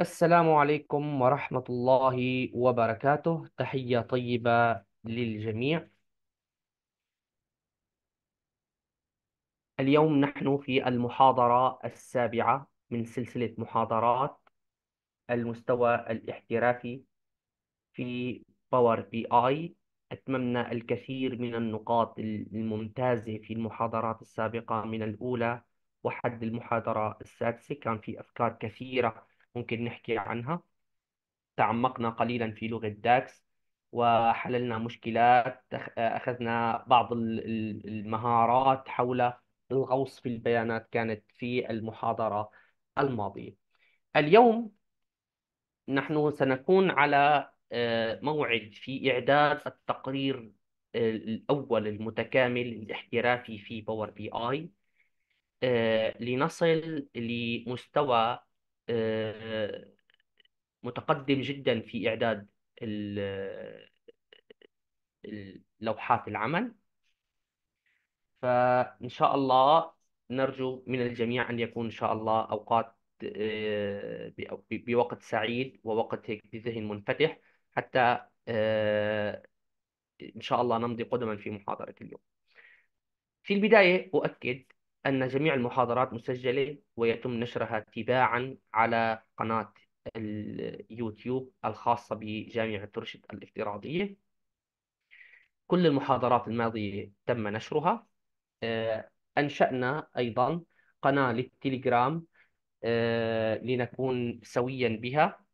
السلام عليكم ورحمة الله وبركاته تحية طيبة للجميع اليوم نحن في المحاضرة السابعة من سلسلة محاضرات المستوى الاحترافي في باور بي آي أتممنا الكثير من النقاط الممتازة في المحاضرات السابقة من الأولى وحد المحاضرة السادسة كان في أفكار كثيرة ممكن نحكي عنها تعمقنا قليلا في لغة داكس وحللنا مشكلات أخذنا بعض المهارات حول الغوص في البيانات كانت في المحاضرة الماضية اليوم نحن سنكون على آه، موعد في إعداد التقرير آه، الأول المتكامل الاحترافي في باور بي آي لنصل لمستوى آه، متقدم جدا في إعداد لوحات العمل فإن شاء الله نرجو من الجميع أن يكون إن شاء الله أوقات آه، بوقت سعيد ووقت هيك بذهن منفتح حتى آه، إن شاء الله نمضي قدما في محاضرة اليوم في البداية أؤكد أن جميع المحاضرات مسجلة ويتم نشرها تباعا على قناة اليوتيوب الخاصة بجامعة ترشد الافتراضية كل المحاضرات الماضية تم نشرها آه، أنشأنا أيضا قناة للتليجرام آه، لنكون سويا بها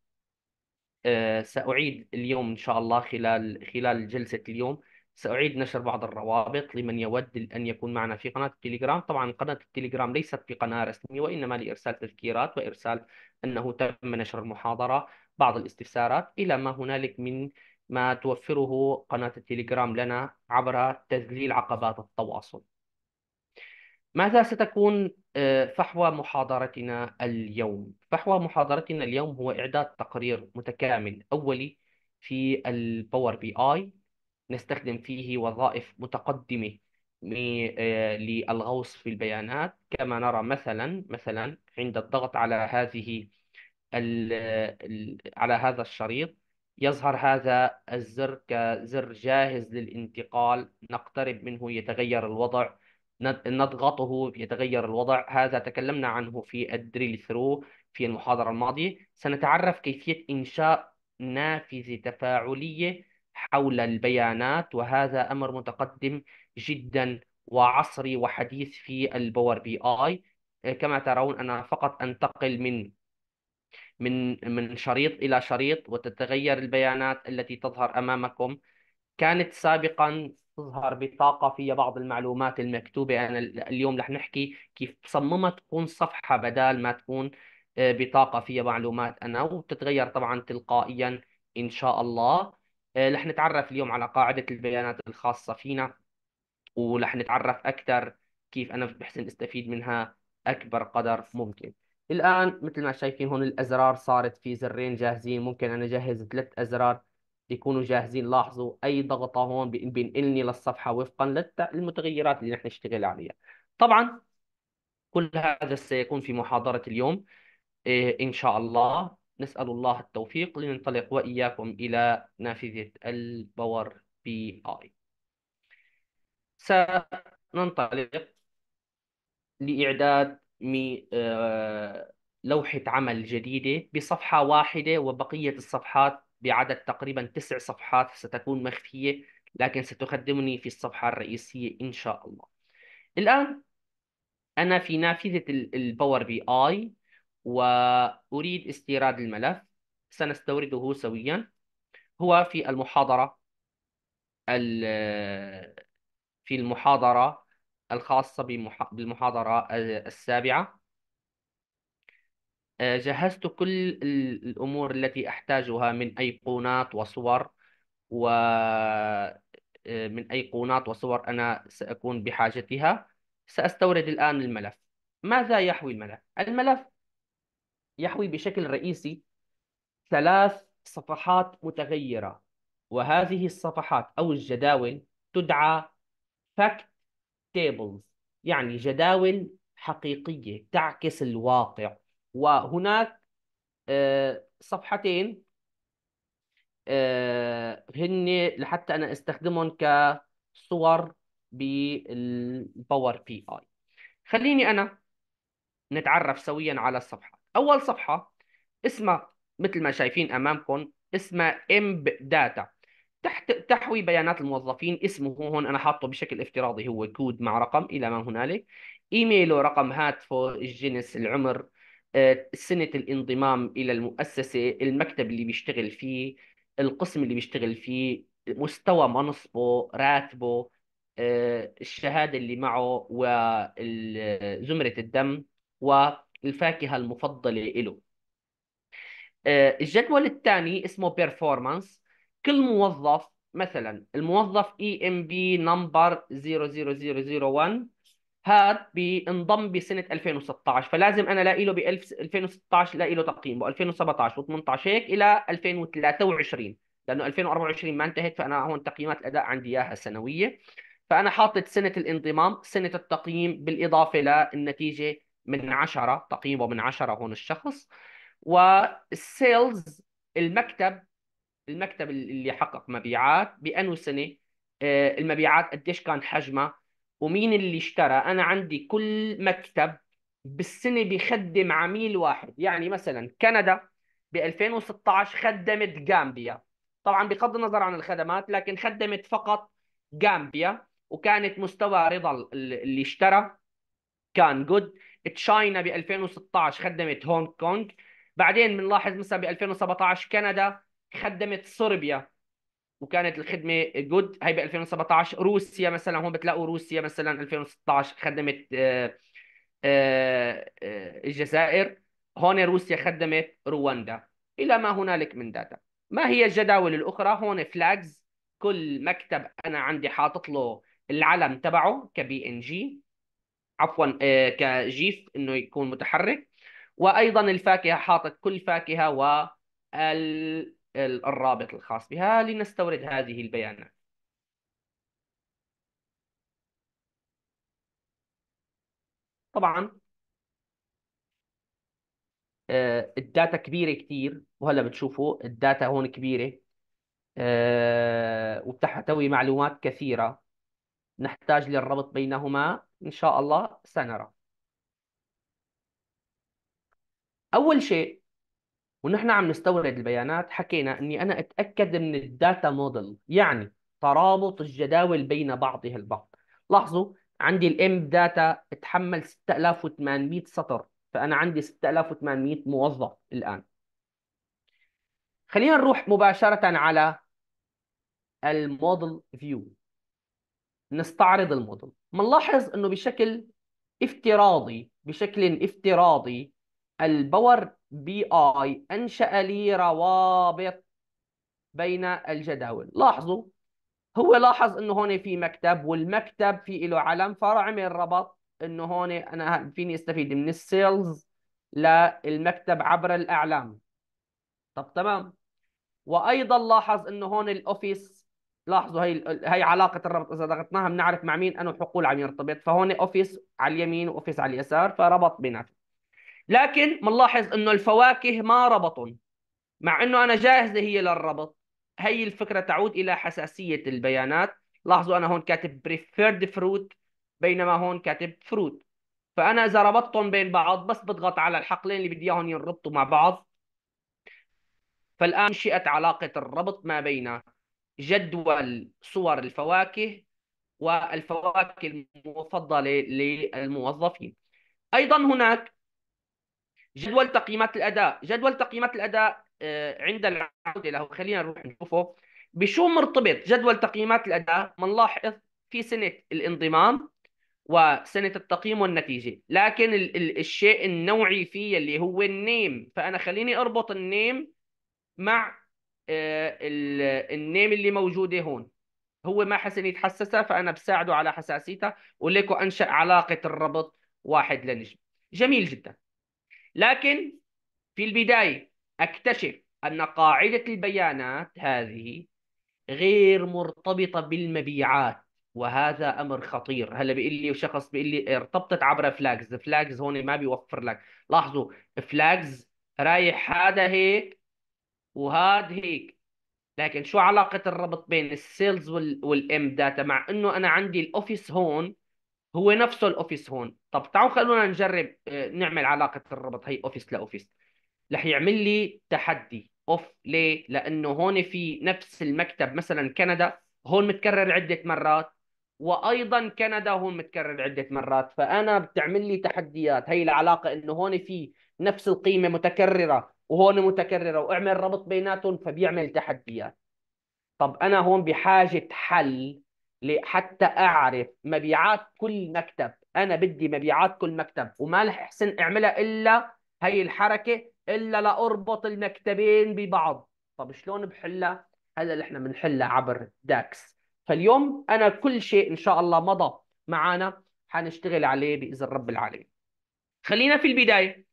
آه، سأعيد اليوم إن شاء الله خلال خلال جلسة اليوم سأعيد نشر بعض الروابط لمن يود أن يكون معنا في قناة التليجرام طبعا قناة التليجرام ليست بقناة رسمية وإنما لإرسال تذكيرات وإرسال أنه تم نشر المحاضرة بعض الاستفسارات إلى ما هنالك من ما توفره قناة التليجرام لنا عبر تذليل عقبات التواصل ماذا ستكون آه، فحوى محاضرتنا اليوم؟ فحوى محاضرتنا اليوم هو إعداد تقرير متكامل أولي في الباور بي آي نستخدم فيه وظائف متقدمة آه، للغوص في البيانات كما نرى مثلا مثلا عند الضغط على هذه على هذا الشريط يظهر هذا الزر كزر جاهز للانتقال نقترب منه يتغير الوضع نضغطه يتغير الوضع هذا تكلمنا عنه في الدريل ثرو في المحاضرة الماضية سنتعرف كيفية إنشاء نافذة تفاعلية حول البيانات وهذا أمر متقدم جدا وعصري وحديث في الباور بي آي آه، كما ترون أنا فقط أنتقل من من من شريط إلى شريط وتتغير البيانات التي تظهر أمامكم كانت سابقا تظهر بطاقة فيها بعض المعلومات المكتوبة أنا اليوم رح نحكي كيف صممت تكون صفحة بدال ما تكون آه، بطاقة فيها معلومات أنا وتتغير طبعا تلقائيا إن شاء الله آه، رح نتعرف اليوم على قاعدة البيانات الخاصة فينا ورح نتعرف أكثر كيف أنا بحسن استفيد منها أكبر قدر ممكن الآن مثل ما شايفين هون الأزرار صارت في زرين جاهزين ممكن أنا أجهز ثلاث أزرار يكونوا جاهزين لاحظوا أي ضغطة هون بينقلني للصفحة وفقا للمتغيرات اللي نحن نشتغل عليها طبعا كل هذا سيكون في محاضرة اليوم آه، إن شاء الله نسأل الله التوفيق لننطلق وإياكم إلى نافذة الباور بي آي سننطلق لإعداد آه، لوحة عمل جديدة بصفحة واحدة وبقية الصفحات بعدد تقريبا تسع صفحات ستكون مخفية لكن ستخدمني في الصفحة الرئيسية إن شاء الله الآن أنا في نافذة الباور بي آي وأريد استيراد الملف سنستورده سويا هو في المحاضرة في المحاضرة الخاصة بالمحاضرة السابعة آه، جهزت كل الأمور التي أحتاجها من أيقونات وصور و آه، من أيقونات وصور أنا سأكون بحاجتها سأستورد الآن الملف ماذا يحوي الملف؟ الملف يحوي بشكل رئيسي ثلاث صفحات متغيرة وهذه الصفحات أو الجداول تدعى fact tables يعني جداول حقيقية تعكس الواقع وهناك آه، صفحتين آه، هن لحتى أنا استخدمهم كصور بالباور بي آي خليني أنا نتعرف سويا على الصفحة اول صفحه اسمها مثل ما شايفين امامكم اسمها امب داتا تحت تحوي بيانات الموظفين اسمه هون انا حاطه بشكل افتراضي هو كود مع رقم الى ما هنالك ايميله رقم هاتفه الجنس العمر آه، سنة الانضمام إلى المؤسسة المكتب اللي بيشتغل فيه القسم اللي بيشتغل فيه مستوى منصبه راتبه آه، الشهادة اللي معه وزمرة الدم و الفاكهه المفضله له آه، الجدول الثاني اسمه بيرفورمانس كل موظف مثلا الموظف e اي ام بي نمبر 00001 هاد بانضم بسنه 2016 فلازم انا لاقي له ب 2016 لاقي له تقييم و2017 و18 هيك الى 2023 لانه 2024 ما انتهت فانا هون تقييمات الاداء عندي اياها سنويه فانا حاطط سنه الانضمام سنه التقييم بالاضافه للنتيجه من عشرة تقييمه من عشرة هون الشخص والسيلز المكتب المكتب اللي حقق مبيعات بأنه سنة آه، المبيعات قديش كان حجمها ومين اللي اشترى أنا عندي كل مكتب بالسنة بيخدم عميل واحد يعني مثلا كندا ب 2016 خدمت جامبيا طبعا بغض النظر عن الخدمات لكن خدمت فقط جامبيا وكانت مستوى رضا اللي اشترى كان جود تشاينا ب 2016 خدمت هونغ كونغ بعدين بنلاحظ مثلا ب 2017 كندا خدمت صربيا وكانت الخدمه جود هي ب 2017 روسيا مثلا هون بتلاقوا روسيا مثلا 2016 خدمت آه، آه، آه، الجزائر هون روسيا خدمت رواندا الى ما هنالك من داتا ما هي الجداول الاخرى هون فلاجز كل مكتب انا عندي حاطط له العلم تبعه كبي ان جي عفوا آه، كجيف انه يكون متحرك وايضا الفاكهه حاطط كل فاكهه والرابط الخاص بها لنستورد هذه البيانات طبعا آه، الداتا كبيره كثير وهلا بتشوفوا الداتا هون كبيره آه، وبتحتوي معلومات كثيره نحتاج للربط بينهما إن شاء الله سنرى أول شيء ونحن عم نستورد البيانات حكينا أني أنا أتأكد من الداتا موديل يعني ترابط الجداول بين بعضها البعض لاحظوا عندي الام داتا تحمل 6800 سطر فأنا عندي 6800 موظف الآن خلينا نروح مباشرة على الموديل فيو نستعرض الموديل بنلاحظ انه بشكل افتراضي بشكل افتراضي الباور بي اي انشا لي روابط بين الجداول لاحظوا هو لاحظ انه هون في مكتب والمكتب في له علم فعمل ربط انه هون انا فيني استفيد من السيلز للمكتب عبر الاعلام طب تمام وايضا لاحظ انه هون الاوفيس لاحظوا هي هي علاقه الربط اذا ضغطناها بنعرف مع مين انه حقول عم يرتبط فهون اوفيس على اليمين واوفيس على اليسار فربط بيناتهم لكن بنلاحظ انه الفواكه ما ربطهم مع انه انا جاهزه هي للربط هي الفكره تعود الى حساسيه البيانات لاحظوا انا هون كاتب بريفيرد فروت بينما هون كاتب فروت فانا اذا ربطتهم بين بعض بس بضغط على الحقلين اللي بدي اياهم ينربطوا مع بعض فالان انشئت علاقه الربط ما بين جدول صور الفواكه والفواكه المفضله للموظفين ايضا هناك جدول تقييمات الاداء جدول تقييمات الاداء آه، عند العوده له خلينا نروح نشوفه بشو مرتبط جدول تقييمات الاداء بنلاحظ في سنه الانضمام وسنه التقييم والنتيجه لكن الشيء النوعي فيه اللي هو النيم فانا خليني اربط النيم مع آه، النيم اللي موجوده هون هو ما حسن يتحسسها فانا بساعده على حساسيتها وليكو انشا علاقه الربط واحد لنجم جميل جدا لكن في البدايه اكتشف ان قاعده البيانات هذه غير مرتبطه بالمبيعات وهذا امر خطير هلا بيقول لي شخص بيقول لي ارتبطت عبر فلاجز فلاجز هون ما بيوفر لك لاحظوا فلاجز رايح هذا هيك وهاد هيك لكن شو علاقة الربط بين السيلز والام داتا مع انه انا عندي الاوفيس هون هو نفسه الاوفيس هون طب تعالوا خلونا نجرب آه، نعمل علاقة الربط هي اوفيس لاوفيس رح يعمل لي تحدي اوف ليه؟ لانه هون في نفس المكتب مثلا كندا هون متكرر عدة مرات وايضا كندا هون متكرر عدة مرات فانا بتعمل لي تحديات هي العلاقة انه هون في نفس القيمه متكرره وهون متكرره واعمل ربط بيناتهم فبيعمل تحديات طب انا هون بحاجه حل لحتى اعرف مبيعات كل مكتب انا بدي مبيعات كل مكتب وما رح احسن اعملها الا هي الحركه الا لاربط المكتبين ببعض طب شلون بحلها هذا اللي احنا بنحلها عبر داكس فاليوم انا كل شيء ان شاء الله مضى معنا حنشتغل عليه باذن رب العالمين خلينا في البدايه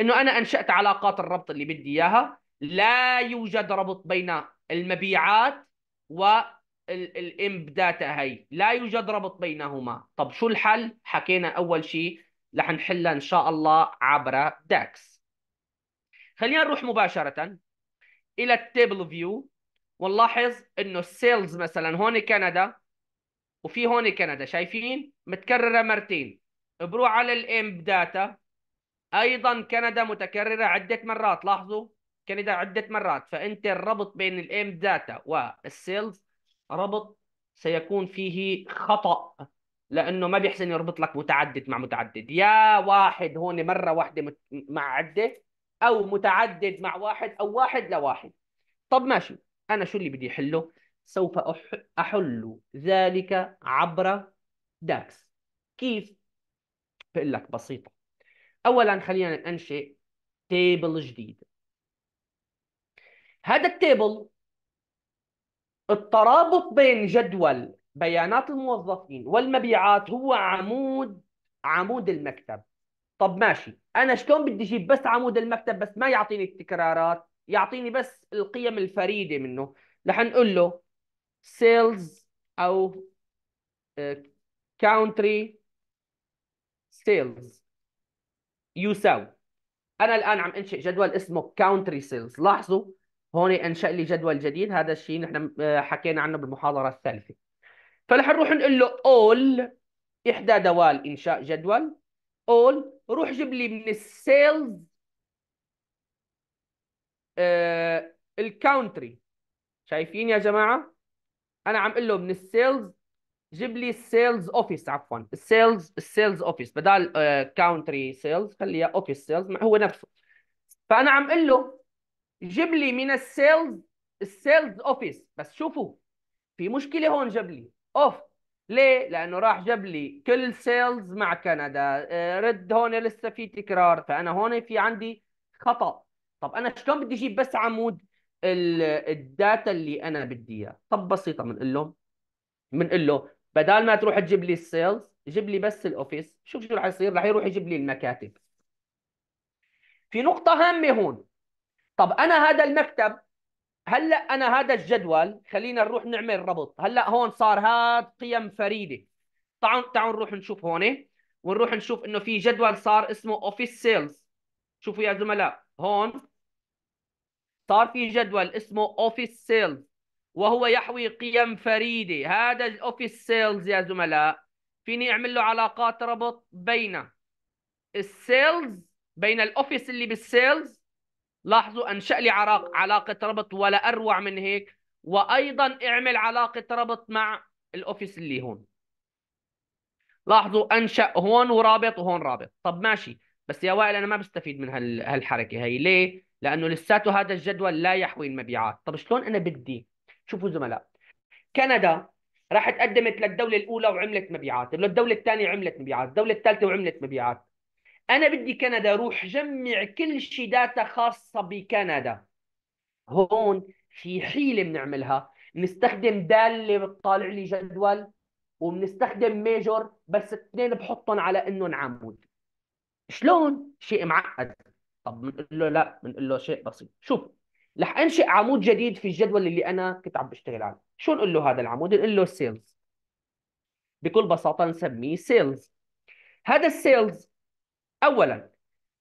انه انا انشات علاقات الربط اللي بدي اياها لا يوجد ربط بين المبيعات والامب داتا هي لا يوجد ربط بينهما طب شو الحل حكينا اول شيء رح نحلها ان شاء الله عبر داكس خلينا نروح مباشره الى التيبل فيو ونلاحظ انه السيلز مثلا هون كندا وفي هون كندا شايفين متكرره مرتين بروح على الامب داتا ايضا كندا متكرره عده مرات لاحظوا كندا عده مرات فانت الربط بين الايم داتا والسيلز ربط سيكون فيه خطا لانه ما بيحسن يربط لك متعدد مع متعدد يا واحد هون مره واحده مع عده او متعدد مع واحد او واحد لواحد طب ماشي انا شو اللي بدي احله سوف احل ذلك عبر داكس كيف بقول لك بسيطه اولا خلينا ننشئ تيبل جديد هذا التيبل الترابط بين جدول بيانات الموظفين والمبيعات هو عمود عمود المكتب طب ماشي انا شلون بدي اجيب بس عمود المكتب بس ما يعطيني التكرارات يعطيني بس القيم الفريده منه رح نقول له سيلز او كاونتري آه، سيلز يساوي انا الان عم انشئ جدول اسمه كاونتري سيلز لاحظوا هون انشا لي جدول جديد هذا الشيء نحن آه، حكينا عنه بالمحاضره الثالثه فرح نروح نقول له اول احدى دوال انشاء جدول اول روح جيب لي من السيلز آه، الكاونتري شايفين يا جماعه انا عم اقول له من السيلز جيب لي السيلز اوفيس عفوا السيلز السيلز اوفيس بدل كاونتري سيلز خليها اوفيس سيلز هو نفسه فانا عم اقول له جيب لي من السيلز السيلز اوفيس بس شوفوا في مشكله هون جاب لي اوف ليه؟ لانه راح جاب لي كل سيلز مع كندا آه، رد هون لسه في تكرار فانا هون في عندي خطا طب انا شلون بدي اجيب بس عمود الداتا اللي انا بدي اياها طب بسيطه بنقول له بنقول له بدال ما تروح تجيب لي السيلز جيب لي بس الاوفيس شوف شو رح يصير رح يروح يجيب لي المكاتب في نقطة هامة هون طب أنا هذا المكتب هلا أنا هذا الجدول خلينا نروح نعمل ربط هلا هون صار هاد قيم فريدة تعالوا تعالوا نروح نشوف هون ونروح نشوف إنه في جدول صار اسمه أوفيس سيلز شوفوا يا زملاء هون صار في جدول اسمه أوفيس سيلز وهو يحوي قيم فريدة هذا الأوفيس سيلز يا زملاء فيني أعمل له علاقات ربط بين السيلز بين الأوفيس اللي بالسيلز لاحظوا أنشأ لي علاقة علاقة ربط ولا أروع من هيك وأيضا اعمل علاقة ربط مع الأوفيس اللي هون لاحظوا أنشأ هون ورابط وهون رابط طب ماشي بس يا وائل أنا ما بستفيد من هالحركة هي ليه؟ لأنه لساته هذا الجدول لا يحوي المبيعات طب شلون أنا بدي شوفوا زملاء كندا راحت قدمت للدوله الاولى وعملت مبيعات للدوله الثانيه عملت مبيعات الدوله الثالثه وعملت مبيعات انا بدي كندا روح جمع كل شيء داتا خاصه بكندا هون في حيله بنعملها بنستخدم داله بتطالع لي جدول وبنستخدم ميجور بس اثنين بحطهم على انهم عمود شلون شيء معقد طب بنقول له لا بنقول له شيء بسيط شوف رح انشئ عمود جديد في الجدول اللي انا كنت عم بشتغل عليه شو نقول له هذا العمود نقول له سيلز بكل بساطه نسميه سيلز هذا السيلز اولا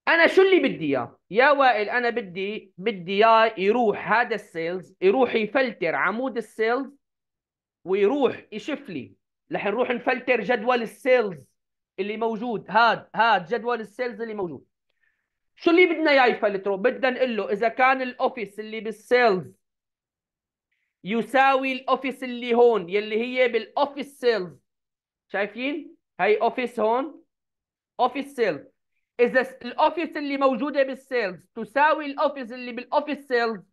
انا شو اللي بدي اياه يا وائل انا بدي بدي اياه يروح هذا السيلز يروح يفلتر عمود السيلز ويروح يشوف لي رح نروح نفلتر جدول السيلز اللي موجود هاد هاد جدول السيلز اللي موجود شو اللي بدنا اياه يفلتره؟ بدنا نقول له اذا كان الاوفيس اللي بالسيلز يساوي الاوفيس اللي هون يلي هي بالاوفيس سيلز شايفين؟ هي اوفيس هون اوفيس سيلز اذا الاوفيس اللي موجوده بالسيلز تساوي الاوفيس اللي بالاوفيس سيلز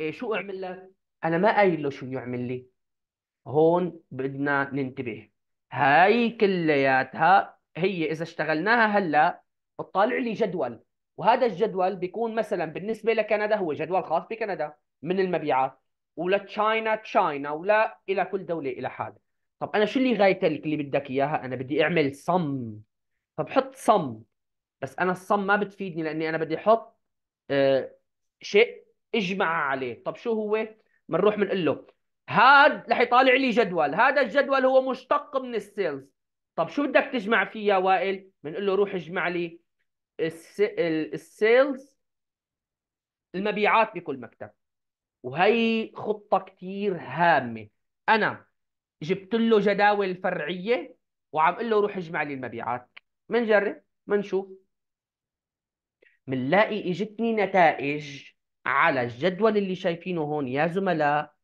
إيه شو اعمل لك؟ انا ما قايل له شو يعمل لي هون بدنا ننتبه هاي كلياتها هي اذا اشتغلناها هلا بتطالع لي جدول وهذا الجدول بيكون مثلا بالنسبه لكندا هو جدول خاص بكندا من المبيعات ولا تشاينا تشاينا ولا الى كل دوله الى حال طب انا شو اللي غايتك اللي بدك اياها انا بدي اعمل صم طب حط صم بس انا الصم ما بتفيدني لاني انا بدي احط آه شيء اجمع عليه طب شو هو بنروح بنقول له هاد رح يطالع لي جدول هذا الجدول هو مشتق من السيلز طب شو بدك تجمع فيه يا وائل بنقول له روح اجمع لي السيلز المبيعات بكل مكتب وهي خطه كثير هامه انا جبت له جداول فرعيه وعم اقول له روح اجمع لي المبيعات منجرب منشوف منلاقي اجتني نتائج على الجدول اللي شايفينه هون يا زملاء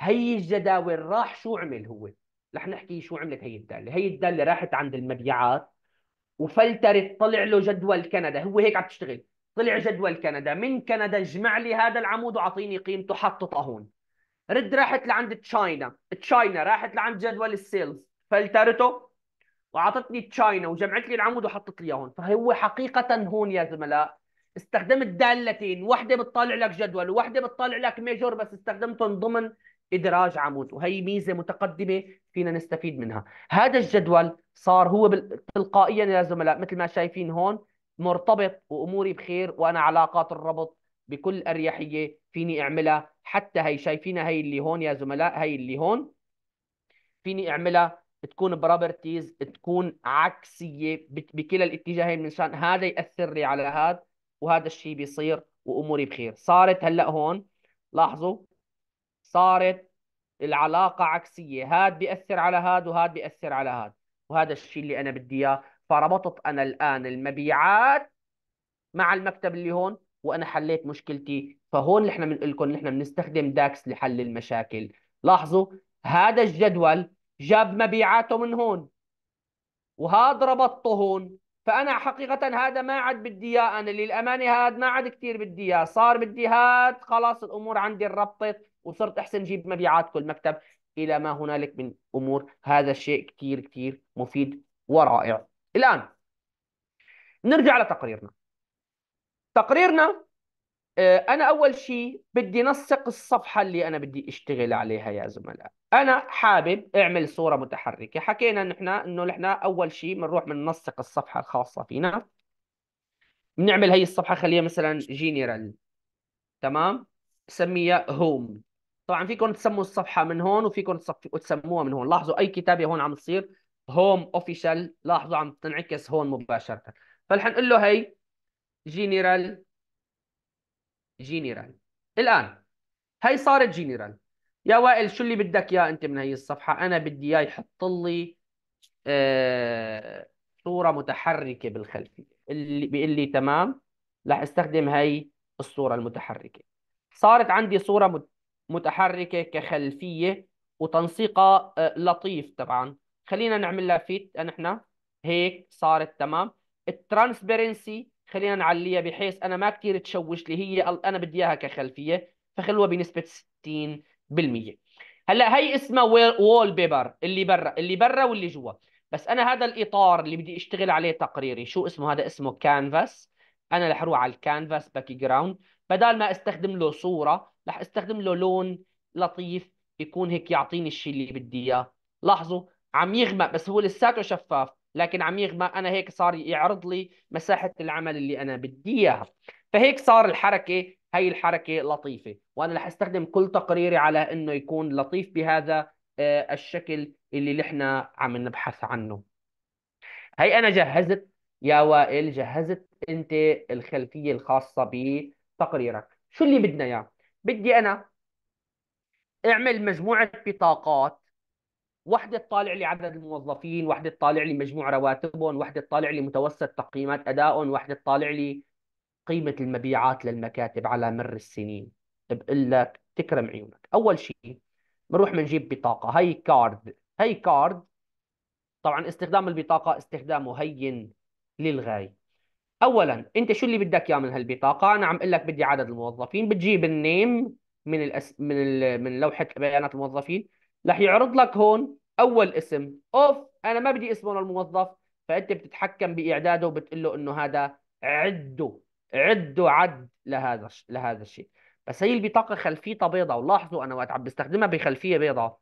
هي الجداول راح شو عمل هو رح نحكي شو عملت هي الداله هي الداله راحت عند المبيعات وفلترت طلع له جدول كندا هو هيك عم تشتغل طلع جدول كندا من كندا اجمع لي هذا العمود واعطيني قيمته حطه هون رد راحت لعند تشاينا تشاينا راحت لعند جدول السيلز فلترته وعطتني تشاينا وجمعت لي العمود وحطت لي هون فهو حقيقه هون يا زملاء استخدمت دالتين وحده بتطلع لك جدول وحده بتطلع لك ميجور بس استخدمتهم ضمن ادراج عمود وهي ميزه متقدمه فينا نستفيد منها هذا الجدول صار هو تلقائيا يا زملاء مثل ما شايفين هون مرتبط واموري بخير وانا علاقات الربط بكل اريحيه فيني اعملها حتى هي شايفينها هي اللي هون يا زملاء هي اللي هون فيني اعملها تكون بروبرتيز تكون عكسيه بكلا الاتجاهين من شان هذا ياثر لي على هذا وهذا الشيء بيصير واموري بخير صارت هلا هون لاحظوا صارت العلاقه عكسيه هذا بياثر على هذا وهذا بياثر على هذا وهذا الشيء اللي انا بدي اياه فربطت انا الان المبيعات مع المكتب اللي هون وانا حليت مشكلتي فهون اللي احنا بنقول لكم نحن بنستخدم داكس لحل المشاكل لاحظوا هذا الجدول جاب مبيعاته من هون وهذا ربطته هون فانا حقيقه هذا ما عاد بدي اياه انا للامانه هذا ما عاد كثير بدي اياه صار بدي هاد خلاص الامور عندي ربطت وصرت احسن جيب مبيعات كل مكتب إلى ما هنالك من أمور هذا الشيء كثير كثير مفيد ورائع الآن نرجع لتقريرنا تقريرنا آه، أنا أول شيء بدي نسق الصفحة اللي أنا بدي أشتغل عليها يا زملاء أنا حابب أعمل صورة متحركة حكينا نحن إنه نحن أول شيء بنروح بننسق الصفحة الخاصة فينا بنعمل هي الصفحة خليها مثلا جينيرال تمام سميها هوم طبعا فيكم تسموا الصفحه من هون وفيكم تسموها من هون لاحظوا اي كتابه هون عم تصير هوم اوفيشال لاحظوا عم تنعكس هون مباشره فالحنقول له هي جنرال جنرال الان هي صارت جنرال يا وائل شو اللي بدك اياه انت من هي الصفحه انا بدي اياه يحط لي آه، صوره متحركه بالخلفيه اللي بيقول لي تمام رح استخدم هي الصوره المتحركه صارت عندي صوره متحركه كخلفيه وتنسيقها آه، لطيف طبعا خلينا نعمل لها فيت آه، نحن هيك صارت تمام الترانسبيرنسي خلينا نعليها بحيث انا ما كثير تشوش لي هي انا بدي اياها كخلفيه فخلوها بنسبه 60% هلا هي اسمها وول بيبر اللي برا اللي برا واللي جوا بس انا هذا الاطار اللي بدي اشتغل عليه تقريري شو اسمه هذا اسمه كانفاس انا رح اروح على الكانفاس باك جراوند بدال ما استخدم له صورة رح استخدم له لون لطيف يكون هيك يعطيني الشيء اللي بدي اياه لاحظوا عم يغمق بس هو لساته شفاف لكن عم يغمق انا هيك صار يعرض لي مساحه العمل اللي انا بدي اياها فهيك صار الحركه هي الحركه لطيفه وانا رح استخدم كل تقريري على انه يكون لطيف بهذا آه، الشكل اللي نحن عم نبحث عنه هي انا جهزت يا وائل جهزت انت الخلفيه الخاصه بي تقريرك شو اللي بدنا اياه بدي انا اعمل مجموعه بطاقات وحده تطالع لي عدد الموظفين وحده تطالع لي مجموع رواتبهم وحده تطالع لي متوسط تقييمات ادائهم وحده تطالع لي قيمه المبيعات للمكاتب على مر السنين بقول لك تكرم عيونك اول شيء بنروح بنجيب بطاقه هي كارد هي كارد طبعا استخدام البطاقه استخدامه هين للغايه اولا انت شو اللي بدك اياه من هالبطاقه انا عم اقول لك بدي عدد الموظفين بتجيب النيم من الأس... من ال... من لوحه بيانات الموظفين رح يعرض لك هون اول اسم اوف انا ما بدي اسمه للموظف فانت بتتحكم باعداده وبتقول له انه هذا عده عده عد لهذا لهذا الشيء بس هي البطاقه خلفيتها بيضاء ولاحظوا انا وقت عم بستخدمها بخلفيه بيضاء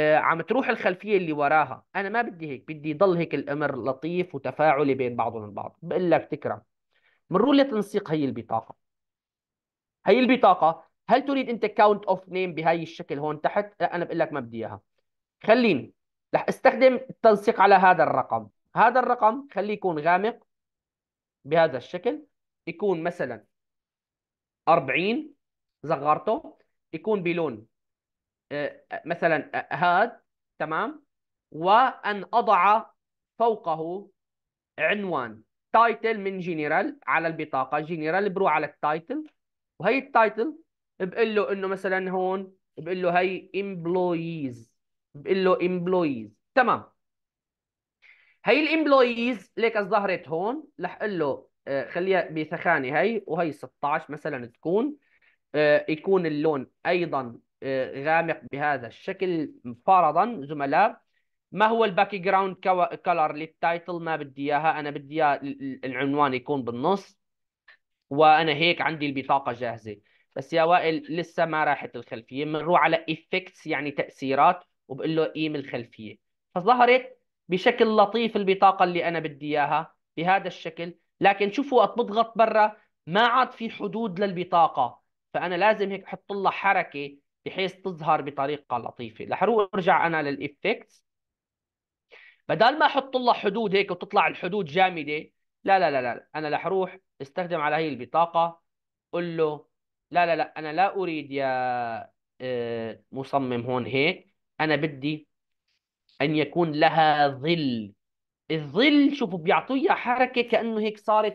آه، عم تروح الخلفيه اللي وراها انا ما بدي هيك بدي يضل هيك الامر لطيف وتفاعلي بين بعضهم البعض بقول لك تكرم بنروح لتنسيق هي البطاقه هي البطاقه هل تريد انت كاونت اوف نيم بهاي الشكل هون تحت لا انا بقول لك ما بدي اياها خليني رح استخدم التنسيق على هذا الرقم هذا الرقم خليه يكون غامق بهذا الشكل يكون مثلا 40 صغرته يكون بلون مثلا هاد تمام وان اضع فوقه عنوان تايتل من جنرال على البطاقه جنرال بروح على التايتل وهي التايتل بقول له انه مثلا هون بقول له هي امبلويز بقول له امبلويز تمام هي الامبلويز ليك ظهرت هون رح اقول له آه، خليها بثخانه هي وهي 16 مثلا تكون آه، يكون اللون ايضا آه، غامق بهذا الشكل فرضا زملاء ما هو الباك جراوند كلر للتايتل ما بدي اياها انا بدي اياه العنوان يكون بالنص وانا هيك عندي البطاقه جاهزه بس يا وائل لسه ما راحت الخلفيه بنروح على افكتس يعني تاثيرات وبقول له قيم إيه الخلفيه فظهرت بشكل لطيف البطاقه اللي انا بدي اياها بهذا الشكل لكن شوفوا وقت بضغط برا ما عاد في حدود للبطاقه فانا لازم هيك احط لها حركه بحيث تظهر بطريقه لطيفه رح اروح ارجع انا للايفكتس بدل ما احط لها حدود هيك وتطلع الحدود جامده لا لا لا لا انا رح اروح استخدم على هي البطاقه قول له لا لا لا انا لا اريد يا آه، مصمم هون هيك انا بدي ان يكون لها ظل الظل شوفوا بيعطيها حركه كانه هيك صارت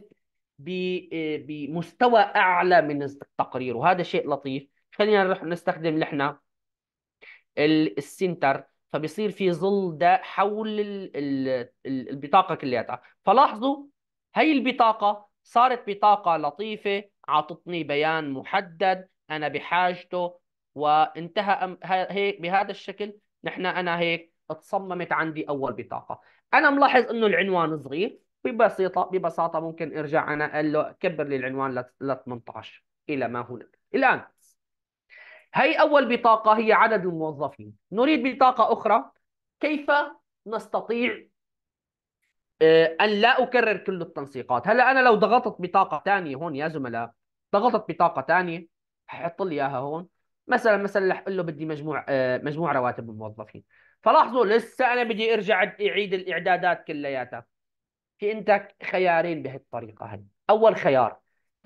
آه، بمستوى اعلى من التقرير وهذا شيء لطيف خلينا نروح نستخدم نحن السنتر فبيصير في ظل ده حول البطاقه كلياتها فلاحظوا هي البطاقه صارت بطاقه لطيفه عطتني بيان محدد انا بحاجته وانتهى هيك بهذا الشكل نحن انا هيك اتصممت عندي اول بطاقه انا ملاحظ انه العنوان صغير ببسيطه ببساطه ممكن ارجع انا قال له كبر لي العنوان ل 18 الى ما هناك الان هي أول بطاقة هي عدد الموظفين نريد بطاقة أخرى كيف نستطيع آه، أن لا أكرر كل التنسيقات هلا أنا لو ضغطت بطاقة ثانية هون يا زملاء ضغطت بطاقة ثانية ححط لي إياها هون مثلا مثلا رح اقول له بدي مجموع آه، مجموع رواتب الموظفين فلاحظوا لسه انا بدي ارجع اعيد الاعدادات كلياتها في عندك خيارين بهالطريقه هاي اول خيار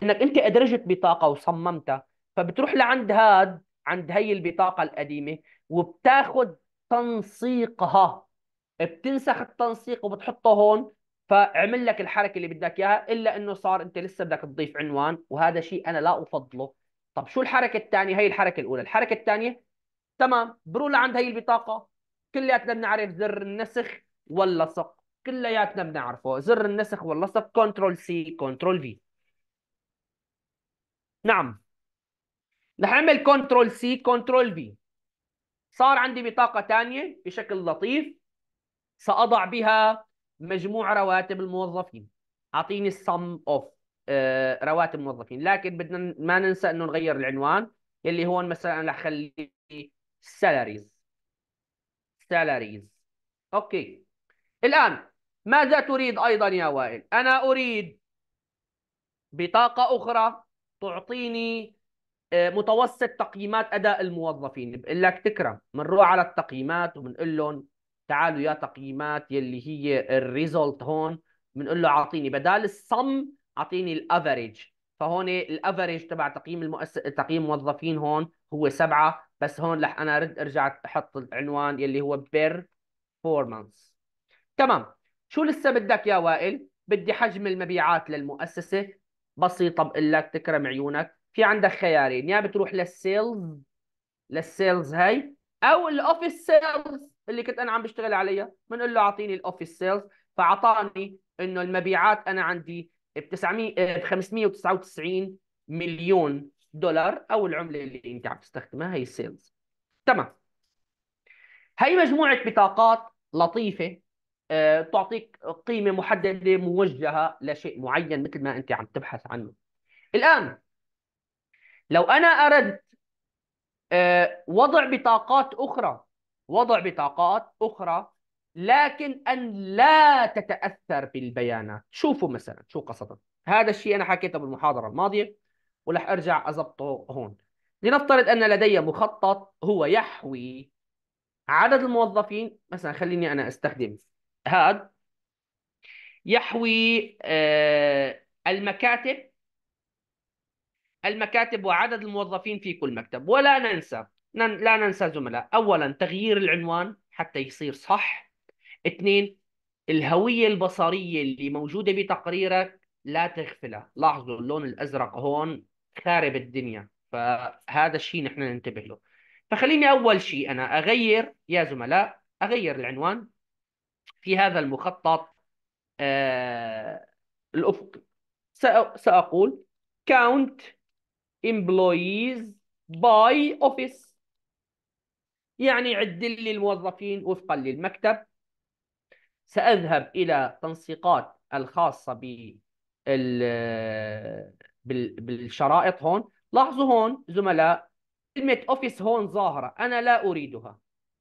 انك انت ادرجت بطاقه وصممتها فبتروح لعند هاد عند هي البطاقه القديمه وبتاخذ تنسيقها بتنسخ التنسيق وبتحطه هون فعمل لك الحركه اللي بدك اياها الا انه صار انت لسه بدك تضيف عنوان وهذا شيء انا لا افضله طب شو الحركه الثانيه هي الحركه الاولى الحركه الثانيه تمام بروح لعند هي البطاقه كلياتنا بنعرف زر النسخ واللصق كلياتنا بنعرفه زر النسخ واللصق كنترول سي كنترول في نعم نحمل كنترول سي كنترول في صار عندي بطاقة ثانية بشكل لطيف سأضع بها مجموع رواتب الموظفين أعطيني السم أوف آه، رواتب الموظفين لكن بدنا ما ننسى أنه نغير العنوان اللي هون مثلا أنا أخلي salaries salaries أوكي الآن ماذا تريد أيضا يا وائل أنا أريد بطاقة أخرى تعطيني آه، متوسط تقييمات اداء الموظفين بقول لك تكرم بنروح على التقييمات وبنقول لهم تعالوا يا تقييمات يلي هي الريزلت هون بنقول له اعطيني بدال الصم اعطيني الافريج فهون الافريج تبع تقييم المؤس... تقييم الموظفين هون هو سبعة بس هون رح انا رد ارجع احط العنوان يلي هو performance تمام شو لسه بدك يا وائل بدي حجم المبيعات للمؤسسه بسيطه بقول لك تكرم عيونك في عندك خيارين يا بتروح للسيلز للسيلز هاي او الاوفيس سيلز اللي كنت انا عم بشتغل عليها بنقول له اعطيني الاوفيس سيلز فاعطاني انه المبيعات انا عندي ب 900 ب 599 مليون دولار او العمله اللي انت عم تستخدمها هي السيلز تمام هي مجموعه بطاقات لطيفه آه، تعطيك قيمه محدده موجهه لشيء معين مثل ما انت عم تبحث عنه الان لو أنا أردت آه، وضع بطاقات أخرى وضع بطاقات أخرى لكن أن لا تتأثر بالبيانات شوفوا مثلا شو قصدت هذا الشيء أنا حكيته بالمحاضرة الماضية ولح أرجع أضبطه هون لنفترض أن لدي مخطط هو يحوي عدد الموظفين مثلا خليني أنا أستخدم هذا يحوي آه، المكاتب المكاتب وعدد الموظفين في كل مكتب ولا ننسى لا ننسى زملاء أولا تغيير العنوان حتى يصير صح اثنين الهوية البصرية اللي موجودة بتقريرك لا تغفلها لاحظوا اللون الأزرق هون خارب الدنيا فهذا الشيء نحن ننتبه له فخليني أول شيء أنا أغير يا زملاء أغير العنوان في هذا المخطط آه الأفقي سأقول count employees by office يعني عدل لي الموظفين وفقا للمكتب سأذهب إلى تنسيقات الخاصة بال بالشرائط هون لاحظوا هون زملاء كلمة office هون ظاهرة أنا لا أريدها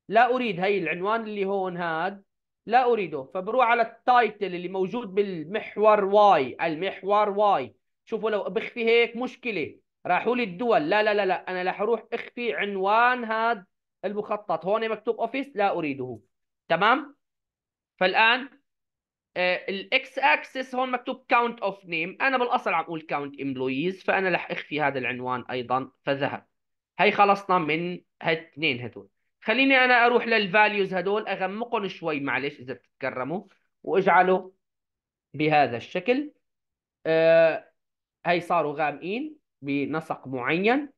لا أريد هي العنوان اللي هون هاد لا أريده فبروح على التايتل اللي موجود بالمحور واي المحور واي شوفوا لو بخفي هيك مشكلة راحوا لي الدول لا لا لا لا انا رح اروح اخفي عنوان هذا المخطط هون مكتوب اوفيس لا اريده تمام فالان آه، الاكس اكسس هون مكتوب كاونت اوف نيم انا بالاصل عم اقول كاونت امبلويز فانا رح اخفي هذا العنوان ايضا فذهب هي خلصنا من هالاثنين هدول خليني انا اروح للفاليوز هدول اغمقهم شوي معلش اذا بتتكرموا واجعله بهذا الشكل آه هي صاروا غامقين بنسق معين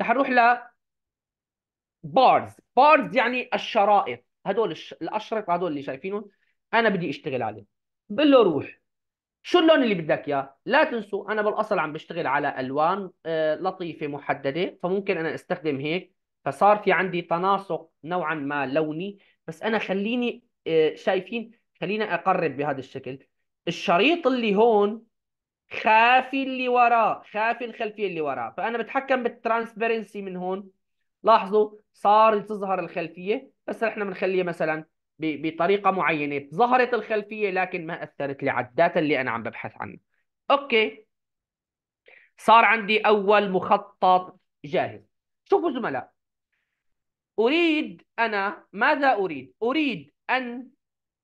رح نروح ل بارز بارز يعني الشرائط هدول الش... الاشرطه هدول اللي شايفينهم انا بدي اشتغل عليه بقول له روح شو اللون اللي بدك اياه لا تنسوا انا بالاصل عم بشتغل على الوان آه، لطيفه محدده فممكن انا استخدم هيك فصار في عندي تناسق نوعا ما لوني بس انا خليني آه، شايفين خلينا اقرب بهذا الشكل الشريط اللي هون خافي اللي وراه خافي الخلفيه اللي وراه فانا بتحكم بالترانسبيرنسي من هون لاحظوا صار تظهر الخلفيه بس احنا بنخليها مثلا بطريقه معينه ظهرت الخلفيه لكن ما اثرت لي على الداتا اللي انا عم ببحث عنها اوكي صار عندي اول مخطط جاهز شوفوا زملاء اريد انا ماذا اريد اريد ان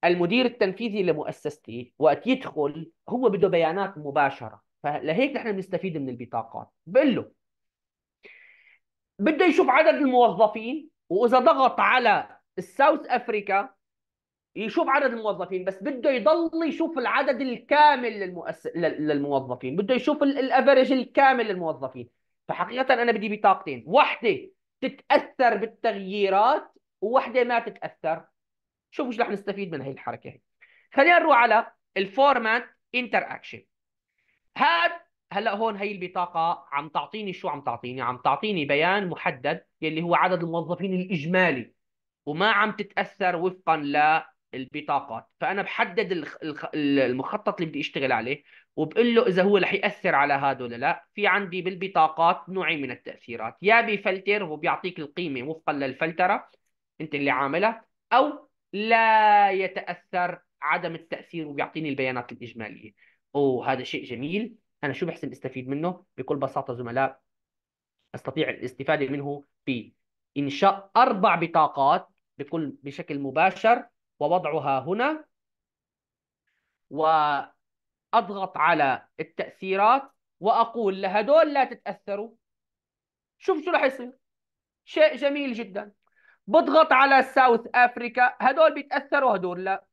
المدير التنفيذي لمؤسستي وقت يدخل هو بده بيانات مباشره فلهيك نحن بنستفيد من البطاقات بقول له بده يشوف عدد الموظفين واذا ضغط على الساوث افريكا يشوف عدد الموظفين بس بده يضل يشوف العدد الكامل للمؤس... للموظفين بده يشوف الافرج الكامل للموظفين فحقيقه انا بدي بطاقتين واحده تتاثر بالتغييرات وواحده ما تتاثر شوف وش رح نستفيد من هي الحركه هي خلينا نروح على الفورمات انتر اكشن هاد هلا هون هي البطاقه عم تعطيني شو عم تعطيني عم تعطيني بيان محدد يلي هو عدد الموظفين الاجمالي وما عم تتاثر وفقا للبطاقات فانا بحدد المخطط اللي بدي اشتغل عليه وبقول له اذا هو رح ياثر على هذا ولا لا في عندي بالبطاقات نوعين من التاثيرات يا بفلتر وبيعطيك القيمه وفقا للفلتره انت اللي عاملها او لا يتاثر عدم التاثير وبيعطيني البيانات الاجماليه وهذا هذا شيء جميل انا شو بحسن استفيد منه بكل بساطه زملاء استطيع الاستفاده منه بانشاء اربع بطاقات بكل بشكل مباشر ووضعها هنا واضغط على التاثيرات واقول لهدول لا تتاثروا شوف شو رح يصير شيء جميل جدا بضغط على ساوث افريكا هدول بيتاثروا هدول لا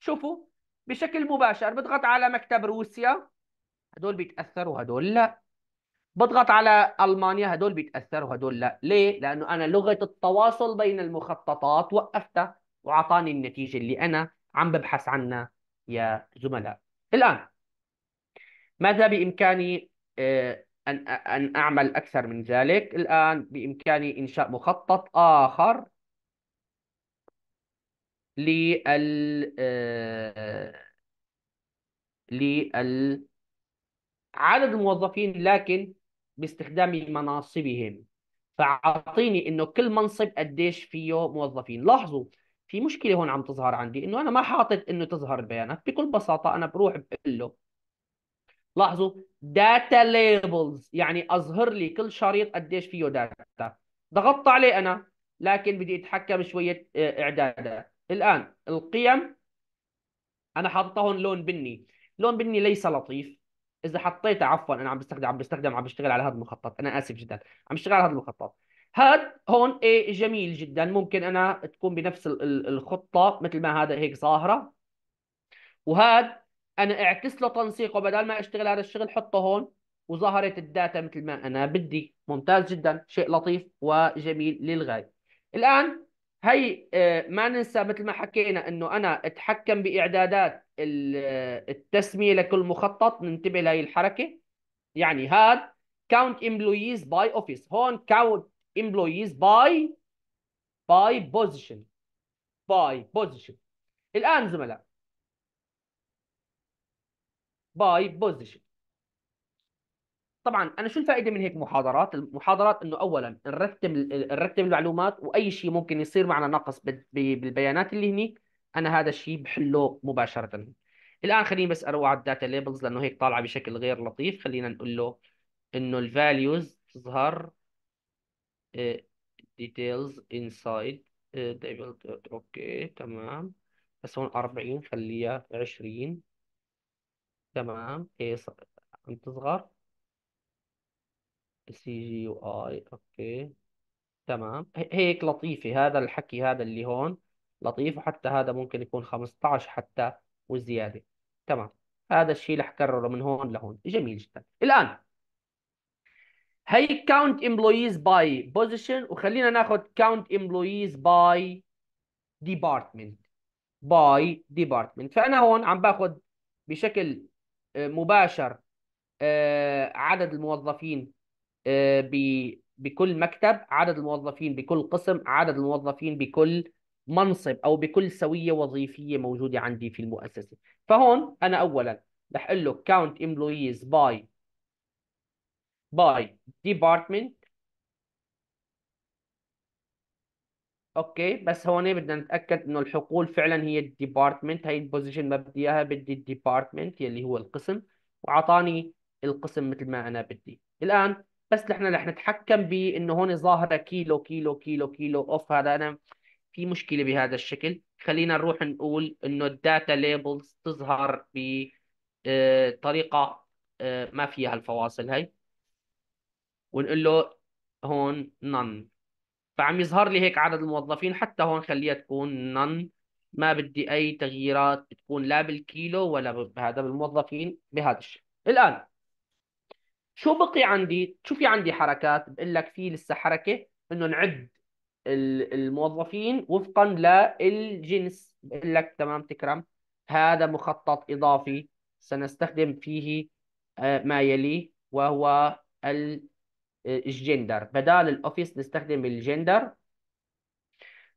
شوفوا بشكل مباشر بضغط على مكتب روسيا هدول بيتاثروا هدول لا بضغط على المانيا هدول بيتاثروا هدول لا ليه لانه انا لغه التواصل بين المخططات وقفتها واعطاني النتيجه اللي انا عم ببحث عنها يا زملاء الان ماذا بامكاني آه، أن أن أعمل أكثر من ذلك الآن بإمكاني إنشاء مخطط آخر لل آه، لل عدد الموظفين لكن باستخدام مناصبهم فاعطيني انه كل منصب قديش فيه موظفين لاحظوا في مشكله هون عم تظهر عندي انه انا ما حاطط انه تظهر البيانات بكل بساطه انا بروح بقول له لاحظوا داتا ليبلز يعني اظهر لي كل شريط قديش فيه داتا ضغطت عليه انا لكن بدي اتحكم شويه آه، اعدادات الان القيم انا هون لون بني لون بني ليس لطيف اذا حطيته عفوا انا عم بستخدم عم بستخدم عم بشتغل على هذا المخطط انا اسف جدا عم بشتغل على هذا المخطط هاد هون ايه جميل جدا ممكن انا تكون بنفس الخطه مثل ما هذا هيك ظاهره وهاد انا اعكس له تنسيق وبدل ما اشتغل هذا الشغل حطه هون وظهرت الداتا مثل ما انا بدي ممتاز جدا شيء لطيف وجميل للغايه الان هي آه، ما ننسى مثل ما حكينا انه انا اتحكم باعدادات آه، التسميه لكل مخطط ننتبه لهي الحركه يعني هاد كاونت امبلويز باي اوفيس هون كاونت امبلويز باي باي بوزيشن باي بوزيشن الان زملاء باي بوزيشن طبعا انا شو الفائده من هيك محاضرات المحاضرات انه اولا نرتب نرتب المعلومات واي شيء ممكن يصير معنا نقص بالبيانات اللي هنيك انا هذا الشيء بحله مباشره الان خليني بس اروح على الداتا ليبلز لانه هيك طالعه بشكل غير لطيف خلينا نقول له انه الفاليوز تظهر انسايد آه، inside آه، آه، اوكي تمام بس هون 40 خليها 20 تمام هي عم تصغر سي جي يو اي اوكي تمام هيك لطيفة هذا الحكي هذا اللي هون لطيف وحتى هذا ممكن يكون 15 حتى وزيادة تمام هذا الشيء اللي حكرره من هون لهون جميل جدا الآن هي كاونت امبلويز باي بوزيشن وخلينا ناخذ كاونت امبلويز باي ديبارتمنت باي ديبارتمنت فأنا هون عم باخذ بشكل آه، مباشر آه، عدد الموظفين آه، بكل مكتب عدد الموظفين بكل قسم عدد الموظفين بكل منصب او بكل سويه وظيفيه موجوده عندي في المؤسسه فهون انا اولا بحقول له count employees by by department اوكي بس هون بدنا نتاكد انه الحقول فعلا هي الديبارتمنت هي البوزيشن ما بدي اياها بدي الديبارتمنت يلي هو القسم وعطاني القسم مثل ما انا بدي الان بس نحن رح نتحكم بانه هون ظاهره كيلو كيلو كيلو كيلو اوف هذا انا في مشكله بهذا الشكل خلينا نروح نقول انه الداتا ليبلز تظهر بطريقه آه، آه، ما فيها الفواصل هي ونقول له هون none فعم يظهر لي هيك عدد الموظفين حتى هون خليها تكون نن ما بدي اي تغييرات بتكون لا بالكيلو ولا بهذا بالموظفين بهذا الشيء الان شو بقي عندي شو في عندي حركات بقول لك في لسه حركه انه نعد الموظفين وفقا للجنس بقول لك تمام تكرم هذا مخطط اضافي سنستخدم فيه آه، ما يلي وهو ال الجندر بدال الاوفيس نستخدم الجندر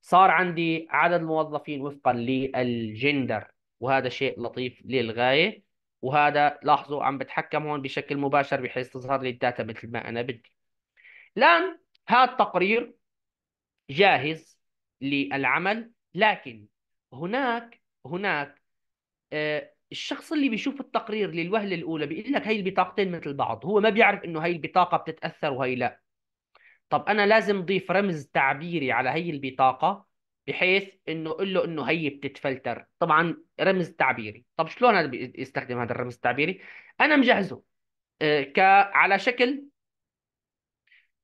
صار عندي عدد الموظفين وفقا للجندر وهذا شيء لطيف للغايه وهذا لاحظوا عم بتحكم هون بشكل مباشر بحيث تظهر لي الداتا مثل ما انا بدي الان هذا التقرير جاهز للعمل لكن هناك هناك آه، الشخص اللي بيشوف التقرير للوهله الاولى بيقول لك هي البطاقتين مثل بعض هو ما بيعرف انه هي البطاقه بتتاثر وهي لا طب انا لازم ضيف رمز تعبيري على هي البطاقه بحيث انه اقول له انه هي بتتفلتر طبعا رمز تعبيري طب شلون انا بيستخدم هذا الرمز التعبيري انا مجهزه آه، ك على شكل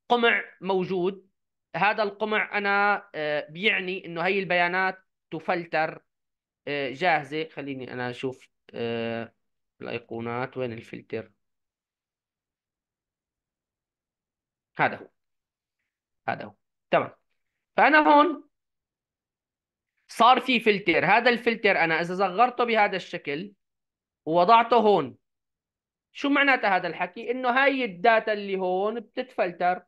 قمع موجود هذا القمع انا آه، بيعني انه هي البيانات تفلتر آه، جاهزه خليني انا اشوف آه، الأيقونات وين الفلتر هذا هو هذا هو تمام فأنا هون صار في فلتر هذا الفلتر أنا إذا صغرته بهذا الشكل ووضعته هون شو معناته هذا الحكي؟ إنه هاي الداتا اللي هون بتتفلتر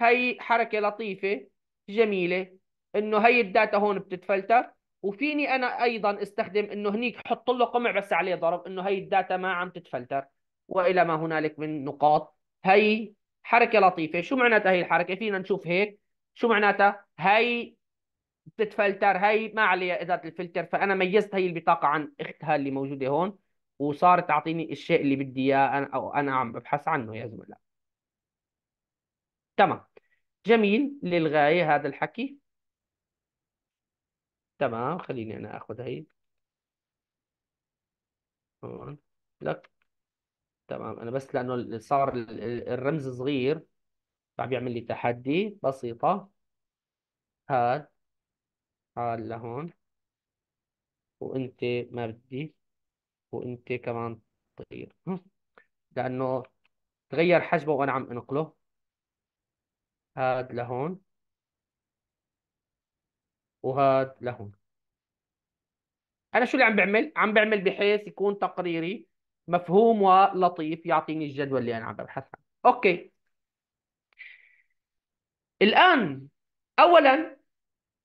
هاي حركة لطيفة جميلة إنه هاي الداتا هون بتتفلتر وفيني انا ايضا استخدم انه هنيك حط له قمع بس عليه ضرب انه هي الداتا ما عم تتفلتر والى ما هنالك من نقاط هي حركه لطيفه شو معناتها هي الحركه فينا نشوف هيك شو معناتها هي بتتفلتر هي ما عليها اذا الفلتر فانا ميزت هي البطاقه عن اختها اللي موجوده هون وصارت تعطيني الشيء اللي بدي اياه انا او انا عم ببحث عنه يا زملاء تمام جميل للغايه هذا الحكي تمام خليني أنا آخذ هي هون لك تمام أنا بس لأنه صار الرمز صغير فعم بيعمل لي تحدي بسيطة هاد هاد لهون وأنت ما بدي وأنت كمان طير لأنه تغير حجمه وأنا عم أنقله هاد لهون وهاد لهون انا شو اللي عم بعمل عم بعمل بحيث يكون تقريري مفهوم ولطيف يعطيني الجدول اللي انا عم ببحث عنه اوكي الان اولا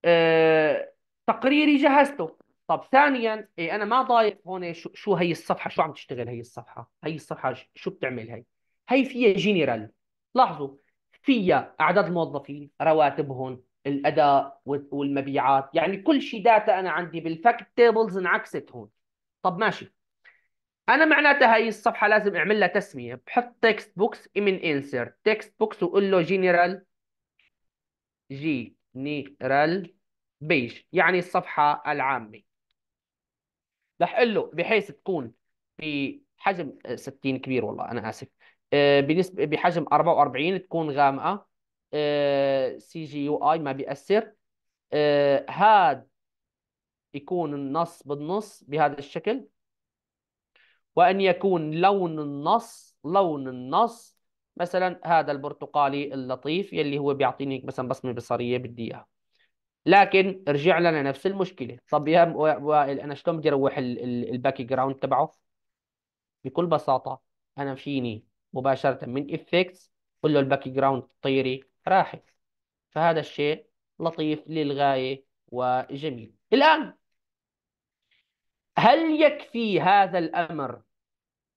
آه، تقريري جهزته طب ثانيا إيه انا ما ضايق هون شو, شو هي الصفحه شو عم تشتغل هي الصفحه هي الصفحه شو بتعمل هي هي فيها جنرال لاحظوا فيها اعداد الموظفين رواتبهم الاداء والمبيعات يعني كل شيء داتا انا عندي بالفاكت تيبلز انعكست هون طب ماشي انا معناتها هي الصفحه لازم اعمل لها تسميه بحط تكست بوكس من انسرت تكست بوكس واقول له جنرال جنرال بيج يعني الصفحه العامه رح اقول له بحيث تكون بحجم 60 آه، كبير والله انا اسف آه، بنسبه بحجم 44 تكون غامقه سي جي يو اي ما بيأثر آه، هاد يكون النص بالنص بهذا الشكل وأن يكون لون النص لون النص مثلا هذا البرتقالي اللطيف يلي هو بيعطيني مثلا بصمة بصرية بدي إياها لكن رجع لنا نفس المشكلة طب يا وائل أنا شلون بدي أروح الباك جراوند تبعه بكل بساطة أنا فيني مباشرة من إفكتس قول له الباك جراوند طيري راحت فهذا الشيء لطيف للغاية وجميل الآن هل يكفي هذا الأمر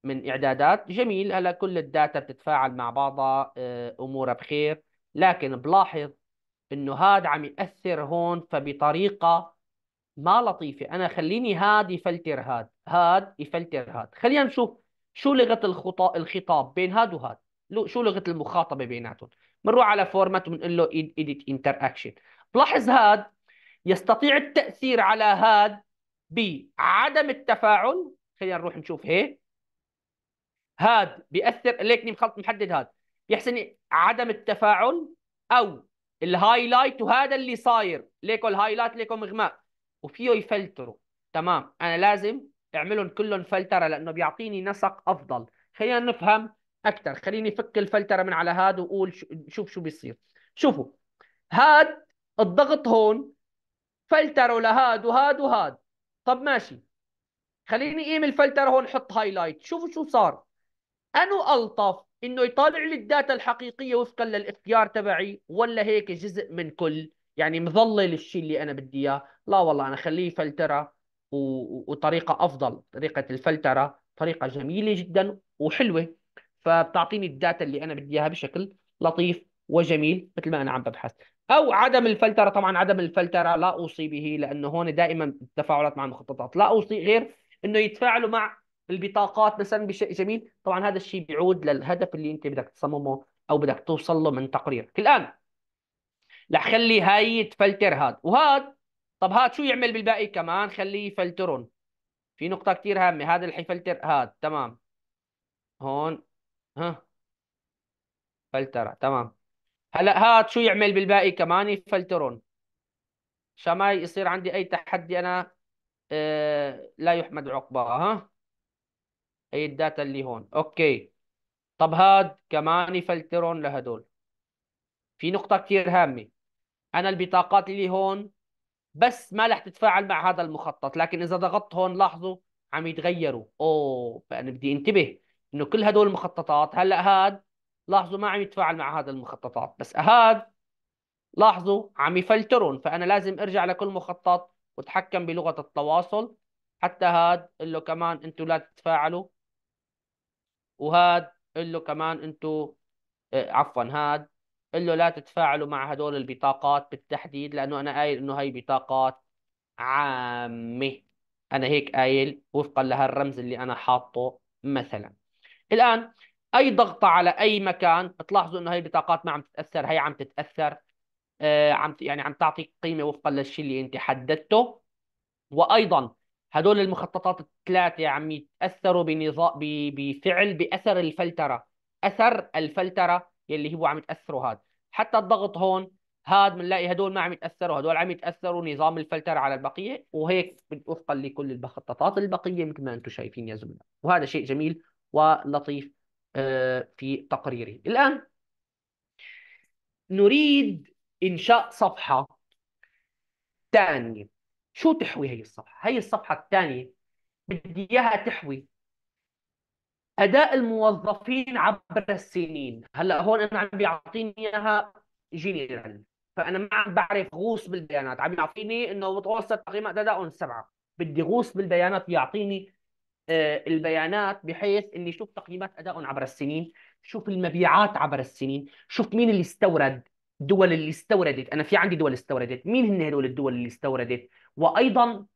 من إعدادات؟ جميل هلا كل الداتا بتتفاعل مع بعضها آه، أمورها بخير لكن بلاحظ إنه هذا عم يأثر هون فبطريقة ما لطيفة أنا خليني هاد يفلتر هاد هاد يفلتر هاد خلينا نشوف شو لغة الخطا... الخطاب بين هاد وهاد شو لغة المخاطبة بيناتهم بنروح على فورمات وبنقول له ايديت انتر اكشن بلاحظ هاد يستطيع التاثير على هاد بعدم التفاعل خلينا نروح نشوف هيك هاد بياثر ليكني مخلط محدد هاد يحسن عدم التفاعل او الهايلايت وهذا اللي صاير ليكو الهايلايت ليكو مغماء وفيه يفلتروا تمام انا لازم اعملهم كلهم فلتره لانه بيعطيني نسق افضل خلينا نفهم اكثر خليني افك الفلتره من على هذا واقول شوف شو بيصير شوفوا هاد الضغط هون فلتروا لهاد وهاد وهاد طب ماشي خليني قيم الفلتره هون حط هايلايت شوفوا شو صار انو الطف انه يطالع لي الداتا الحقيقيه وفقا للاختيار تبعي ولا هيك جزء من كل يعني مظلل الشيء اللي انا بدي اياه لا والله انا خليه فلتره و... وطريقه افضل طريقه الفلتره طريقه جميله جدا وحلوه فبتعطيني الداتا اللي انا بدي اياها بشكل لطيف وجميل مثل ما انا عم ببحث او عدم الفلتره طبعا عدم الفلتره لا اوصي به لانه هون دائما التفاعلات مع المخططات لا اوصي غير انه يتفاعلوا مع البطاقات مثلا بشيء جميل طبعا هذا الشيء بيعود للهدف اللي انت بدك تصممه او بدك توصل له من تقريرك الان رح خلي هاي تفلتر هاد وهاد طب هاد شو يعمل بالباقي كمان خليه يفلترون في نقطه كثير هامه هذا اللي حيفلتر هاد تمام هون ها فلترة تمام هلا هاد شو يعمل بالباقي كمان يفلترون عشان ما يصير عندي اي تحدي انا آه لا يحمد عقباها ها هي الداتا اللي هون اوكي طب هاد كمان يفلترون لهدول في نقطة كثير هامة أنا البطاقات اللي هون بس ما رح تتفاعل مع هذا المخطط لكن إذا ضغطت هون لاحظوا عم يتغيروا أوه فأنا بدي انتبه انه كل هدول المخططات هلا هاد لاحظوا ما عم يتفاعل مع هذا المخططات بس هاد لاحظوا عم يفلترون فانا لازم ارجع لكل مخطط واتحكم بلغه التواصل حتى هاد قل له كمان انتوا لا تتفاعلوا وهاد قل له كمان انتوا آه، عفوا هاد قل له لا تتفاعلوا مع هدول البطاقات بالتحديد لانه انا قايل انه هي بطاقات عامه انا هيك قايل وفقا لهالرمز اللي انا حاطه مثلا الآن أي ضغطة على أي مكان بتلاحظوا إنه هي البطاقات ما عم تتأثر هي عم تتأثر آه عم يعني عم تعطيك قيمة وفقا للشيء اللي أنت حددته وأيضا هدول المخططات الثلاثة عم يتأثروا بنظام بفعل بأثر الفلترة أثر الفلترة يلي هو عم يتأثروا هذا حتى الضغط هون هاد بنلاقي هدول ما عم يتاثروا هدول عم يتاثروا نظام الفلتر على البقيه وهيك وفقا لكل المخططات البقيه مثل ما انتم شايفين يا زملاء وهذا شيء جميل ولطيف آه، في تقريره الآن نريد إنشاء صفحة ثانية شو تحوي هي الصفحة؟ هي الصفحة الثانية بدي إياها تحوي أداء الموظفين عبر السنين هلا هون أنا عم بيعطيني إياها جنرال فأنا ما عم بعرف غوص بالبيانات عم يعطيني إنه متوسط تقييم أدائهم سبعة بدي غوص بالبيانات يعطيني آه، البيانات بحيث اني اشوف تقييمات ادائهم عبر السنين شوف المبيعات عبر السنين شوف مين اللي استورد الدول اللي استوردت انا في عندي دول استوردت مين هن هدول الدول اللي استوردت وايضا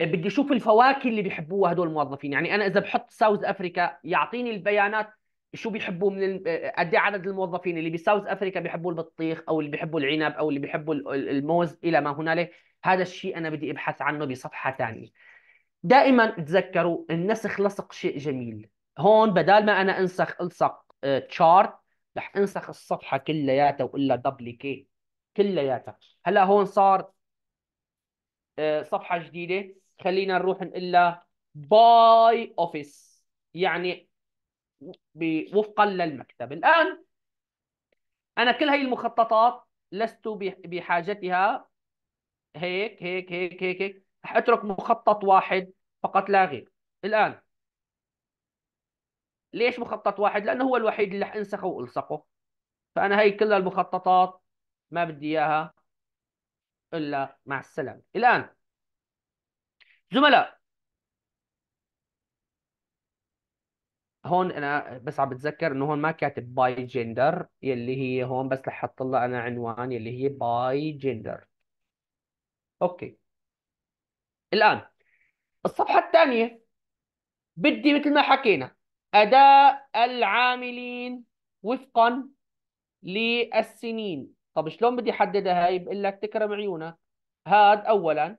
آه، بدي اشوف الفواكه اللي بيحبوها هدول الموظفين يعني انا اذا بحط ساوث افريكا يعطيني البيانات شو بيحبوا من آه، قد ايه عدد الموظفين اللي بساوث افريكا بيحبوا البطيخ او اللي بيحبوا العنب او اللي بيحبوا الموز الى ما هنالك هذا الشيء انا بدي ابحث عنه بصفحه ثانيه دائما تذكروا النسخ لصق شيء جميل هون بدال ما انا انسخ الصق تشارت آه، رح انسخ الصفحه كلياتها واقول لها دبليكيت كلياتها هلا هون صار آه، صفحه جديده خلينا نروح نقول لها باي اوفيس يعني وفقا للمكتب الان انا كل هي المخططات لست بحاجتها هيك هيك هيك هيك هيك رح اترك مخطط واحد فقط لا غير الآن ليش مخطط واحد؟ لأنه هو الوحيد اللي رح أنسخه وألصقه فأنا هي كل المخططات ما بدي إياها إلا مع السلامة الآن زملاء هون انا بس عم بتذكر انه هون ما كاتب باي جندر يلي هي هون بس لحط احط لها انا عنوان يلي هي باي جندر اوكي الان الصفحة الثانية بدي مثل ما حكينا أداء العاملين وفقا للسنين طب شلون بدي أحددها هاي بقول لك تكرم عيونك هاد أولا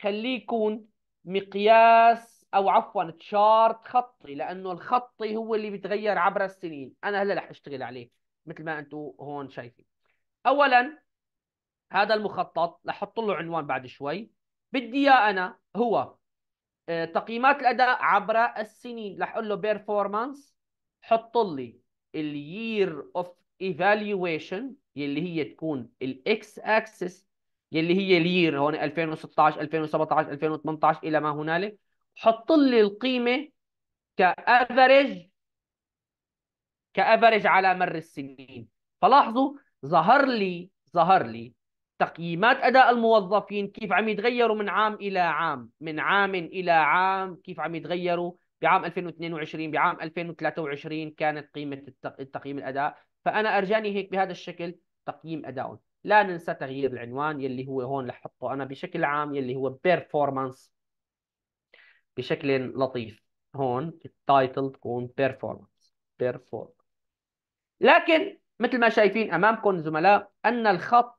خليه يكون مقياس أو عفوا تشارت خطي لأنه الخطي هو اللي بيتغير عبر السنين أنا هلا رح أشتغل عليه مثل ما أنتم هون شايفين أولا هذا المخطط رح أحط له عنوان بعد شوي بدي إياه أنا هو تقييمات الاداء عبر السنين رح اقول له بيرفورمانس حط لي اليير اوف ايفالويشن يلي هي تكون الاكس اكسس يلي هي اليير هون 2016 2017 2018 الى ما هنالك حط لي القيمه كافرج كافرج على مر السنين فلاحظوا ظهر لي ظهر لي تقييمات اداء الموظفين كيف عم يتغيروا من عام الى عام من عام الى عام كيف عم يتغيروا بعام 2022 بعام 2023 كانت قيمه التقييم الاداء فانا ارجاني هيك بهذا الشكل تقييم ادائهم لا ننسى تغيير العنوان يلي هو هون رح انا بشكل عام يلي هو بيرفورمانس بشكل لطيف هون التايتل تكون بيرفورمانس بيرفورمانس لكن مثل ما شايفين امامكم زملاء ان الخط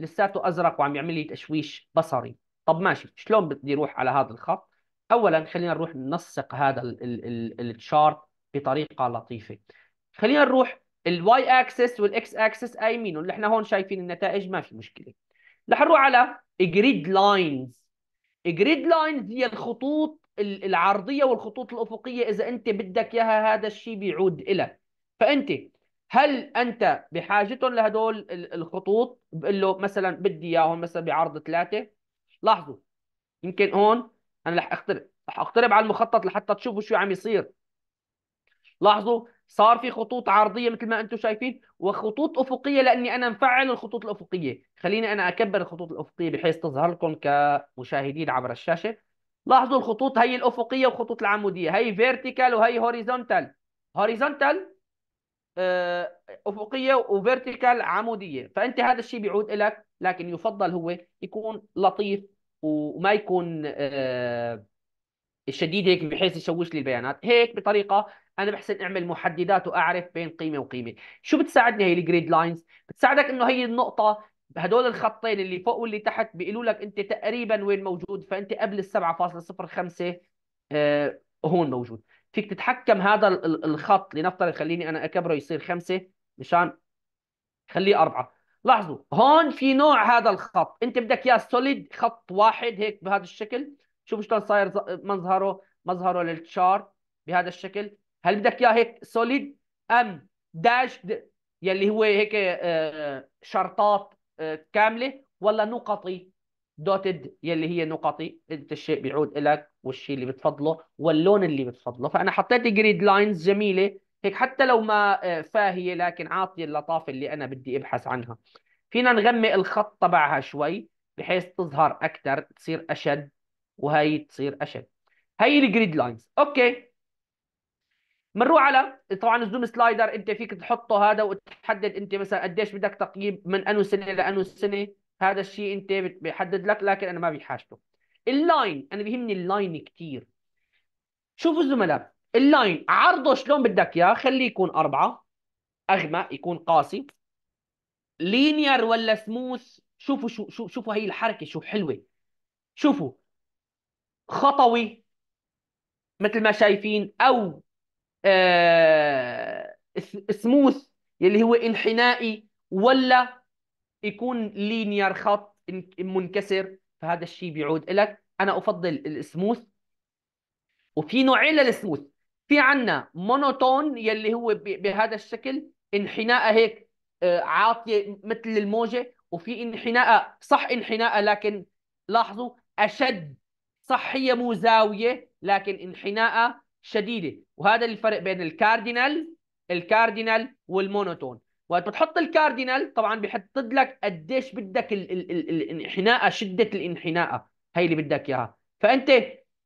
لساته ازرق وعم يعمل لي تشويش بصري طب ماشي شلون بدي اروح على هذا الخط اولا خلينا نروح ننسق هذا التشارت بطريقه لطيفه خلينا نروح الواي اكسس والاكس اكسس قايمين اللي احنا هون شايفين النتائج ما في مشكله رح نروح على جريد لاينز جريد لاينز هي الخطوط العرضيه والخطوط الافقيه اذا انت بدك اياها هذا الشيء بيعود لك فانت هل انت بحاجتهم لهدول الخطوط بقول له مثلا بدي اياهم مثلا بعرض ثلاثه لاحظوا يمكن هون انا رح اقترب رح اقترب على المخطط لحتى تشوفوا شو عم يصير لاحظوا صار في خطوط عرضيه مثل ما انتم شايفين وخطوط افقيه لاني انا مفعل الخطوط الافقيه خليني انا اكبر الخطوط الافقيه بحيث تظهر لكم كمشاهدين عبر الشاشه لاحظوا الخطوط هي الافقيه وخطوط العموديه هي فيرتيكال وهي هوريزونتال هوريزونتال افقيه وفيرتيكال عموديه فانت هذا الشيء بيعود لك لكن يفضل هو يكون لطيف وما يكون آه، شديد هيك بحيث يشوش لي البيانات هيك بطريقه انا بحسن اعمل محددات واعرف بين قيمه وقيمه شو بتساعدني هي الجريد لاينز بتساعدك انه هي النقطه هدول الخطين اللي فوق واللي تحت بيقولوا لك انت تقريبا وين موجود فانت قبل ال 7.05 آه، هون موجود فيك تتحكم هذا الخط لنفترض خليني انا اكبره يصير خمسه مشان خليه اربعه لاحظوا هون في نوع هذا الخط انت بدك اياه سوليد خط واحد هيك بهذا الشكل شوف شلون صاير مظهره مظهره للتشارت بهذا الشكل هل بدك اياه هيك سوليد ام داش يلي هو هيك آه، آه، شرطات آه، كامله ولا نقطي دوتد يلي هي نقطي انت الشيء بيعود لك والشيء اللي بتفضله واللون اللي بتفضله فانا حطيت جريد لاينز جميله هيك حتى لو ما آه، فاهيه لكن عاطيه اللطافه اللي انا بدي ابحث عنها فينا نغمق الخط تبعها شوي بحيث تظهر اكثر تصير اشد وهي تصير اشد هي الجريد لاينز اوكي بنروح على طبعا الزوم سلايدر انت فيك تحطه هذا وتحدد انت مثلا قديش بدك تقييم من انو سنه لانو سنه هذا الشيء انت بيحدد لك لكن انا ما بحاجته اللاين انا بيهمني اللاين كثير شوفوا الزملاء اللاين عرضه شلون بدك اياه خليه يكون أربعة أغمق يكون قاسي لينير ولا سموث شوفوا شو شو شوفوا هي الحركة شو حلوة شوفوا خطوي مثل ما شايفين أو آه سموث يلي هو انحنائي ولا يكون لينير خط منكسر فهذا الشيء بيعود لك انا افضل السموث وفي نوعين للسموث في عندنا مونوتون يلي هو بهذا الشكل انحناء هيك آه، عاطيه مثل الموجه وفي انحناء صح انحناء لكن لاحظوا اشد صح هي مو زاويه لكن انحناء شديده وهذا الفرق بين الكاردينال الكاردينال والمونوتون وقت بتحط الكاردينال طبعا بيحدد لك قديش بدك ال ال ال الانحناءة شدة الانحناءة هي اللي بدك اياها فانت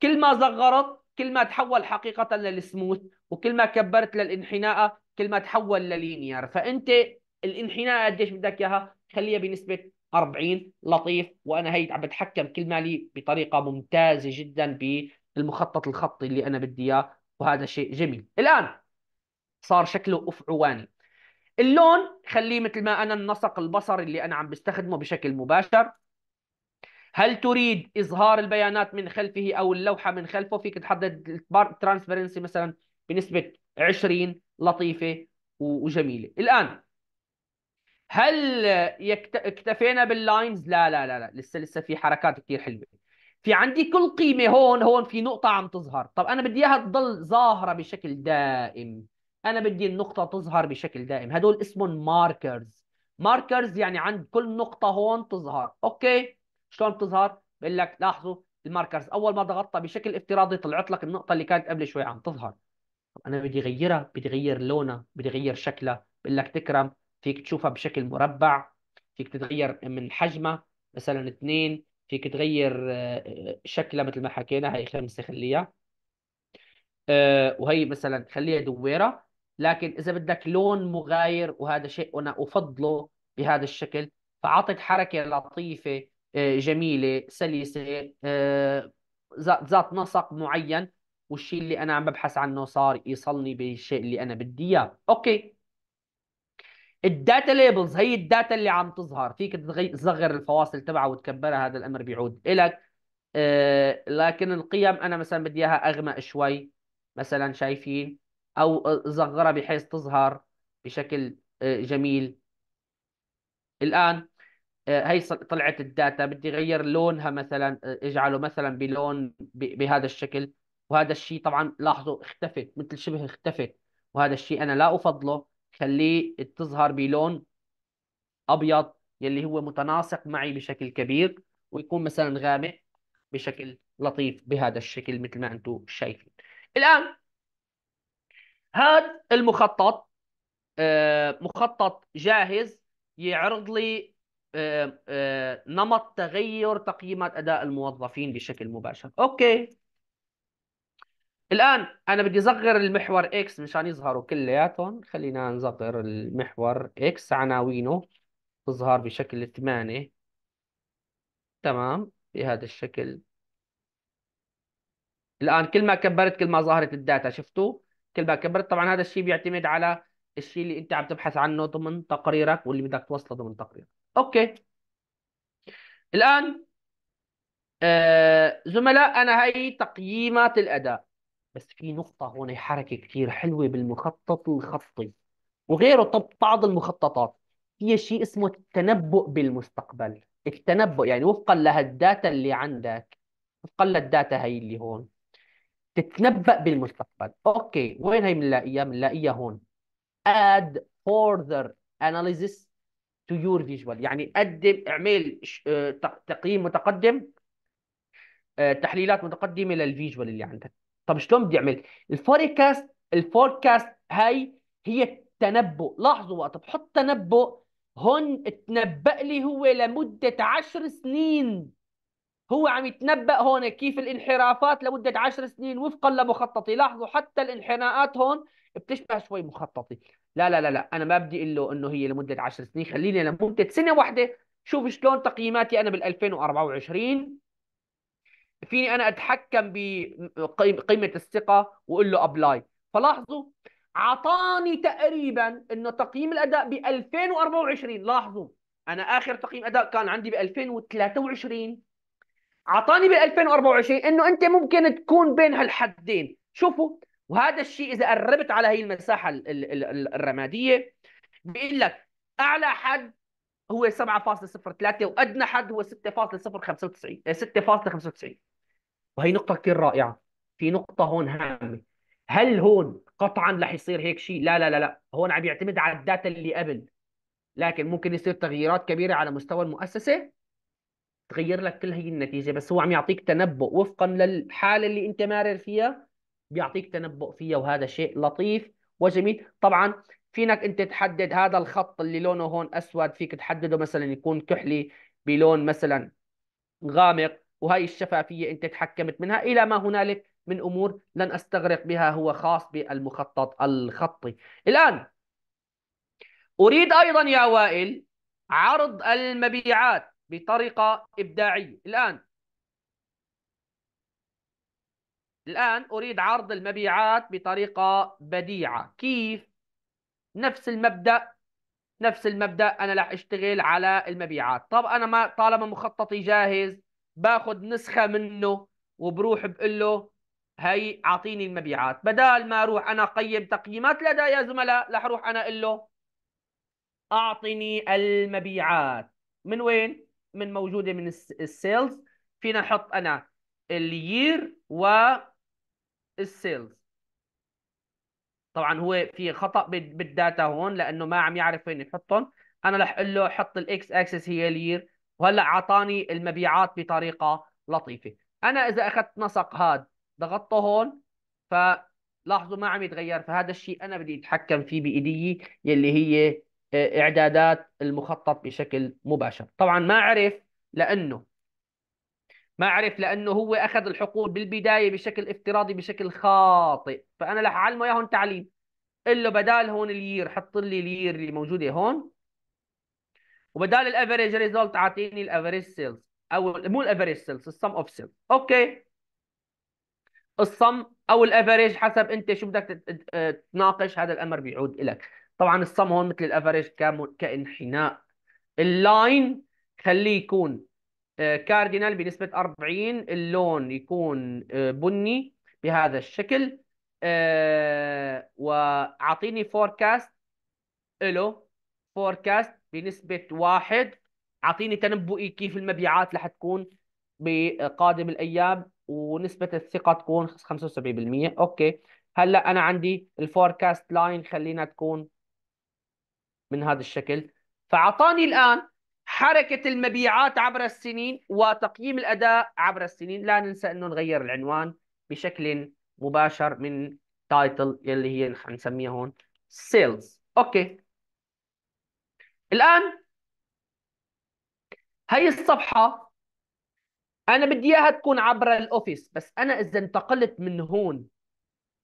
كل ما صغرت كل ما تحول حقيقة للسموث وكل ما كبرت للانحناءة كل ما تحول للينير فانت الانحناء قديش بدك اياها خليها بنسبة 40 لطيف وانا هي عم بتحكم كل مالي بطريقة ممتازة جدا بالمخطط الخطي اللي انا بدي اياه وهذا شيء جميل الان صار شكله افعواني اللون خليه مثل ما انا النسق البصري اللي انا عم بستخدمه بشكل مباشر هل تريد اظهار البيانات من خلفه او اللوحه من خلفه فيك تحدد ترانسبرنسي مثلا بنسبه 20 لطيفه وجميله الان هل اكتفينا باللاينز لا لا لا لا لسه لسه في حركات كثير حلوه في عندي كل قيمه هون هون في نقطه عم تظهر طب انا بدي اياها تضل ظاهره بشكل دائم انا بدي النقطه تظهر بشكل دائم هدول اسمهم ماركرز ماركرز يعني عند كل نقطه هون تظهر اوكي شلون بتظهر بقول لك لاحظوا الماركرز اول ما ضغطتها بشكل افتراضي طلعت لك النقطه اللي كانت قبل شوي عم تظهر انا بدي اغيرها بدي اغير لونها بدي اغير شكلها بقول لك تكرم فيك تشوفها بشكل مربع فيك تتغير من حجمها مثلا اثنين فيك تغير آه، آه، شكلها مثل ما حكينا هي خمسه خليها آه، وهي مثلا خليها دويره لكن اذا بدك لون مغاير وهذا شيء انا افضله بهذا الشكل فاعطت حركه لطيفه آه، جميله سلسه آه، ذات نسق معين والشيء اللي انا عم ببحث عنه صار يوصلني بالشيء اللي انا بدي اياه اوكي الداتا ليبلز هي الداتا اللي عم تظهر فيك تصغر الفواصل تبعها وتكبرها هذا الامر بيعود الك آه، لكن القيم انا مثلا بدي اياها اغمق شوي مثلا شايفين أو صغرها بحيث تظهر بشكل آه، جميل الآن آه، هي طلعت الداتا بدي أغير لونها مثلا آه، أجعله مثلا بلون بهذا الشكل وهذا الشيء طبعا لاحظوا اختفت مثل شبه اختفت وهذا الشيء أنا لا أفضله خليه تظهر بلون أبيض يلي هو متناسق معي بشكل كبير ويكون مثلا غامق بشكل لطيف بهذا الشكل مثل ما أنتم شايفين الآن هذا المخطط آه، مخطط جاهز يعرض لي آه، آه، نمط تغير تقييمات اداء الموظفين بشكل مباشر اوكي الان انا بدي اصغر المحور اكس مشان يظهروا كلياتهم خلينا نصغر المحور اكس عناوينه تظهر بشكل 8 تمام بهذا الشكل الان كل ما كبرت كل ما ظهرت الداتا شفتوا كل ما كبرت طبعا هذا الشيء بيعتمد على الشيء اللي انت عم تبحث عنه ضمن تقريرك واللي بدك توصله ضمن تقريرك اوكي الان آه زملاء انا هي تقييمات الاداء بس في نقطه هون حركه كثير حلوه بالمخطط الخطي وغيره طب بعض المخططات في شيء اسمه التنبؤ بالمستقبل التنبؤ يعني وفقا لهالداتا اللي عندك وفقا للداتا هي اللي هون تتنبأ بالمستقبل اوكي وين هي بنلاقيها بنلاقيها هون add further analysis to your visual يعني قدم اعمل آه، تقييم متقدم آه، تحليلات متقدمه للفيجوال اللي عندك طب شلون بدي اعمل الفوركاست الفوركاست هاي هي التنبؤ لاحظوا وقت بحط تنبؤ هون تنبأ لي هو لمدة عشر سنين هو عم يتنبأ هون كيف الانحرافات لمدة عشر سنين وفقا لمخططي لاحظوا حتى الانحناءات هون بتشبه شوي مخططي لا لا لا لا أنا ما بدي أقول له إنه هي لمدة عشر سنين خليني لمدة سنة واحدة شوف شلون تقييماتي أنا بال 2024 فيني أنا أتحكم بقيمة الثقة وأقول له أبلاي فلاحظوا عطاني تقريبا انه تقييم الاداء ب 2024 لاحظوا انا اخر تقييم اداء كان عندي ب 2023 اعطاني بال 2024 انه انت ممكن تكون بين هالحدين شوفوا وهذا الشيء اذا قربت على هي المساحه ال ال ال الرماديه بيقول لك اعلى حد هو 7.03 وادنى حد هو 6.095 6.95 آه، وهي نقطه كثير رائعه في نقطه هون هامه هل هون قطعا رح يصير هيك شيء لا لا لا لا هون عم يعتمد على الداتا اللي قبل لكن ممكن يصير تغييرات كبيره على مستوى المؤسسه تغير لك كل هي النتيجه بس هو عم يعطيك تنبؤ وفقا للحاله اللي انت مارر فيها بيعطيك تنبؤ فيها وهذا شيء لطيف وجميل طبعا فينك انت تحدد هذا الخط اللي لونه هون اسود فيك تحدده مثلا يكون كحلي بلون مثلا غامق وهي الشفافيه انت تحكمت منها الى ما هنالك من امور لن استغرق بها هو خاص بالمخطط الخطي الان اريد ايضا يا وائل عرض المبيعات بطريقة إبداعية الآن الآن أريد عرض المبيعات بطريقة بديعة كيف؟ نفس المبدأ نفس المبدأ أنا راح أشتغل على المبيعات طب أنا ما طالما مخططي جاهز باخذ نسخة منه وبروح بقول له هي أعطيني المبيعات بدال ما أروح أنا قيم تقييمات لدى يا زملاء لح أروح أنا أقول له أعطني المبيعات من وين؟ من موجوده من السيلز فينا احط انا اليير والسيلز طبعا هو في خطا بالداتا هون لانه ما عم يعرف وين يحطهم انا رح اقول له حط الاكس اكسس هي اليير وهلا اعطاني المبيعات بطريقه لطيفه انا اذا اخذت نسق هاد ضغطته هون فلاحظوا ما عم يتغير فهذا الشيء انا بدي اتحكم فيه بايدي يلي هي اعدادات المخطط بشكل مباشر طبعا ما عرف لانه ما عرف لانه هو اخذ الحقول بالبدايه بشكل افتراضي بشكل خاطئ فانا راح اعلمه اياهم تعليم قل له بدال هون اليير حط لي اليير اللي موجوده هون وبدال الافريج ريزولت اعطيني الافريج سيلز او مو الافريج سيلز السم اوف سيلز اوكي الصم او الافريج حسب انت شو بدك تناقش هذا الامر بيعود لك طبعا الصم هون مثل الافريج كانحناء اللاين خليه يكون كاردينال آه، بنسبة 40 اللون يكون آه، بني بهذا الشكل وعطيني فوركاست له فوركاست بنسبة واحد عطيني تنبؤي كيف المبيعات رح تكون بقادم الأيام ونسبة الثقة تكون 75% أوكي هلا أنا عندي الفوركاست لاين خلينا تكون من هذا الشكل فأعطاني الآن حركة المبيعات عبر السنين وتقييم الأداء عبر السنين لا ننسى أنه نغير العنوان بشكل مباشر من تايتل اللي هي حنسميها هون سيلز أوكي الآن هي الصفحة أنا بدي إياها تكون عبر الأوفيس بس أنا إذا انتقلت من هون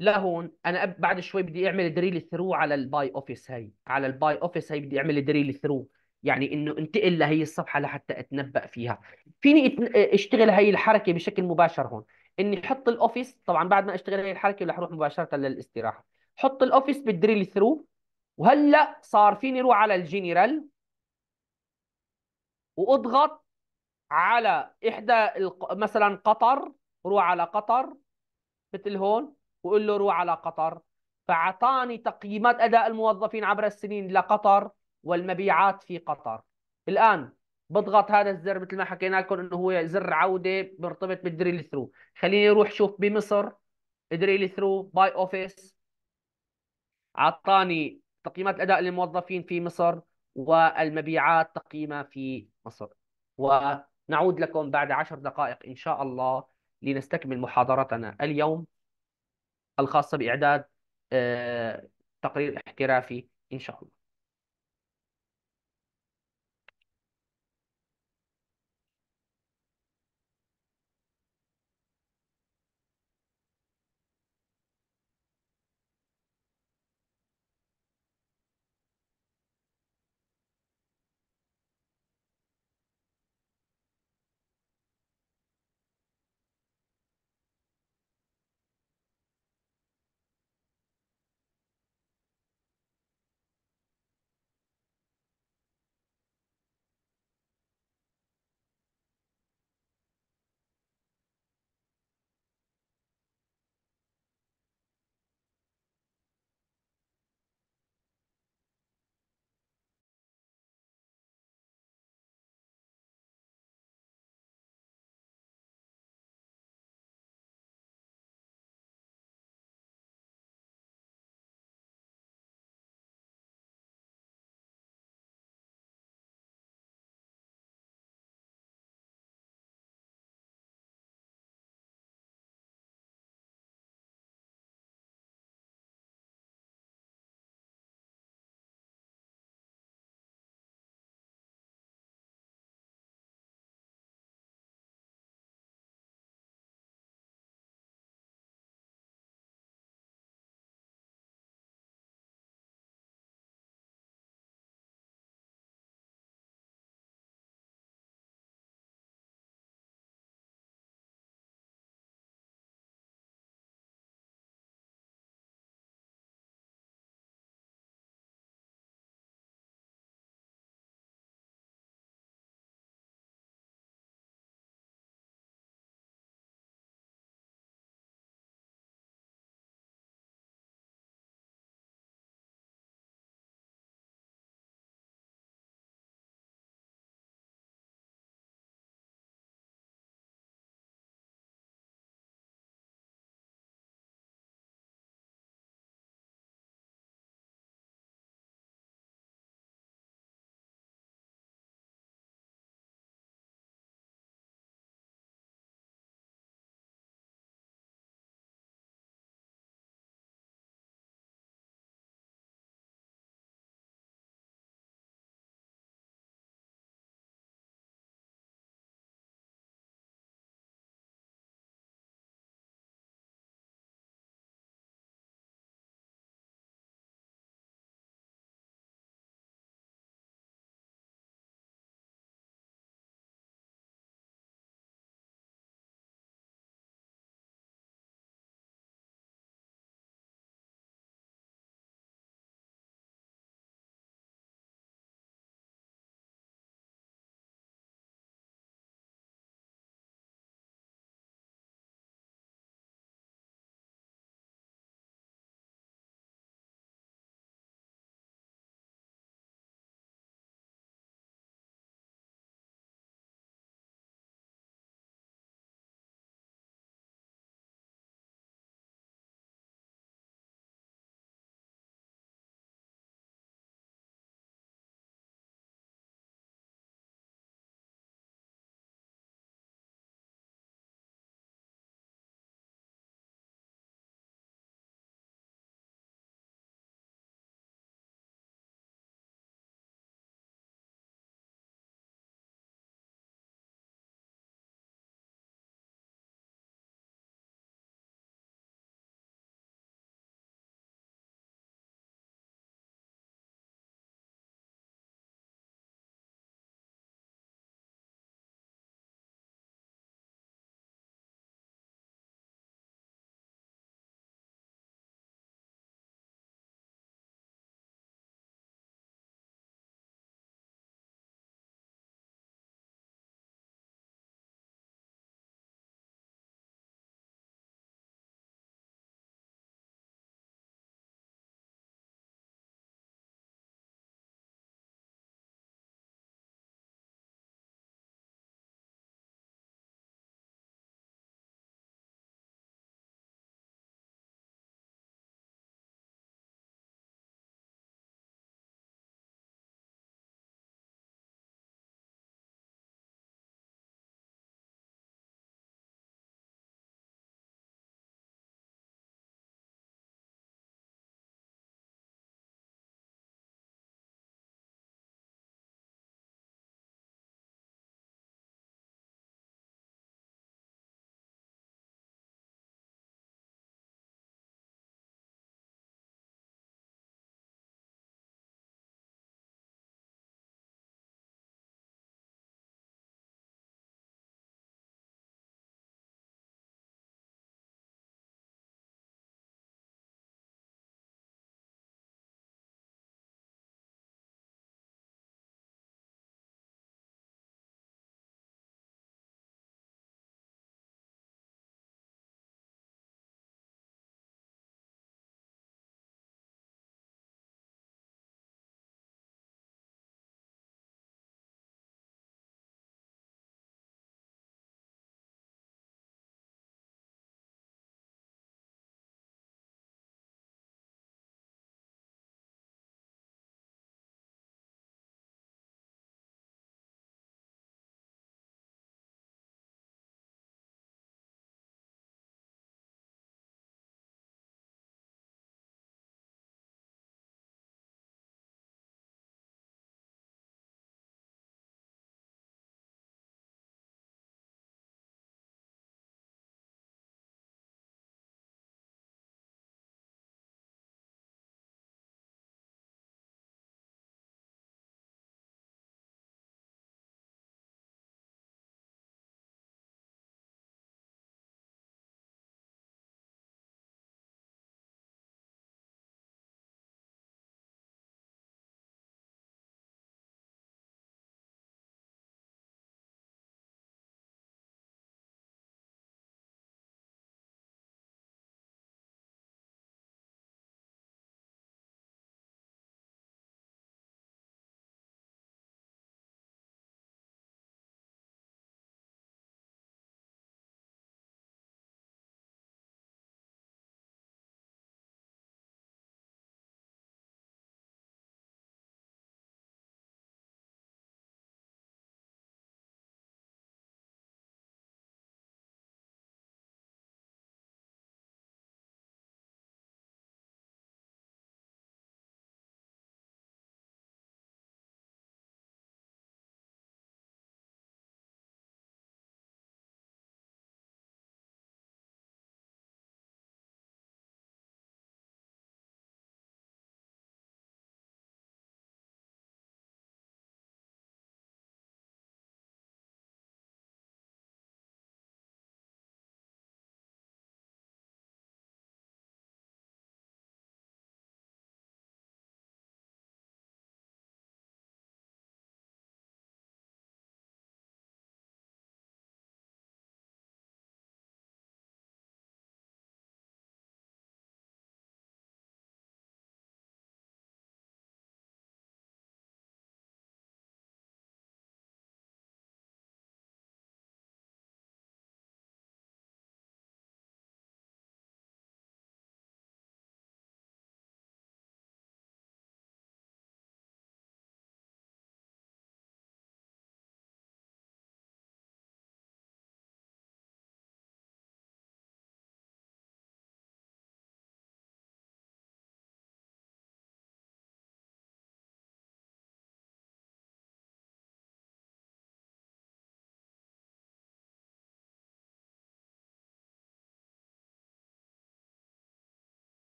لهون انا بعد شوي بدي اعمل دريل ثرو على الباي اوفيس هي على الباي اوفيس هي بدي اعمل دريل ثرو يعني انه انتقل لهي الصفحه لحتى اتنبا فيها فيني اشتغل هي الحركه بشكل مباشر هون اني احط الاوفيس طبعا بعد ما اشتغل هي الحركه رح اروح مباشره للاستراحه حط الاوفيس بالدريل ثرو وهلا صار فيني اروح على الجنرال واضغط على احدى مثلا قطر روح على قطر مثل هون وقول له روح على قطر فاعطاني تقييمات اداء الموظفين عبر السنين لقطر والمبيعات في قطر الان بضغط هذا الزر مثل ما حكينا لكم انه هو زر عوده مرتبط بالدريل ثرو خليني اروح شوف بمصر دريل ثرو باي اوفيس اعطاني تقييمات اداء للموظفين في مصر والمبيعات تقييمها في مصر ونعود لكم بعد عشر دقائق ان شاء الله لنستكمل محاضرتنا اليوم الخاصة بإعداد آه، تقرير احترافي إن شاء الله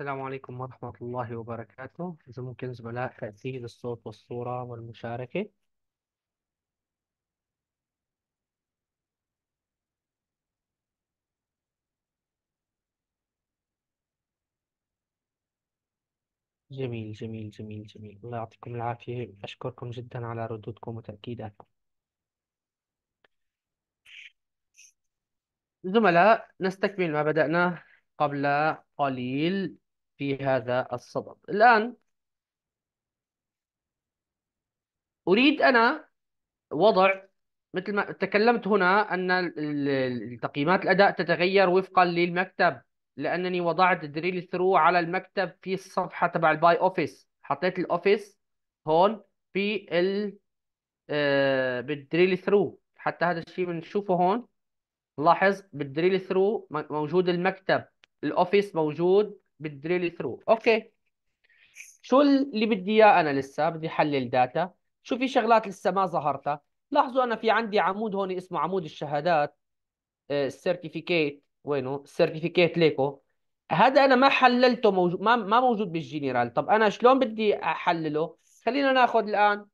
السلام عليكم ورحمة الله وبركاته إذا ممكن زملاء تأثير الصوت والصورة والمشاركة جميل جميل جميل جميل الله يعطيكم العافية أشكركم جدا على ردودكم وتأكيداتكم زملاء نستكمل ما بدأناه قبل قليل في هذا الصدد الآن أريد أنا وضع مثل ما تكلمت هنا أن تقييمات الأداء تتغير وفقا للمكتب لأنني وضعت دريل ثرو على المكتب في الصفحة تبع الباي أوفيس حطيت الأوفيس هون في ال آه، بالدريل ثرو حتى هذا الشيء بنشوفه هون لاحظ بالدريل ثرو موجود المكتب الأوفيس موجود بالدريل ثرو اوكي شو اللي بدي اياه انا لسه بدي احلل داتا شو في شغلات لسه ما ظهرتها لاحظوا انا في عندي عمود هون اسمه عمود الشهادات السيرتيفيكيت آه، وينه السيرتيفيكيت ليكو هذا انا ما حللته موجود ما ما موجود بالجنرال طب انا شلون بدي احلله خلينا ناخذ الان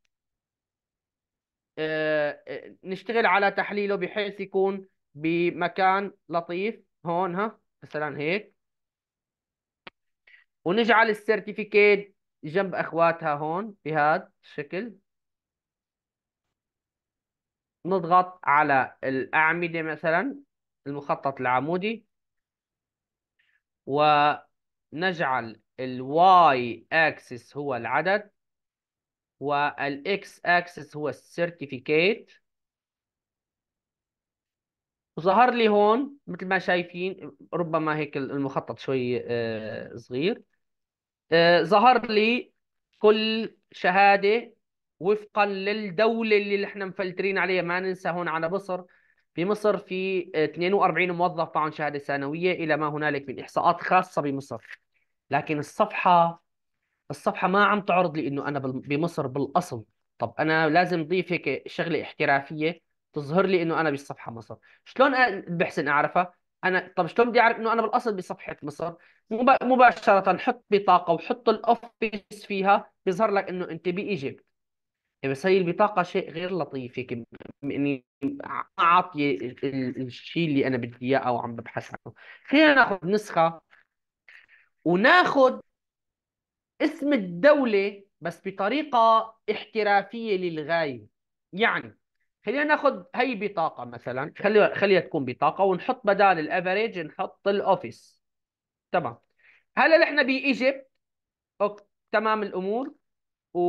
آه، آه، نشتغل على تحليله بحيث يكون بمكان لطيف هون ها مثلا هيك ونجعل السيرتيفيكيت جنب اخواتها هون بهذا الشكل نضغط على الاعمده مثلا المخطط العمودي ونجعل الواي اكسس هو العدد والاكس اكسس هو السيرتيفيكيت ظهر لي هون مثل ما شايفين ربما هيك المخطط شوي آه، صغير آه، ظهر لي كل شهاده وفقا للدوله اللي احنا مفلترين عليها ما ننسى هون على مصر في مصر في 42 موظف معهم شهاده ثانويه الى ما هنالك من احصاءات خاصه بمصر لكن الصفحه الصفحه ما عم تعرض لي انه انا بمصر بالاصل طب انا لازم ضيف هيك شغله احترافيه تظهر لي انه انا بالصفحه مصر شلون بحسن اعرفها انا طب شلون بدي اعرف انه انا بالاصل بصفحه مصر مباشرة حط بطاقة وحط الأوفيس فيها بيظهر لك إنه أنت بإيجيبت بس هي يعني البطاقة شيء غير لطيف هيك إني أعطي الشيء اللي أنا بدي إياه أو عم ببحث عنه خلينا ناخذ نسخة وناخذ اسم الدولة بس بطريقة احترافية للغاية يعني خلينا ناخذ هي بطاقة مثلا خليها خليها تكون بطاقة ونحط بدال الافريج نحط الأوفيس تمام هلا نحن بايجيبت اوكي تمام الامور و...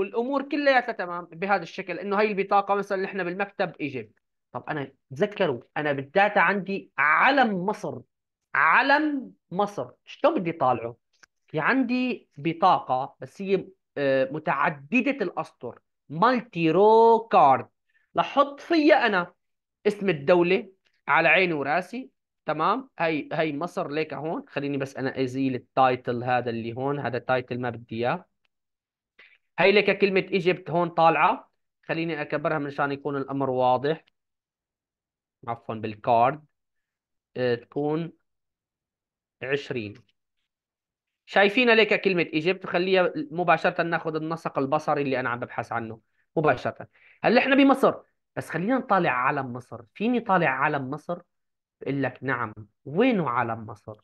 والامور كلياتها تمام بهذا الشكل انه هي البطاقه مثلا نحن بالمكتب ايجيبت طب انا تذكروا انا بالداتا عندي علم مصر علم مصر شو بدي طالعه في عندي بطاقه بس هي آه، متعدده الاسطر مالتي رو كارد لحط فيها انا اسم الدوله على عيني وراسي تمام هي هي مصر ليك هون خليني بس انا ازيل التايتل هذا اللي هون هذا التايتل ما بدي اياه هي لك كلمه ايجيبت هون طالعه خليني اكبرها مشان يكون الامر واضح عفوا بالكارد آه، تكون 20 شايفين لك كلمه ايجيبت خليها مباشره ناخذ النسق البصري اللي انا عم ببحث عنه مباشره هلا احنا بمصر بس خلينا نطالع علم مصر فيني طالع علم مصر يقول لك نعم وينه علم مصر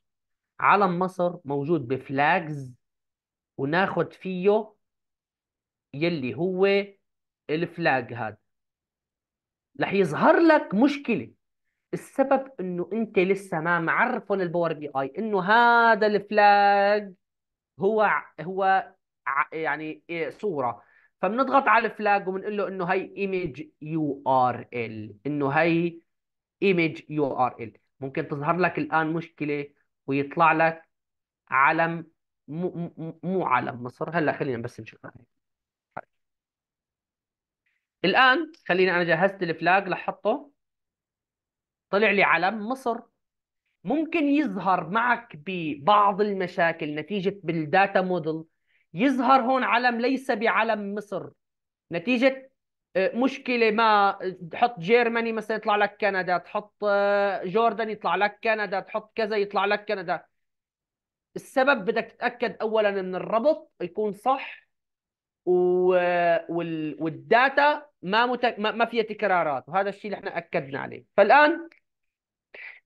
علم مصر موجود بفلاجز وناخد فيه يلي هو الفلاج هذا رح يظهر لك مشكله السبب انه انت لسه ما معرفه للباور بي اي انه هذا الفلاج هو هو يعني إيه، صوره فبنضغط على الفلاج وبنقول له انه هي ايمج يو ار ال انه هي image URL ممكن تظهر لك الآن مشكلة ويطلع لك علم مو, مو علم مصر هلا خلينا بس نشوفها الآن خليني أنا جهزت الفلاج لحطه طلع لي علم مصر ممكن يظهر معك ببعض المشاكل نتيجة بالداتا موديل يظهر هون علم ليس بعلم مصر نتيجة آه، مشكله ما تحط جيرماني مثلا يطلع لك كندا تحط آه، جوردن يطلع لك كندا تحط كذا يطلع لك كندا السبب بدك تتاكد اولا ان الربط يكون صح والداتا ما متك... ما, فيها تكرارات وهذا الشيء اللي احنا اكدنا عليه فالان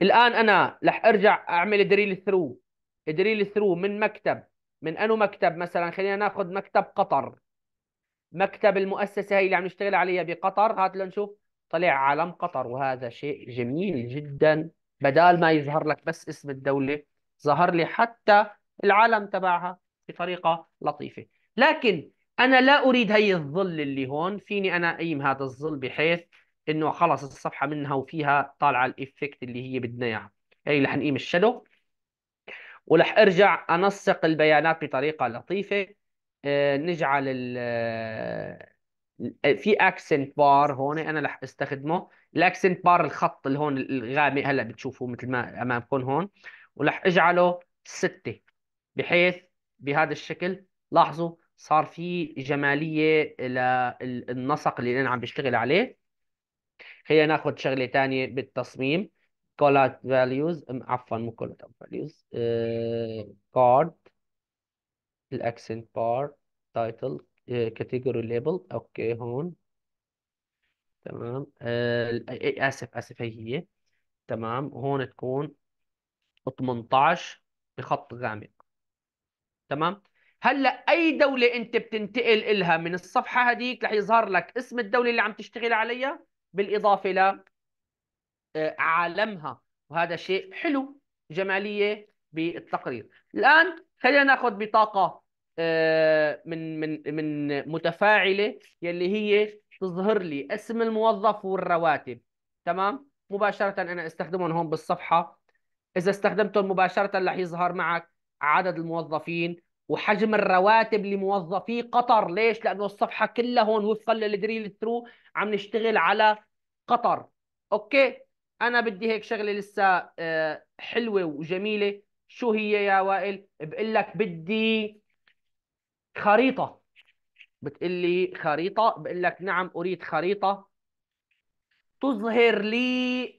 الان انا رح ارجع اعمل دريل ثرو دريل ثرو من مكتب من انو مكتب مثلا خلينا ناخذ مكتب قطر مكتب المؤسسه هي اللي عم نشتغل عليها بقطر هات لنشوف طلع علم قطر وهذا شيء جميل جدا بدال ما يظهر لك بس اسم الدوله ظهر لي حتى العالم تبعها بطريقه لطيفه لكن انا لا اريد هي الظل اللي هون فيني انا اقيم هذا الظل بحيث انه خلص الصفحه منها وفيها طالعه الافكت اللي هي بدنا اياها هي رح نقيم الشادو ولح ارجع انسق البيانات بطريقه لطيفه آه، نجعل ال آه، آه، في اكسنت بار هون انا رح استخدمه الاكسنت بار الخط اللي هون الغامق هلا بتشوفوه مثل ما امامكم هون ورح اجعله ستة بحيث بهذا الشكل لاحظوا صار في جمالية للنسق اللي أنا عم بشتغل عليه خلينا ناخذ شغلة ثانية بالتصميم كولات فاليوز عفوا مو كولات فاليوز كارد الاكسنت بار تايتل كاتيجوري ليبل اوكي هون تمام آه اسف اسف هي هي تمام هون تكون 18 بخط غامق تمام هلا اي دوله انت بتنتقل الها من الصفحه هذيك رح يظهر لك اسم الدوله اللي عم تشتغل عليها بالاضافه ل آه، عالمها وهذا شيء حلو جماليه بالتقرير الان خلينا ناخذ بطاقه آه، من من من متفاعله يلي هي تظهر لي اسم الموظف والرواتب تمام مباشره انا استخدمهم هون بالصفحه اذا استخدمتهم مباشره رح يظهر معك عدد الموظفين وحجم الرواتب لموظفي قطر ليش لانه الصفحه كلها هون وفقا للدريل ثرو عم نشتغل على قطر اوكي انا بدي هيك شغله لسه آه، حلوه وجميله شو هي يا وائل بقول لك بدي خريطة بتقول لي خريطة بقول لك نعم أريد خريطة تظهر لي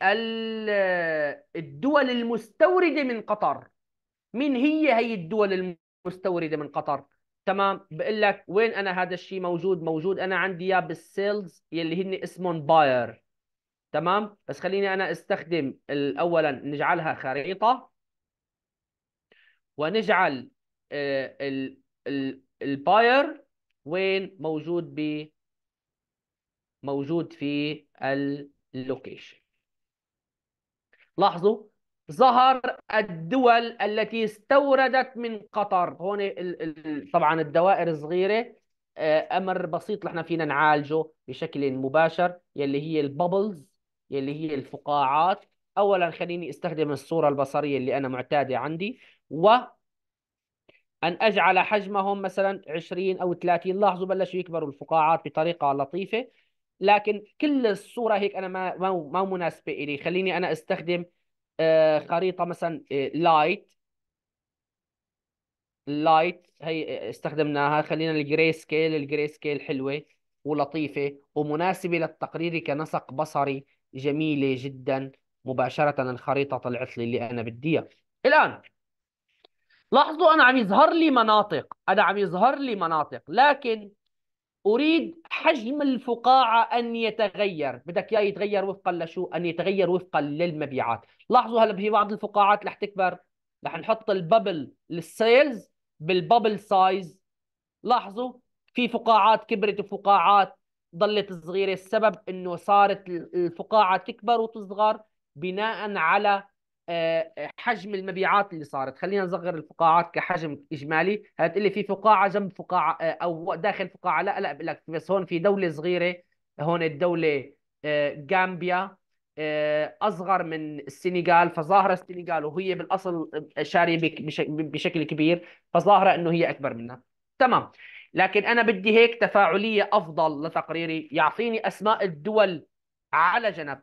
الدول المستوردة من قطر مين هي هي الدول المستوردة من قطر تمام بقول لك وين انا هذا الشيء موجود موجود انا عندي اياه بالسيلز يلي هن اسمهم باير تمام بس خليني انا استخدم اولا نجعلها خريطه ونجعل آه، الباير وين موجود ب موجود في اللوكيشن لاحظوا ظهر الدول التي استوردت من قطر هون طبعا الدوائر صغيره آه، امر بسيط نحن فينا نعالجه بشكل مباشر يلي هي الببلز يلي هي الفقاعات اولا خليني استخدم الصوره البصريه اللي انا معتاده عندي و أن أجعل حجمهم مثلا 20 أو 30 لاحظوا بلشوا يكبروا الفقاعات بطريقة لطيفة لكن كل الصورة هيك أنا ما ما مناسبة إلي خليني أنا أستخدم آه، خريطة مثلا لايت آه، لايت هي آه، استخدمناها خلينا الجري سكيل الجري سكيل حلوة ولطيفة ومناسبة للتقرير كنسق بصري جميلة جدا مباشرة الخريطة طلعت لي اللي أنا بدي الآن لاحظوا أنا عم يظهر لي مناطق أنا عم يظهر لي مناطق لكن أريد حجم الفقاعة أن يتغير بدك إياه يتغير وفقا لشو أن يتغير وفقا للمبيعات لاحظوا هلا في بعض الفقاعات رح تكبر رح نحط الببل للسيلز بالببل سايز لاحظوا في فقاعات كبرت وفقاعات ضلت صغيرة السبب انه صارت الفقاعة تكبر وتصغر بناء على آه، حجم المبيعات اللي صارت خلينا نصغر الفقاعات كحجم اجمالي هتقولي لي في فقاعه جنب فقاعه آه، او داخل فقاعه لا لا بقول لك بس هون في دوله صغيره هون الدوله آه، جامبيا اصغر من السنغال فظاهره السنغال وهي بالاصل شاريه بشكل كبير فظاهره انه هي اكبر منها تمام لكن انا بدي هيك تفاعليه افضل لتقريري يعطيني اسماء الدول على جنب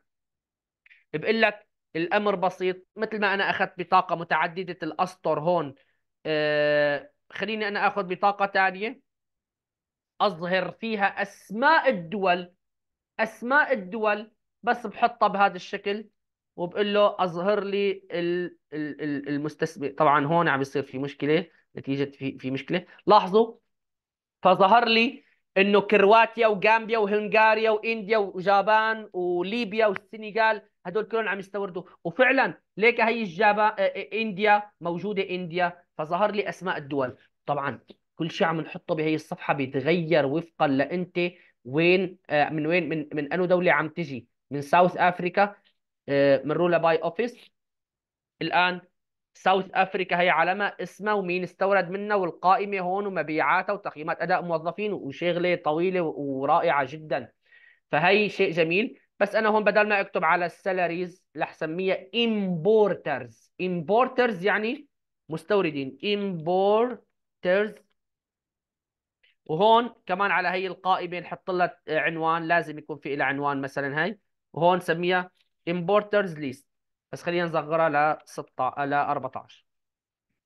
بقول لك الامر بسيط مثل ما انا اخذت بطاقه متعدده الاسطر هون آه خليني انا اخذ بطاقه ثانيه اظهر فيها اسماء الدول اسماء الدول بس بحطها بهذا الشكل وبقول له اظهر لي المستثمر طبعا هون عم بيصير في مشكله نتيجه في في مشكله لاحظوا فظهر لي انه كرواتيا وغامبيا وهنغاريا وانديا وجابان وليبيا والسنغال هدول كلهم عم يستوردوا وفعلا ليك هي الجابا انديا موجوده انديا فظهر لي اسماء الدول طبعا كل شيء عم نحطه بهي الصفحه بيتغير وفقا لانت وين آه، من وين من من انو دوله عم تجي من ساوث افريكا آه، من رولا باي اوفيس الان ساوث افريكا هي علامه اسمه ومين استورد منه والقائمه هون ومبيعاته وتقييمات اداء موظفين وشغله طويله ورائعه جدا فهي شيء جميل بس انا هون بدل ما اكتب على السالاريز رح اسميها امبورترز امبورترز يعني مستوردين امبورترز وهون كمان على هي القائمه نحط لها عنوان لازم يكون في لها عنوان مثلا هي وهون سميها امبورترز ليست بس خلينا نصغرها ل 16 ل 14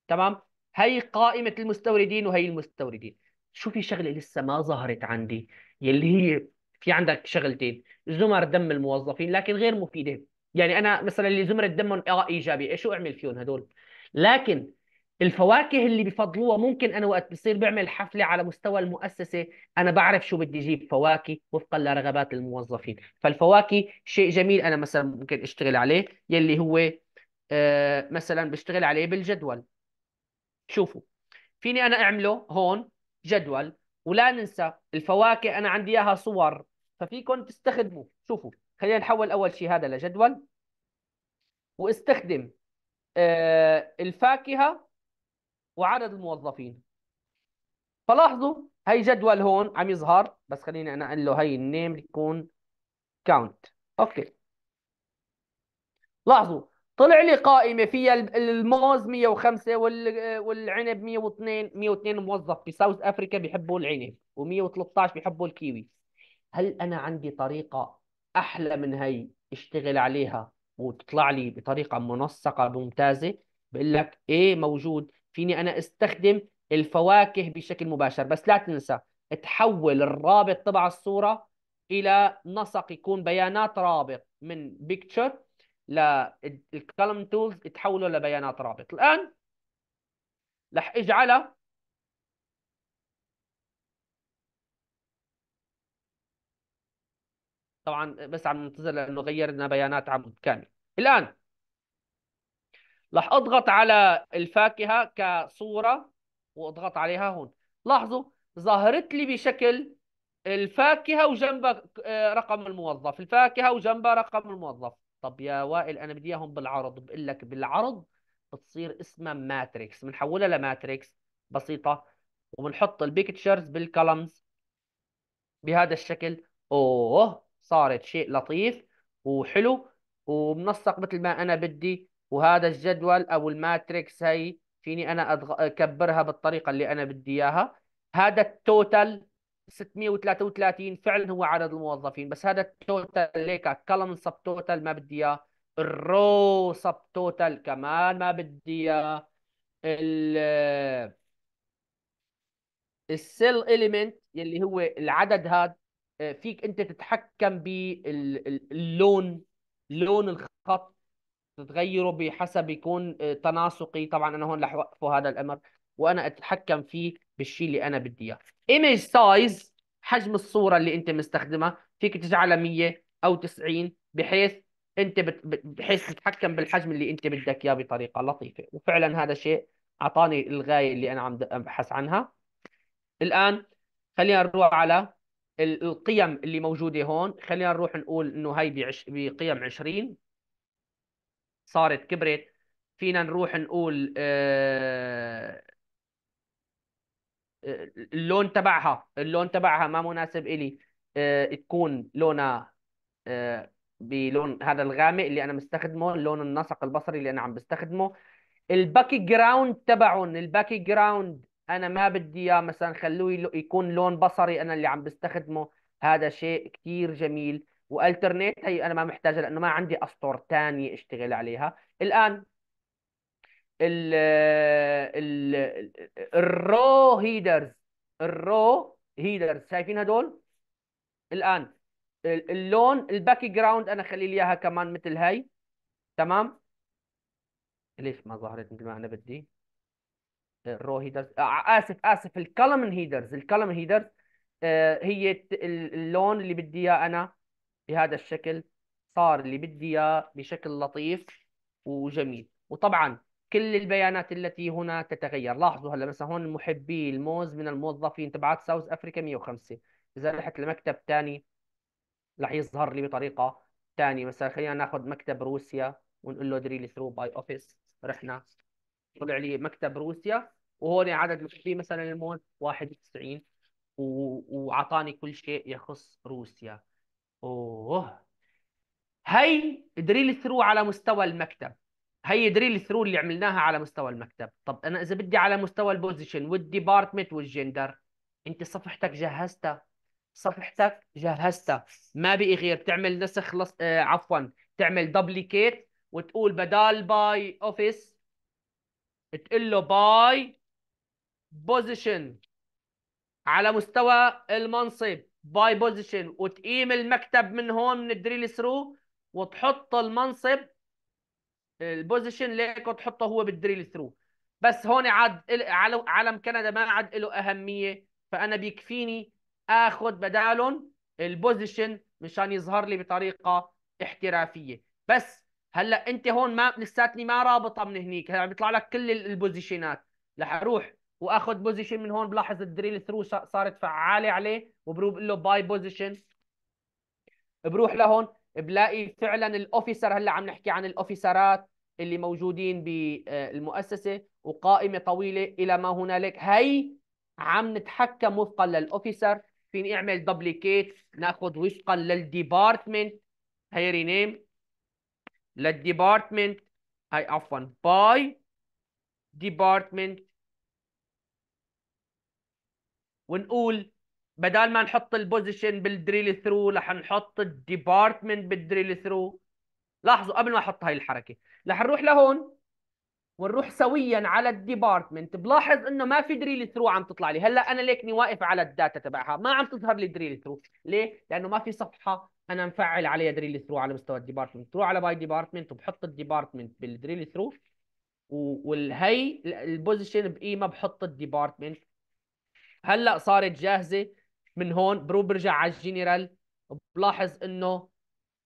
تمام هي قائمه المستوردين وهي المستوردين شو في شغله لسه ما ظهرت عندي يلي هي في عندك شغلتين زمر دم الموظفين لكن غير مفيده يعني انا مثلا اللي زمرة دمهم ايجابي شو اعمل فيهم هدول لكن الفواكه اللي بفضلوها ممكن انا وقت بصير بعمل حفله على مستوى المؤسسه انا بعرف شو بدي اجيب فواكه وفقا لرغبات الموظفين فالفواكه شيء جميل انا مثلا ممكن اشتغل عليه يلي هو آه، مثلا بشتغل عليه بالجدول شوفوا فيني انا اعمله هون جدول ولا ننسى الفواكه انا عندي اياها صور ففيكم تستخدموا شوفوا خلينا نحول اول شيء هذا لجدول واستخدم آه، الفاكهه وعدد الموظفين فلاحظوا هي جدول هون عم يظهر بس خليني انا اقول له هي النيم يكون كاونت اوكي لاحظوا طلع لي قائمة فيها الموز 105 والعنب 102 102 موظف بساوث افريكا بيحبوا العنب و113 بيحبوا الكيوي هل انا عندي طريقة احلى من هي اشتغل عليها وتطلع لي بطريقة منسقة ممتازة بقول لك ايه موجود فيني انا استخدم الفواكه بشكل مباشر بس لا تنسى تحول الرابط تبع الصوره الى نسق يكون بيانات رابط من بيكتشر للكولم تولز تحوله لبيانات رابط الان رح اجعلها طبعا بس عم ننتظر لانه غيرنا بيانات عمود كامل الان راح اضغط على الفاكهه كصوره واضغط عليها هون لاحظوا ظهرت لي بشكل الفاكهه وجنبها آه، رقم الموظف الفاكهه وجنبها رقم الموظف طب يا وائل انا بدي اياهم بالعرض بقول لك بالعرض بتصير اسمها ماتريكس بنحولها لماتريكس بسيطه وبنحط البيكتشرز بالكولمز بهذا الشكل اوه صارت شيء لطيف وحلو ومنسق مثل ما انا بدي وهذا الجدول او الماتريكس هي فيني انا اكبرها بالطريقه اللي انا بدي اياها هذا التوتال 633 فعلا هو عدد الموظفين بس هذا التوتال ليك كلم سب توتال ما بدي اياه الرو سب توتال كمان ما بدي اياه ال السيل اليمنت اللي هو العدد هذا فيك انت تتحكم باللون لون الخط تتغيره بحسب يكون آه، تناسقي طبعا انا هون رح اوقفه هذا الامر وانا اتحكم فيه بالشيء اللي انا بدي اياه ايمج سايز حجم الصوره اللي انت مستخدمها فيك تجعلها 100 او 90 بحيث انت بت... بحيث تتحكم بالحجم اللي انت بدك اياه بطريقه لطيفه وفعلا هذا شيء اعطاني الغايه اللي انا عم ابحث عنها الان خلينا نروح على القيم اللي موجوده هون خلينا نروح نقول انه هي بعش... بقيم 20 صارت كبرت فينا نروح نقول آه، آه، اللون تبعها اللون تبعها ما مناسب إلي آه، تكون لونها بلون هذا الغامق اللي انا مستخدمه اللون النسق البصري اللي انا عم بستخدمه الباك جراوند تبعهم الباك جراوند انا ما بدي اياه مثلا خلوه يكون لون بصري انا اللي عم بستخدمه هذا شيء كثير جميل والترنيت هي انا ما محتاجها لانه ما عندي اسطور ثانيه اشتغل عليها الان ال ال الرو هيدرز الرو هيدرز شايفين هدول الان اللون الباك جراوند انا خلي لي اياها كمان مثل هاي تمام ليش ما ظهرت مثل ما انا بدي الرو هيدرز آه، اسف اسف الكولمن هيدرز الكولمن هيدرز آه، هي اللون اللي بدي اياه انا بهذا الشكل صار اللي بدي اياه بشكل لطيف وجميل وطبعا كل البيانات التي هنا تتغير لاحظوا هلا مثلا هون محبي الموز من الموظفين تبعات ساوث افريكا 105 اذا رحت لمكتب ثاني رح يظهر لي بطريقه ثانيه مثلا خلينا ناخذ مكتب روسيا ونقول له دريلي ثرو باي اوفيس رحنا طلع لي مكتب روسيا وهون عدد محبي مثلا الموز 91 وعطاني كل شيء يخص روسيا اوه هي دريل ثرو على مستوى المكتب هي دريل ثرو اللي عملناها على مستوى المكتب طب انا اذا بدي على مستوى البوزيشن والديبارتمنت والجندر انت صفحتك جهزتها صفحتك جهزتها ما بقي غير تعمل نسخ لص... آه عفوا تعمل دبليكيت وتقول بدال باي اوفيس تقول له باي بوزيشن على مستوى المنصب باي بوزيشن وتقيم المكتب من هون من الدريل ثرو وتحط المنصب البوزيشن ليك وتحطه هو بالدريل ثرو بس هون عاد علم كندا ما عاد له اهميه فانا بيكفيني اخذ بدالهم البوزيشن مشان يظهر لي بطريقه احترافيه بس هلا انت هون ما لساتني ما رابطه من هنيك هلا عم بيطلع لك كل البوزيشنات رح اروح واخذ بوزيشن من هون بلاحظ الدريل ثرو صارت فعاله عليه وبروح له باي بوزيشن بروح لهون بلاقي فعلا الاوفيسر هلا عم نحكي عن الاوفيسرات اللي موجودين بالمؤسسه آه، وقائمه طويله الى ما هنالك هي عم نتحكم وفقا للاوفيسر فيني اعمل دوبليكيت ناخذ وفقا للديبارتمنت هي رينيم للديبارتمنت هي عفوا باي ديبارتمنت ونقول بدال ما نحط البوزيشن بالدريل ثرو رح نحط الديبارتمنت بالدريل ثرو لاحظوا قبل ما احط هاي الحركه رح نروح لهون ونروح سويا على الديبارتمنت بلاحظ انه ما في دريل ثرو عم تطلع لي هلا انا ليكني واقف على الداتا تبعها ما عم تظهر لي دريل ثرو ليه لانه ما في صفحه انا مفعل عليها دريل ثرو على مستوى الديبارتمنت تروح على باي ديبارتمنت وبحط الديبارتمنت بالدريل ثرو وهي البوزيشن بقيمه بحط الديبارتمنت هلا صارت جاهزه من هون بروح برجع على الجنرال بلاحظ انه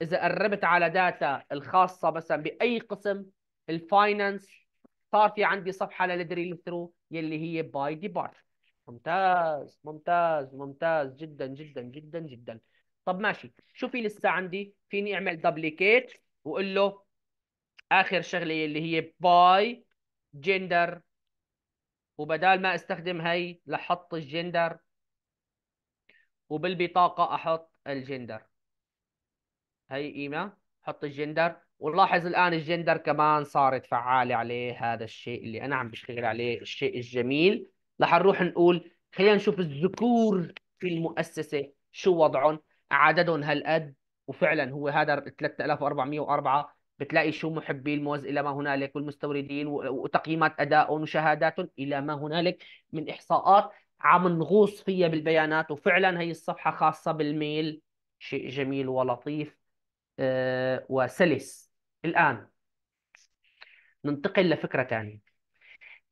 اذا قربت على داتا الخاصه مثلا باي قسم الفاينانس صار في عندي صفحه للدريل ثرو يلي هي باي ديبارت ممتاز ممتاز ممتاز جدا جدا جدا جدا طب ماشي شو في لسه عندي فيني اعمل دبليكيت واقول له اخر شغله اللي هي باي جندر وبدال ما استخدم هي لحط الجندر وبالبطاقة احط الجندر هي قيمة حط الجندر ونلاحظ الآن الجندر كمان صارت فعالة عليه هذا الشيء اللي أنا عم بشتغل عليه الشيء الجميل رح نروح نقول خلينا نشوف الذكور في المؤسسة شو وضعهم عددهم هالقد وفعلا هو هذا 3404 بتلاقي شو محبي الموز الى ما هنالك والمستوردين وتقييمات ادائهم وشهاداتهم الى ما هنالك من احصاءات عم نغوص فيها بالبيانات وفعلا هي الصفحه خاصه بالميل شيء جميل ولطيف آه، وسلس الان ننتقل لفكره ثانيه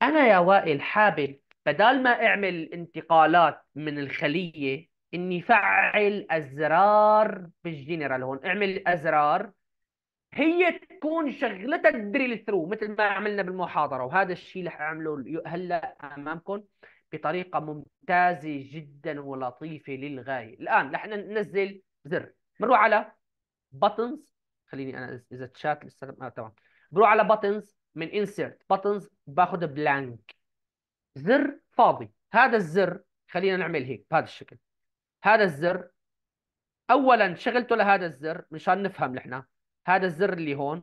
انا يا وائل حابب بدال ما اعمل انتقالات من الخليه اني فعل ازرار بالجنرال هون اعمل ازرار هي تكون شغلتها دريل ثرو مثل ما عملنا بالمحاضره وهذا الشيء اللي اعمله هلا امامكم بطريقه ممتازه جدا ولطيفه للغايه الان رح ننزل زر بنروح على بتنز خليني انا اذا تشات لسه آه تمام بروح على بتنز من انسرت بتنز باخذ بلانك زر فاضي هذا الزر خلينا نعمل هيك بهذا الشكل هذا الزر اولا شغلته لهذا الزر مشان نفهم نحن هذا الزر اللي هون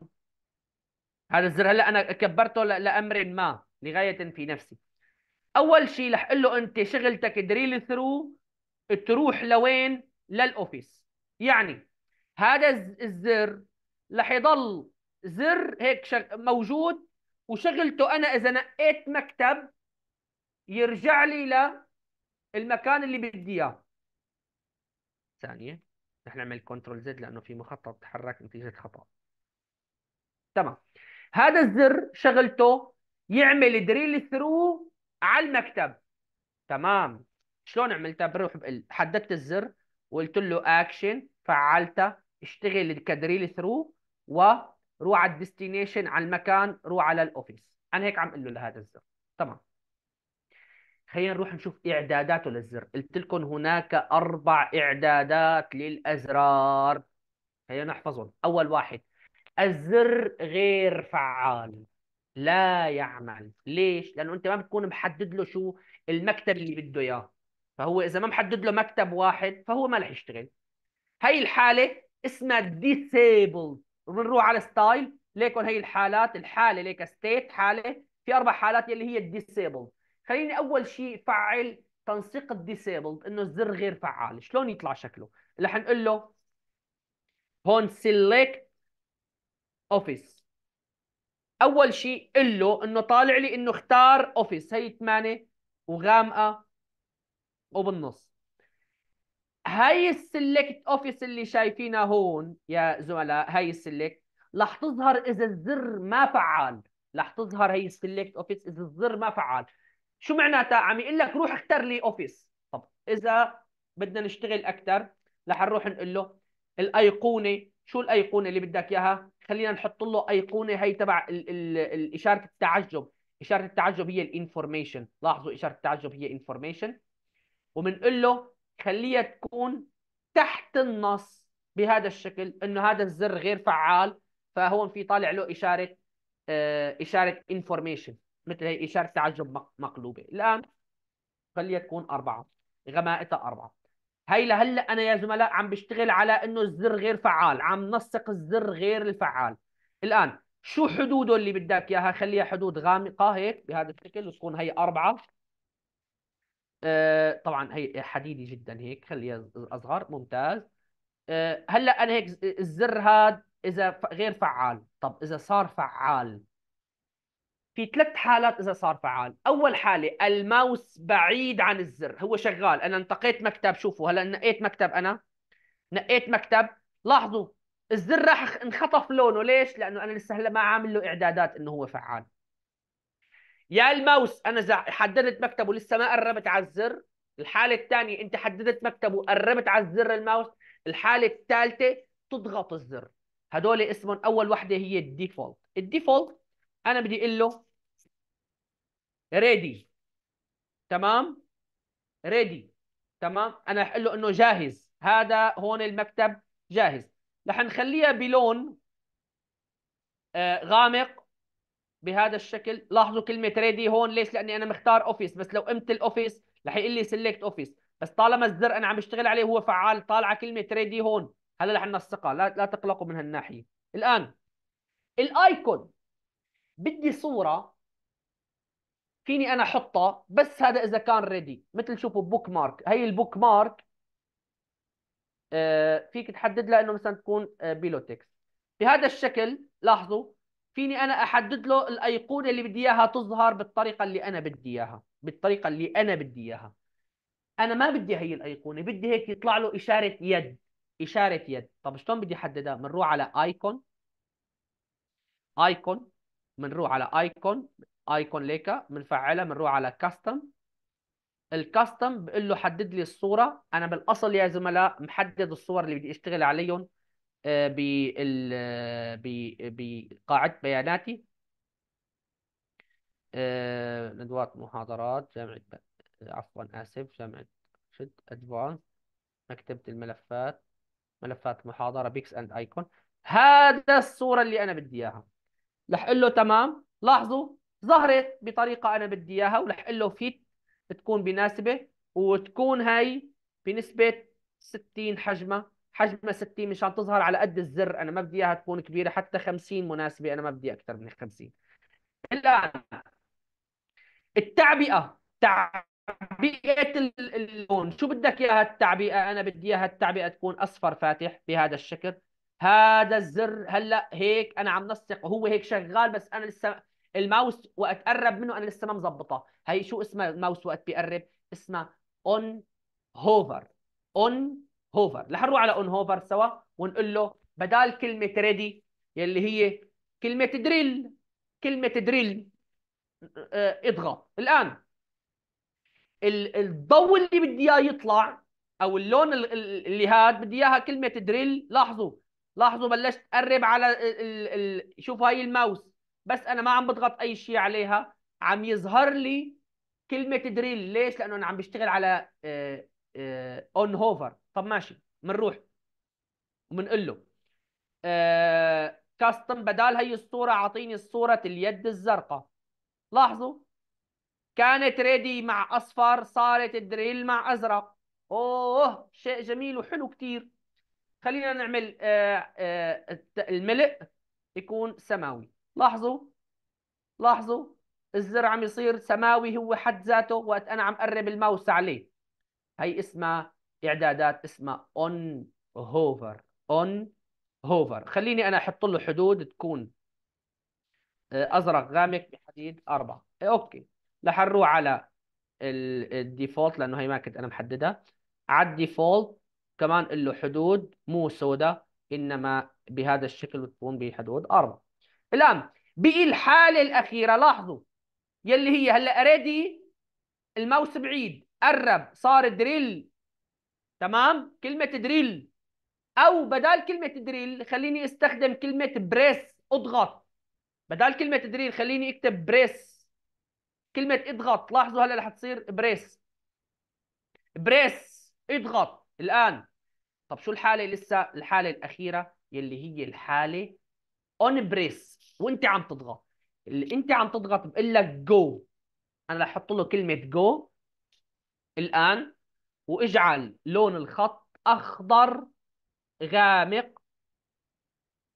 هذا الزر هلا انا كبرته لامر ما لغايه في نفسي اول شيء رح اقول له انت شغلتك دريل ثرو تروح لوين للاوفيس يعني هذا الزر رح يضل زر هيك شغ... موجود وشغلته انا اذا نقيت مكتب يرجع لي للمكان اللي بدي اياه ثانيه رح نعمل كنترول زد لانه في مخطط تحرك نتيجه خطا تمام هذا الزر شغلته يعمل دريل ثرو على المكتب تمام شلون عملتها بروح حددت الزر وقلت له اكشن فعلته اشتغل كدريل ثرو وروح على الديستنيشن على المكان روح على الاوفيس انا هيك عم اقول له لهذا الزر تمام خلينا نروح نشوف اعداداته للزر قلت لكم هناك اربع اعدادات للازرار خلينا نحفظهم اول واحد الزر غير فعال لا يعمل ليش لانه انت ما بتكون محدد له شو المكتب اللي بده اياه فهو اذا ما محدد له مكتب واحد فهو ما رح يشتغل هي الحاله اسمها ديسيبل بنروح على ستايل ليكون هي الحالات الحاله ليك ستيت حاله في اربع حالات اللي هي الديسيبل خليني اول شيء فعل تنسيق الديسيبلد انه الزر غير فعال شلون يطلع شكله اللي حنقول له هون سيلكت اوفيس اول شيء قل له انه طالع لي انه اختار اوفيس هي 8 وغامقه وبالنص هاي السلكت اوفيس اللي شايفينها هون يا زملاء هاي السلكت رح تظهر اذا الزر ما فعال رح تظهر هي السلكت اوفيس اذا الزر ما فعال شو معناتها عم يقول لك روح اختر لي اوفيس طب اذا بدنا نشتغل اكثر رح نروح نقول له الايقونه شو الايقونه اللي بدك اياها خلينا نحط له ايقونه هي تبع اشاره التعجب اشاره التعجب هي الانفورميشن لاحظوا اشاره التعجب هي انفورميشن وبنقول له خليها تكون تحت النص بهذا الشكل انه هذا الزر غير فعال فهون في طالع له اشاره آه، اشاره انفورميشن مثل هي إشارة تعجب مقلوبة الآن خليها تكون أربعة غمائتها أربعة هي لهلا أنا يا زملاء عم بشتغل على إنه الزر غير فعال عم نسق الزر غير الفعال الآن شو حدوده اللي بدك إياها خليها حدود غامقة هيك بهذا الشكل وتكون هي أربعة آه، طبعا هي حديدي جدا هيك خليها أصغر ممتاز آه، هلا أنا هيك الزر هذا إذا غير فعال طب إذا صار فعال في ثلاث حالات اذا صار فعال اول حاله الماوس بعيد عن الزر هو شغال انا انتقيت مكتب شوفوا هلا نقيت مكتب انا نقيت مكتب لاحظوا الزر راح انخطف لونه ليش لانه انا لسه هلا ما عامل له اعدادات انه هو فعال يا الماوس انا حددت مكتبه لسه ما قربت على الزر الحاله الثانيه انت حددت مكتبه قربت على الزر الماوس الحاله الثالثه تضغط الزر هدول اسمهم اول وحده هي الديفولت الديفولت انا بدي اقول له ريدي تمام ريدي تمام انا رح اقول له انه جاهز هذا هون المكتب جاهز رح نخليها بلون آه، غامق بهذا الشكل لاحظوا كلمه ريدي هون ليش لاني انا مختار اوفيس بس لو قمت الاوفيس رح يقول لي سيلكت اوفيس بس طالما الزر انا عم بشتغل عليه هو فعال طالعه كلمه ريدي هون هلا رح ننسقها لا لا تقلقوا من هالناحيه الان الايكون بدي صوره فيني انا احطها بس هذا اذا كان ريدي مثل شوفوا بوك مارك هي البوك مارك آه، فيك تحدد لها انه مثلا تكون بيلو آه، تكست بهذا الشكل لاحظوا فيني انا احدد له الايقونه اللي بدي اياها تظهر بالطريقه اللي انا بدي اياها بالطريقه اللي انا بدي اياها انا ما بدي هي الايقونه بدي هيك يطلع له اشاره يد اشاره يد طب شلون بدي احددها بنروح على ايكون ايكون بنروح على ايكون ايكون ليكا بنفعلها بنروح على كاستم الكاستم بقول له حدد لي الصوره انا بالاصل يا زملاء محدد الصور اللي بدي اشتغل عليهم آه، بقاعده آه، بياناتي آه، ندوات محاضرات جامعه عفوا اسف جامعه شد ادفانس مكتبه الملفات ملفات محاضره بيكس اند ايكون هذا الصوره اللي انا بدي اياها رح اقول له تمام لاحظوا ظهرت بطريقه انا بدي اياها ورح اقول له فيت تكون بناسبه وتكون هاي بنسبه 60 حجمها حجمها 60 مشان تظهر على قد الزر انا ما بدي اياها تكون كبيره حتى 50 مناسبه انا ما بدي اكثر من 50 الان التعبئه تعبئه اللون شو بدك اياها التعبئه انا بدي اياها التعبئه تكون اصفر فاتح بهذا الشكل هذا الزر هلا هيك انا عم نسق وهو هيك شغال بس انا لسه الماوس وقت قرب منه انا لسه ما مظبطه هي شو اسمها الماوس وقت بيقرب اسمها اون هوفر اون هوفر رح نروح على اون هوفر سوا ونقول له بدال كلمه ريدي يلي هي كلمه دريل كلمه دريل آه، اضغط الان الضوء اللي بدي اياه يطلع او اللون اللي هاد بدي اياها كلمه دريل لاحظوا لاحظوا بلشت اقرب على ال... ال... شوفوا هاي الماوس بس انا ما عم بضغط اي شيء عليها عم يظهر لي كلمه دريل ليش لانه انا عم بشتغل على اون آه، هوفر آه، طب ماشي بنروح وبنقول له كاستم آه، بدال هي الصوره اعطيني الصوره اليد الزرقاء لاحظوا كانت ريدي مع اصفر صارت دريل مع ازرق اوه شيء جميل وحلو كثير خلينا نعمل آه، آه، الملء يكون سماوي لاحظوا لاحظوا الزر عم يصير سماوي هو حد ذاته وقت انا عم قرب الماوس عليه هي اسمها اعدادات اسمها اون هوفر اون هوفر خليني انا احط له حدود تكون آه، ازرق غامق بحديد أربعة إيه، اوكي رح نروح على الديفولت لانه هي ما كنت انا محددها على الديفولت كمان له حدود مو سوداء انما بهذا الشكل بتكون بحدود ارض الان بالحاله الاخيره لاحظوا يلي هي هلا ريدي الماوس بعيد قرب صار دريل تمام كلمه دريل او بدال كلمه دريل خليني استخدم كلمه بريس اضغط بدال كلمه دريل خليني اكتب بريس كلمه اضغط لاحظوا هلا رح تصير بريس بريس اضغط الان طب شو الحاله لسه الحاله الاخيره يلي هي الحاله اون بريس وانت عم تضغط اللي انت عم تضغط بقول لك جو انا رح احط له كلمه جو الان واجعل لون الخط اخضر غامق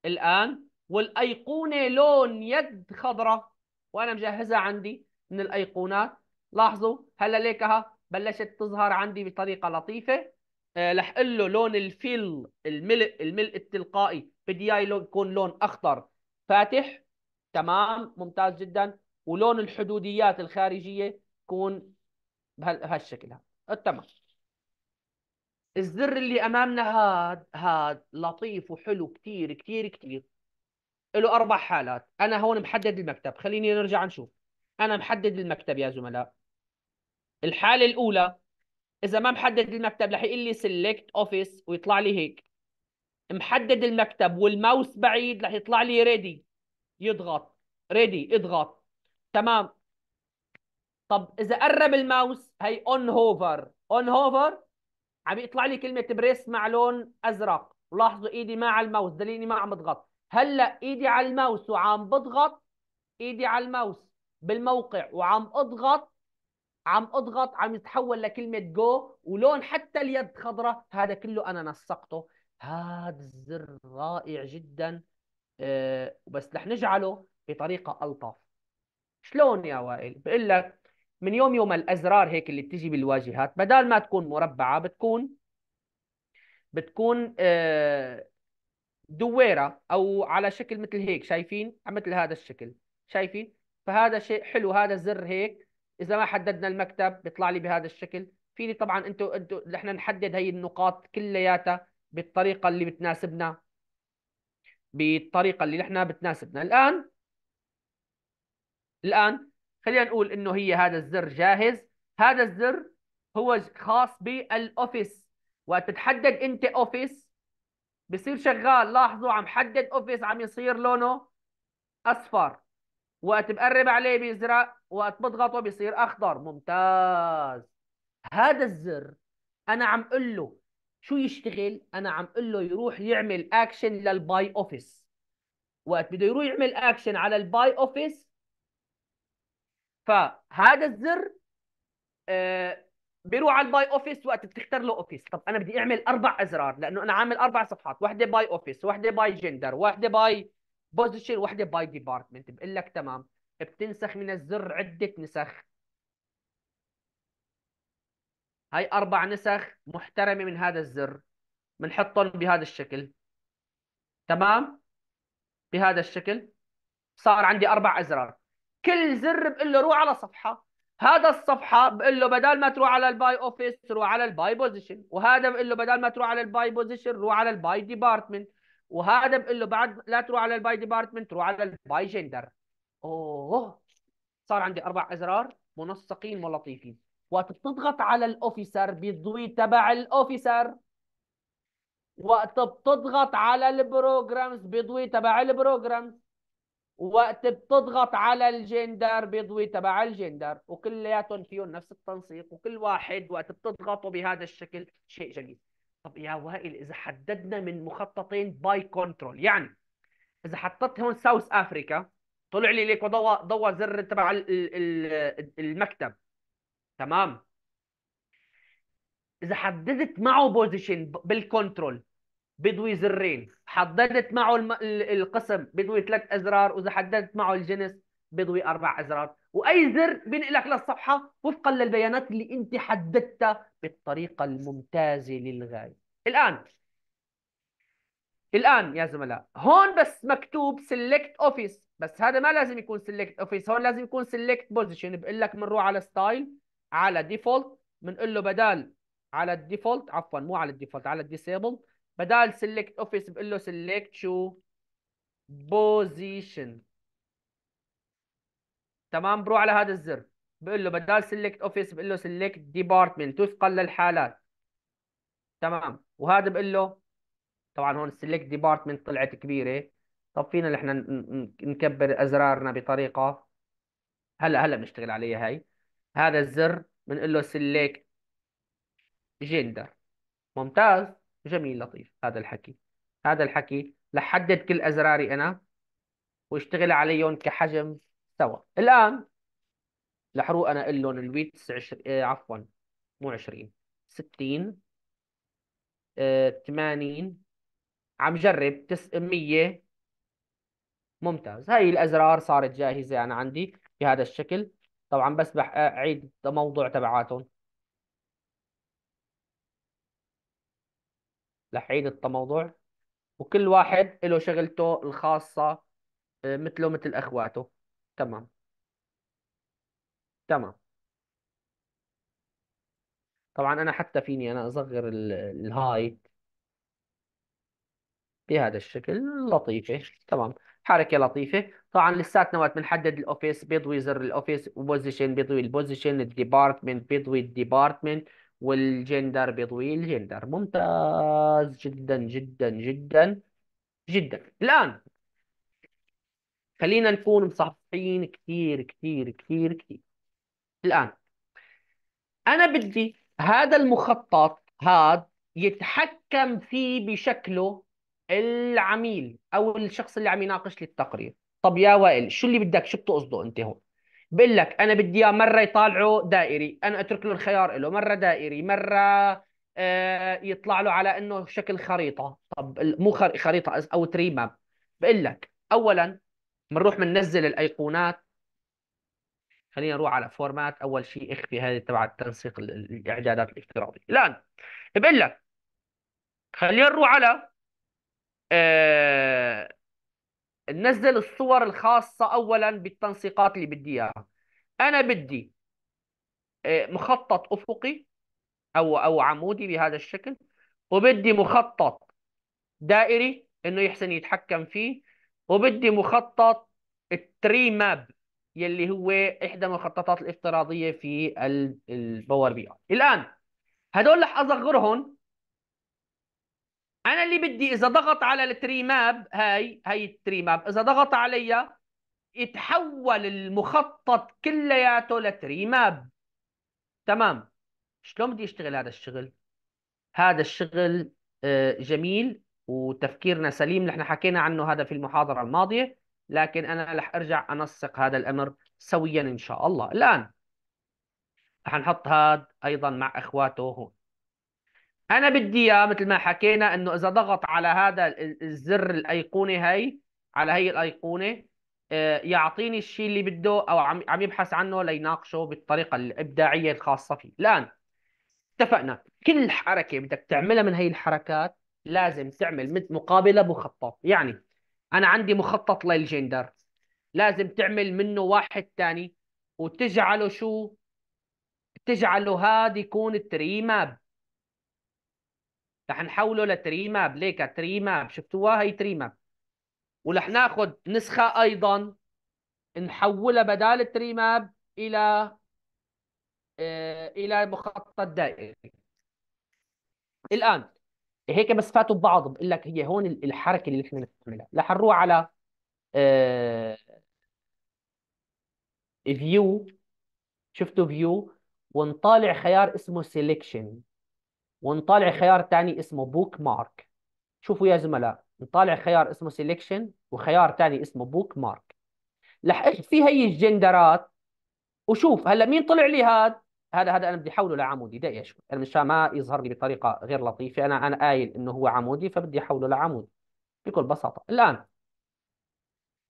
الان والايقونه لون يد خضراء وانا مجهزها عندي من الايقونات لاحظوا هلا ليكها بلشت تظهر عندي بطريقه لطيفه رح آه، له لون الفيل الملء الملء التلقائي بدي اياه يكون لون اخضر فاتح تمام ممتاز جدا ولون الحدوديات الخارجيه يكون بهالشكل هذا تمام الزر اللي امامنا هاد هاد لطيف وحلو كثير كثير كثير له اربع حالات انا هون محدد المكتب خليني نرجع نشوف انا محدد المكتب يا زملاء الحاله الاولى اذا ما محدد المكتب رح يقول لي سيلكت اوفيس ويطلع لي هيك محدد المكتب والماوس بعيد رح يطلع لي ريدي يضغط ريدي اضغط تمام طب اذا قرب الماوس هي اون هوفر اون هوفر عم يطلع لي كلمه بريس مع لون ازرق ولاحظوا ايدي ما على الماوس دليل اني ما عم بضغط هلا ايدي على الماوس وعم بضغط ايدي على الماوس بالموقع وعم اضغط عم اضغط عم يتحول لكلمه جو ولون حتى اليد خضراء هذا كله انا نسقته هذا الزر رائع جدا أه بس رح نجعله بطريقه الطف شلون يا وائل بقول لك من يوم يوم الازرار هيك اللي بتيجي بالواجهات بدل ما تكون مربعه بتكون بتكون آه، دويره او على شكل مثل هيك شايفين مثل هذا الشكل شايفين فهذا شيء حلو هذا الزر هيك اذا ما حددنا المكتب بيطلع لي بهذا الشكل فيني طبعا انتوا انتوا نحن نحدد هي النقاط كلياتها بالطريقه اللي بتناسبنا بالطريقه اللي نحن بتناسبنا الان الان خلينا نقول انه هي هذا الزر جاهز هذا الزر هو خاص بالاوفيس وقت بتحدد انت اوفيس بصير شغال لاحظوا عم حدد اوفيس عم يصير لونه اصفر وقت بقرب عليه بيزرق وقت بضغطه بيصير اخضر ممتاز هذا الزر انا عم اقول له شو يشتغل انا عم اقول له يروح يعمل اكشن للباي اوفيس وقت بده يروح يعمل اكشن على الباي اوفيس فهذا الزر آه، بيروح على الباي اوفيس وقت بتختار له اوفيس طب انا بدي اعمل اربع ازرار لانه انا عامل اربع صفحات واحده باي اوفيس واحده باي جندر واحده باي بوزيشن واحده باي ديبارتمنت بقول لك تمام بتنسخ من الزر عدة نسخ هاي أربع نسخ محترمة من هذا الزر بنحطهم بهذا الشكل تمام بهذا الشكل صار عندي أربع أزرار كل زر بقول له روح على صفحة هذا الصفحة بقول له بدل ما تروح على الباي اوفيس روح على الباي بوزيشن وهذا بقول له بدل ما تروح على الباي بوزيشن روح على الباي ديبارتمنت وهذا بقول له بعد لا تروح على الباي ديبارتمنت روح على الباي جندر اوه صار عندي اربع ازرار منسقين ولطيفين وقت بتضغط على الاوفيسر بيضوي تبع الاوفيسر وقت بتضغط على البروجرامز بيضوي تبع البروجرامز وقت بتضغط على الجندر بيضوي تبع الجندر وكلياتهم فيهم نفس التنسيق وكل واحد وقت بتضغطه بهذا الشكل شيء جميل طب يا وائل اذا حددنا من مخططين باي كنترول يعني اذا حطيت هون ساوث افريكا طلع لي ليك وضوى ضوى زر تبع المكتب تمام اذا حددت معه بوزيشن بالكنترول بضوي زرين حددت معه القسم بضوي ثلاث ازرار واذا حددت معه الجنس بضوي اربع ازرار واي زر بينقلك للصفحه وفقا للبيانات اللي انت حددتها بالطريقه الممتازه للغايه الان الان يا زملاء هون بس مكتوب سيلكت اوفيس بس هذا ما لازم يكون سيلكت اوفيس هون لازم يكون سيلكت بوزيشن بقول لك بنروح على ستايل على ديفولت بنقول له بدال على الديفولت عفوا مو على الديفولت على الديسيبل بدال سيلكت اوفيس بقول له سيلكت شو بوزيشن تمام بروح على هذا الزر بقول له بدال سيلكت اوفيس بقول له سيلكت ديبارتمنت وفقا للحالات تمام وهذا بقول له طبعا هون سيلكت ديبارتمنت طلعت كبيره طب فينا اللي احنا نكبر ازرارنا بطريقه هلا هلا بنشتغل عليها هاي هذا الزر بنقول له سلك جندر ممتاز جميل لطيف هذا الحكي هذا الحكي لحدد كل ازراري انا واشتغل عليهم كحجم سوا الان لحروق انا اقول لهم الويتس عشر... آه عفوا مو 20 60 80 عم جرب 900 ممتاز هاي الأزرار صارت جاهزة أنا يعني عندي بهذا الشكل طبعا بس بعيد موضوع تبعاتهم لحيد عيد التموضوع وكل واحد له شغلته الخاصة آه، مثله مثل أخواته تمام تمام طبعا أنا حتى فيني أنا أصغر الهايت بهذا الشكل لطيفة تمام حركه لطيفه طبعا لساتنا وقت بنحدد الاوفيس بيضوي زر الاوفيس بوزيشن بيضوي البوزيشن الديبارتمنت بيضوي الديبارتمنت والجندر بيضوي الجندر ممتاز جدا جدا جدا جدا الان خلينا نكون مصحصحين كثير كثير كثير كثير الان انا بدي هذا المخطط هذا يتحكم فيه بشكله العميل او الشخص اللي عم يناقش لي التقرير طب يا وائل شو اللي بدك شو بتقصده انت هون بقول لك انا بدي اياه مره يطالعه دائري انا اترك له الخيار له مره دائري مره آه، يطلع له على انه شكل خريطه طب مو خريطه او تري ماب بقول لك اولا بنروح بننزل الايقونات خلينا نروح على فورمات اول شيء اخفي هذه تبع التنسيق الاعدادات الافتراضيه الان بقول لك خلينا نروح على آه، نزل الصور الخاصة أولا بالتنسيقات اللي بدي إياها أنا بدي آه، مخطط أفقي أو أو عمودي بهذا الشكل وبدي مخطط دائري إنه يحسن يتحكم فيه وبدي مخطط التري ماب يلي هو إحدى المخططات الافتراضية في الباور بي آي الآن هدول رح أصغرهم انا اللي بدي اذا ضغط على التريماب هاي هاي التريماب اذا ضغط عليها يتحول المخطط كلياته لتريماب تمام شلون بدي اشتغل هذا الشغل هذا الشغل آه، جميل وتفكيرنا سليم نحن حكينا عنه هذا في المحاضرة الماضية لكن أنا رح أرجع أنسق هذا الأمر سويا إن شاء الله الآن رح نحط هذا أيضا مع أخواته هون انا بدي اياه مثل ما حكينا انه اذا ضغط على هذا الزر الايقونه هي على هي الايقونه آه، يعطيني الشيء اللي بده او عم يبحث عنه ليناقشه بالطريقه الابداعيه الخاصه فيه الان اتفقنا كل حركه بدك تعملها من هي الحركات لازم تعمل مقابله مخطط يعني انا عندي مخطط للجندر لازم تعمل منه واحد ثاني وتجعله شو تجعله هذا يكون تري ماب رح نحوله لتري ماب ليك تري ماب شفتوها هي تري ماب ورح ناخذ نسخه ايضا نحولها بدال التري ماب الى آه، الى مخطط دائري الان هيك بس فاتوا ببعض بقول لك هي هون الحركه اللي احنا بنعملها رح نروح على فيو آه، شفتوا فيو ونطالع خيار اسمه سيلكشن ونطالع إيه. خيار ثاني اسمه بوك مارك شوفوا يا زملاء نطالع خيار اسمه سيلكشن وخيار ثاني اسمه بوك مارك رح في هي الجندرات وشوف هلا مين طلع لي هذا هذا هذا انا بدي احوله لعمودي دقيقه انا مشان ما يظهر لي بطريقه غير لطيفه انا انا قايل انه هو عمودي فبدي احوله لعمودي بكل بساطه الان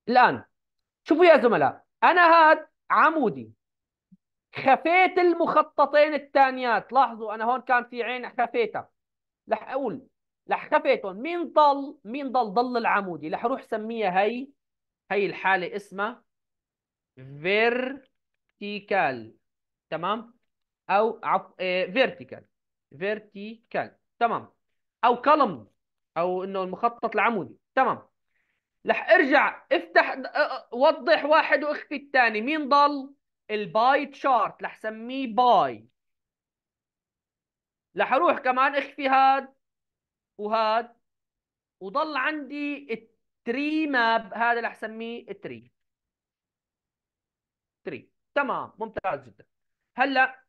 الان شوفوا يا زملاء انا هاد عمودي خفيت المخططين الثانيات لاحظوا انا هون كان في عين خفيتها رح اقول رح خفيتهم مين ضل مين ضل ضل العمودي رح اروح سميها هي هي الحاله اسمها فيرتيكال تمام او عفو آه، فيرتيكال فيرتيكال تمام او كولم او انه المخطط العمودي تمام رح ارجع افتح وضح واحد واخفي الثاني مين ضل الباي تشارت رح سميه باي رح اروح كمان اخفي هاد وهاد وضل عندي التري ماب هذا رح سميه تري تري تمام ممتاز جدا هلا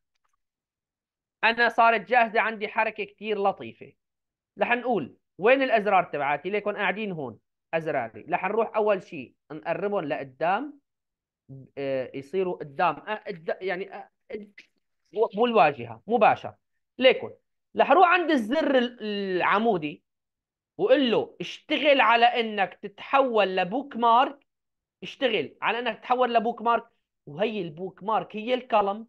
انا صارت جاهزه عندي حركه كثير لطيفه رح نقول وين الازرار تبعاتي ليكن قاعدين هون ازراري رح نروح اول شيء نقربهم لقدام آه، يصيروا قدام آه، يعني آه، مو الواجهه مباشره ليكن رح اروح عند الزر العمودي وقول له اشتغل على انك تتحول لبوك مارك اشتغل على انك تتحول لبوك مارك وهي البوك مارك هي الكلم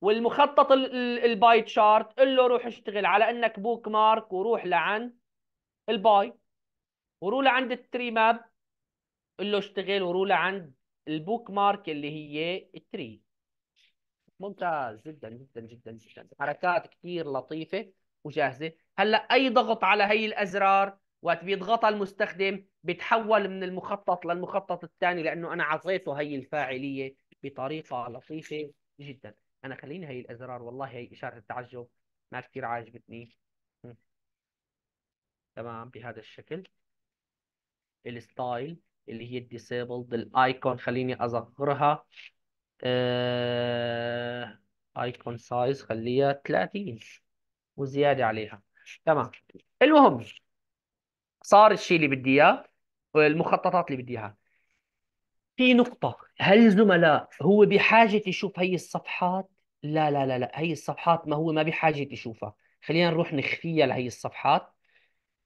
والمخطط الباي تشارت قل له روح اشتغل على انك بوك مارك وروح لعند الباي وروح لعند التري ماب قل له اشتغل وروح لعند البوك مارك اللي هي التري ممتاز جدا جدا جدا جدا حركات كثير لطيفه وجاهزه هلا اي ضغط على هي الازرار وقت بيضغطها المستخدم بتحول من المخطط للمخطط الثاني لانه انا عطيته هي الفاعليه بطريقه لطيفه جدا انا خليني هي الازرار والله هي اشاره التعجب ما كثير عاجبتني تمام بهذا الشكل الستايل اللي هي disabled الايكون خليني اصغرها ايكون سايز خليها 30 وزياده عليها تمام المهم صار الشيء اللي بدي اياه المخططات اللي بدي اياها في نقطة هل زملاء هو بحاجة يشوف هي الصفحات؟ لا لا لا لا هي الصفحات ما هو ما بحاجة يشوفها خلينا نروح نخفيها لهي الصفحات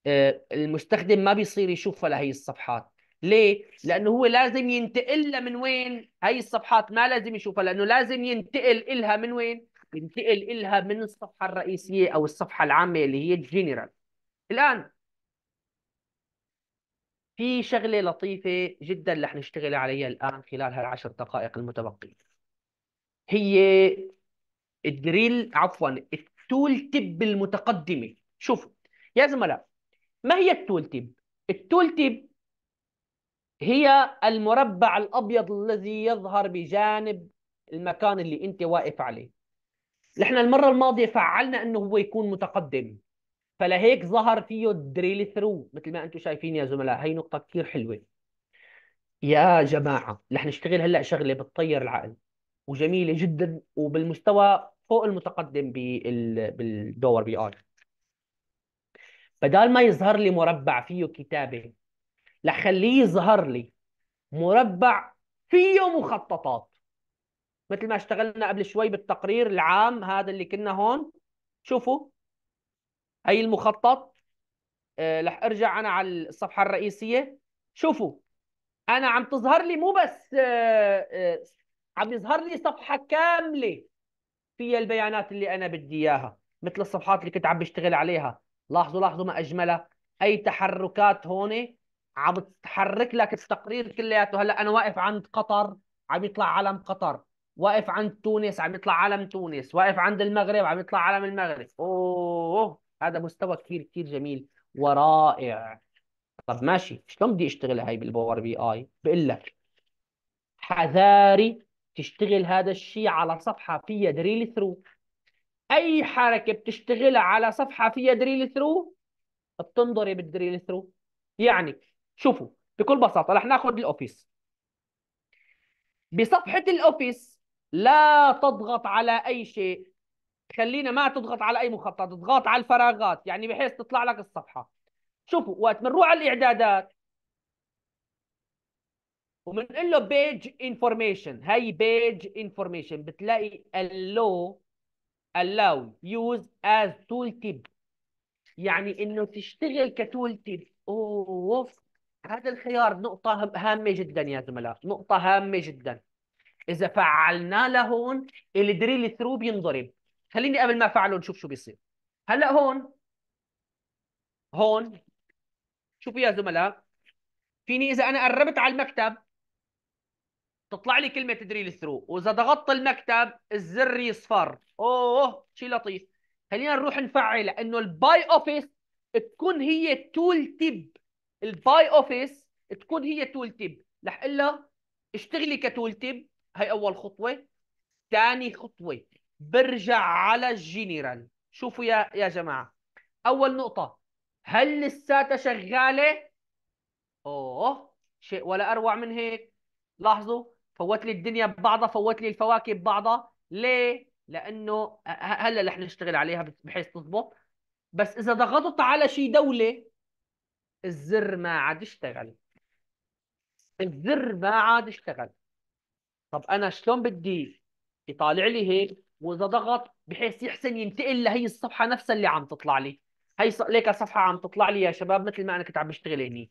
آه، المستخدم ما بيصير يشوفها لهي الصفحات ليه؟ لانه هو لازم ينتقل لها من وين؟ هي الصفحات ما لازم يشوفها لانه لازم ينتقل إلها من وين؟ ينتقل إلها من الصفحه الرئيسيه او الصفحه العامه اللي هي الجنرال. الان في شغله لطيفه جدا رح نشتغل عليها الان خلال هالعشر دقائق المتبقيه. هي الدريل عفوا التول تيب المتقدمه، شوفوا يا زملاء ما هي التول تيب؟ التول تيب هي المربع الابيض الذي يظهر بجانب المكان اللي انت واقف عليه نحن المره الماضيه فعلنا انه هو يكون متقدم فلهيك ظهر فيه الدريل ثرو مثل ما انتم شايفين يا زملاء هي نقطه كثير حلوه يا جماعه رح نشتغل هلا شغله بتطير العقل وجميله جدا وبالمستوى فوق المتقدم بالدور بي اي بدال ما يظهر لي مربع فيه كتابه لخليه يظهر لي مربع فيه مخططات مثل ما اشتغلنا قبل شوي بالتقرير العام هذا اللي كنا هون شوفوا هي المخطط أه رح ارجع انا على الصفحه الرئيسيه شوفوا انا عم تظهر لي مو بس أه أه عم يظهر لي صفحه كامله فيها البيانات اللي انا بدي اياها مثل الصفحات اللي كنت عم بشتغل عليها لاحظوا لاحظوا ما اجملها اي تحركات هون عم تحرك لك التقرير كلياته هلا انا واقف عند قطر عم يطلع علم قطر واقف عند تونس عم يطلع علم تونس واقف عند المغرب عم يطلع علم المغرب اوه هذا مستوى كثير كثير جميل ورائع طب ماشي شلون بدي اشتغل هاي بالباور بي اي بقول لك حذاري تشتغل هذا الشيء على صفحه فيها دريل ثرو اي حركه بتشتغلها على صفحه فيها دريل ثرو بتنضرب الدريل ثرو يعني شوفوا بكل بساطه رح ناخذ الاوفيس بصفحه الاوفيس لا تضغط على اي شيء خلينا ما تضغط على اي مخطط تضغط على الفراغات يعني بحيث تطلع لك الصفحه شوفوا وقت بنروح على الاعدادات وبنقول له بيج انفورميشن هي بيج انفورميشن بتلاقي اللو allow use as tooltip يعني انه تشتغل كتول تيب اوف هذا الخيار نقطة هامة جدا يا زملاء نقطة هامة جدا إذا فعلناه لهون الدريل ثرو بينضرب خليني قبل ما أفعله نشوف شو بيصير هلا هون هون شوفوا يا زملاء فيني إذا أنا قربت على المكتب تطلع لي كلمة دريل ثرو وإذا ضغطت المكتب الزر يصفر أوه شيء لطيف خلينا نروح نفعل لأنه الباي أوفيس تكون هي تول تيب الباي اوفيس تكون هي تول تيب رح اقول اشتغلي كتول تيب هي اول خطوه ثاني خطوه برجع على الجنرال شوفوا يا يا جماعه اول نقطه هل لساتها شغاله اوه شيء ولا اروع من هيك لاحظوا فوت لي الدنيا ببعضها فوت لي الفواكه ببعضها ليه لانه هلا رح نشتغل عليها بحيث تضبط بس اذا ضغطت على شيء دوله الزر ما عاد اشتغل الزر ما عاد اشتغل طب انا شلون بدي يطالع لي هيك واذا ضغط بحيث يحسن ينتقل لهي الصفحه نفسها اللي عم تطلع لي هي ليك صفحه عم تطلع لي يا شباب مثل ما انا كنت عم بشتغل هني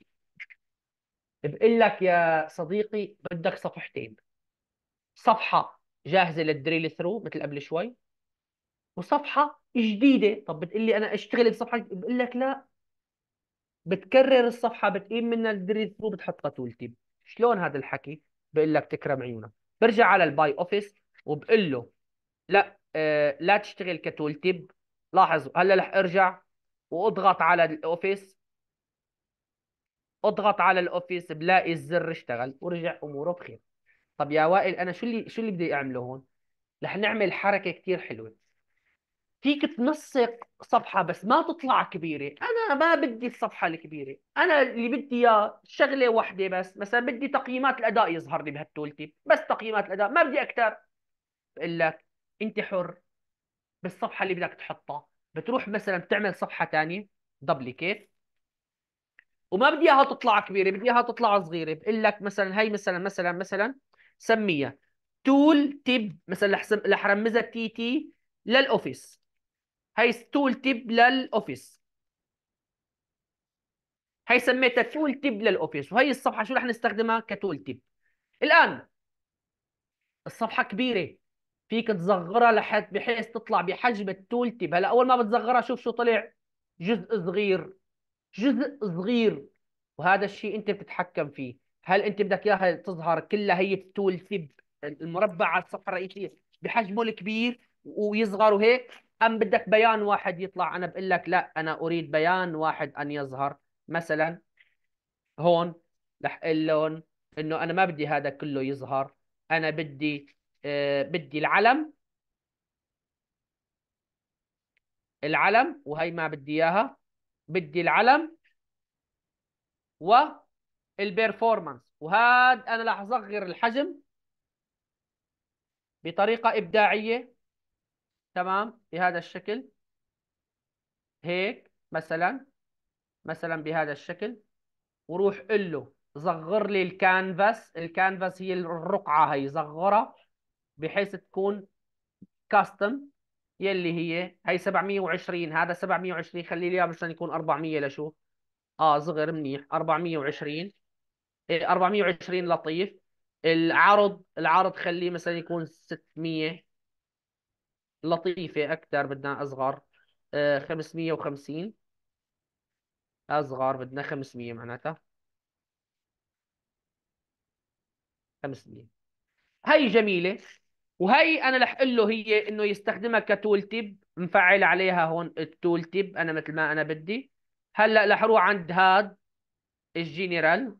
بقول لك يا صديقي بدك صفحتين صفحه جاهزه للدريل ثرو مثل قبل شوي وصفحه جديده طب بتقول لي انا اشتغل بصفحه بقول لك لا بتكرر الصفحه بتقيم منها الدريد ثرو بتحطها تول تيب شلون هذا الحكي بقول لك تكرم عيونك برجع على الباي اوفيس وبقول له لا آه لا تشتغل كتول تيب لاحظوا هلا رح ارجع واضغط على الاوفيس اضغط على الاوفيس بلاقي الزر اشتغل ورجع اموره بخير طب يا وائل انا شو اللي شو اللي بدي اعمله هون رح نعمل حركه كثير حلوه فيك تنسق صفحة بس ما تطلع كبيرة أنا ما بدي الصفحة الكبيرة أنا اللي بدي إياه شغلة واحدة بس مثلا بدي تقييمات الأداء يظهر لي بهالتولتي بس تقييمات الأداء ما بدي أكثر بقول لك أنت حر بالصفحة اللي بدك تحطها بتروح مثلا بتعمل صفحة ثانية دبليكيت وما بدي اياها تطلع كبيره بدي اياها تطلع صغيره بقول لك مثلا هي مثلا مثلا مثلا سميها تول تيب مثلا لحرمزها رح رمزها تي تي للاوفيس تول تيب للاوفيس هي سميتها تول تيب للاوفيس وهي الصفحه شو رح نستخدمها كتول تيب الان الصفحه كبيره فيك تصغرها لحد بحيث تطلع بحجم التول تيب هلا اول ما بتصغرها شوف شو طلع جزء صغير جزء صغير وهذا الشيء انت بتتحكم فيه هل انت بدك اياها تظهر كلها هي التول تيب المربع على الصفحه الرئيسيه بحجمه الكبير ويصغر وهيك ام بدك بيان واحد يطلع انا بقول لك لا انا اريد بيان واحد ان يظهر مثلا هون رح اقول لهم انه انا ما بدي هذا كله يظهر انا بدي آه بدي العلم العلم وهي ما بدي اياها بدي العلم والبيرفورمانس وهذا انا رح اصغر الحجم بطريقه ابداعيه تمام بهذا الشكل هيك مثلا مثلا بهذا الشكل وروح قل له صغر لي الكانفاس الكانفاس هي الرقعه هي صغرها بحيث تكون كاستم يلي هي هي 720 هذا 720 خلي لي اياه مشان يكون 400 لشو اه صغر منيح 420 420 إيه، لطيف العرض العرض خليه مثلا يكون 600 لطيفة أكثر بدنا أصغر 550 آه، أصغر بدنا 500 معناتها 500 هي جميلة وهي أنا رح أقول له هي إنه يستخدمها كتول تيب مفعل عليها هون التول تيب أنا مثل ما أنا بدي هلا رح أروح عند هاد الجنرال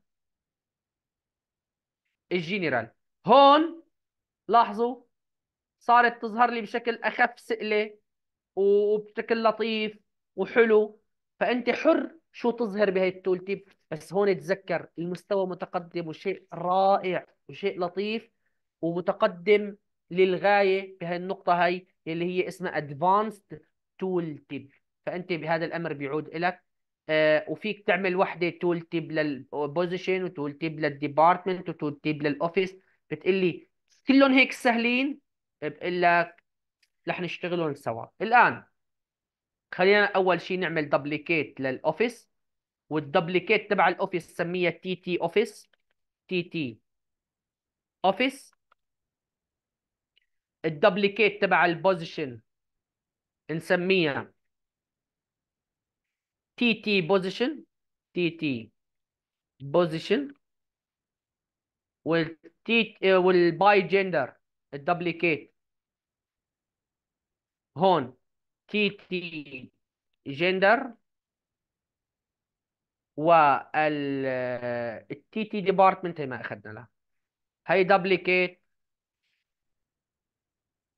الجنرال هون لاحظوا صارت تظهر لي بشكل اخف سئله وبشكل لطيف وحلو فانت حر شو تظهر بهي التول تيب بس هون تذكر المستوى متقدم وشيء رائع وشيء لطيف ومتقدم للغايه بهي النقطه هي اللي هي اسمها ادفانسد تول تيب فانت بهذا الامر بيعود لك آه، وفيك تعمل وحده تول تيب للبوزيشن وتول تيب للديبارتمنت وتول تيب للاوفيس بتقلي كلهم هيك سهلين بقول طيب، لك رح نشتغلهم سوا الآن خلينا أول شيء نعمل دبليكيت للأوفيس والدبليكيت تبع الأوفيس سميه تي تي أوفيس تي تي أوفيس الدبليكيت تبع البوزيشن نسميها تي تي بوزيشن تي تي بوزيشن والتي والباي جندر الدبليكيت هون تي تي جندر وال التي تي ديبارتمنت هي ما اخذنا لها هي دبليكيت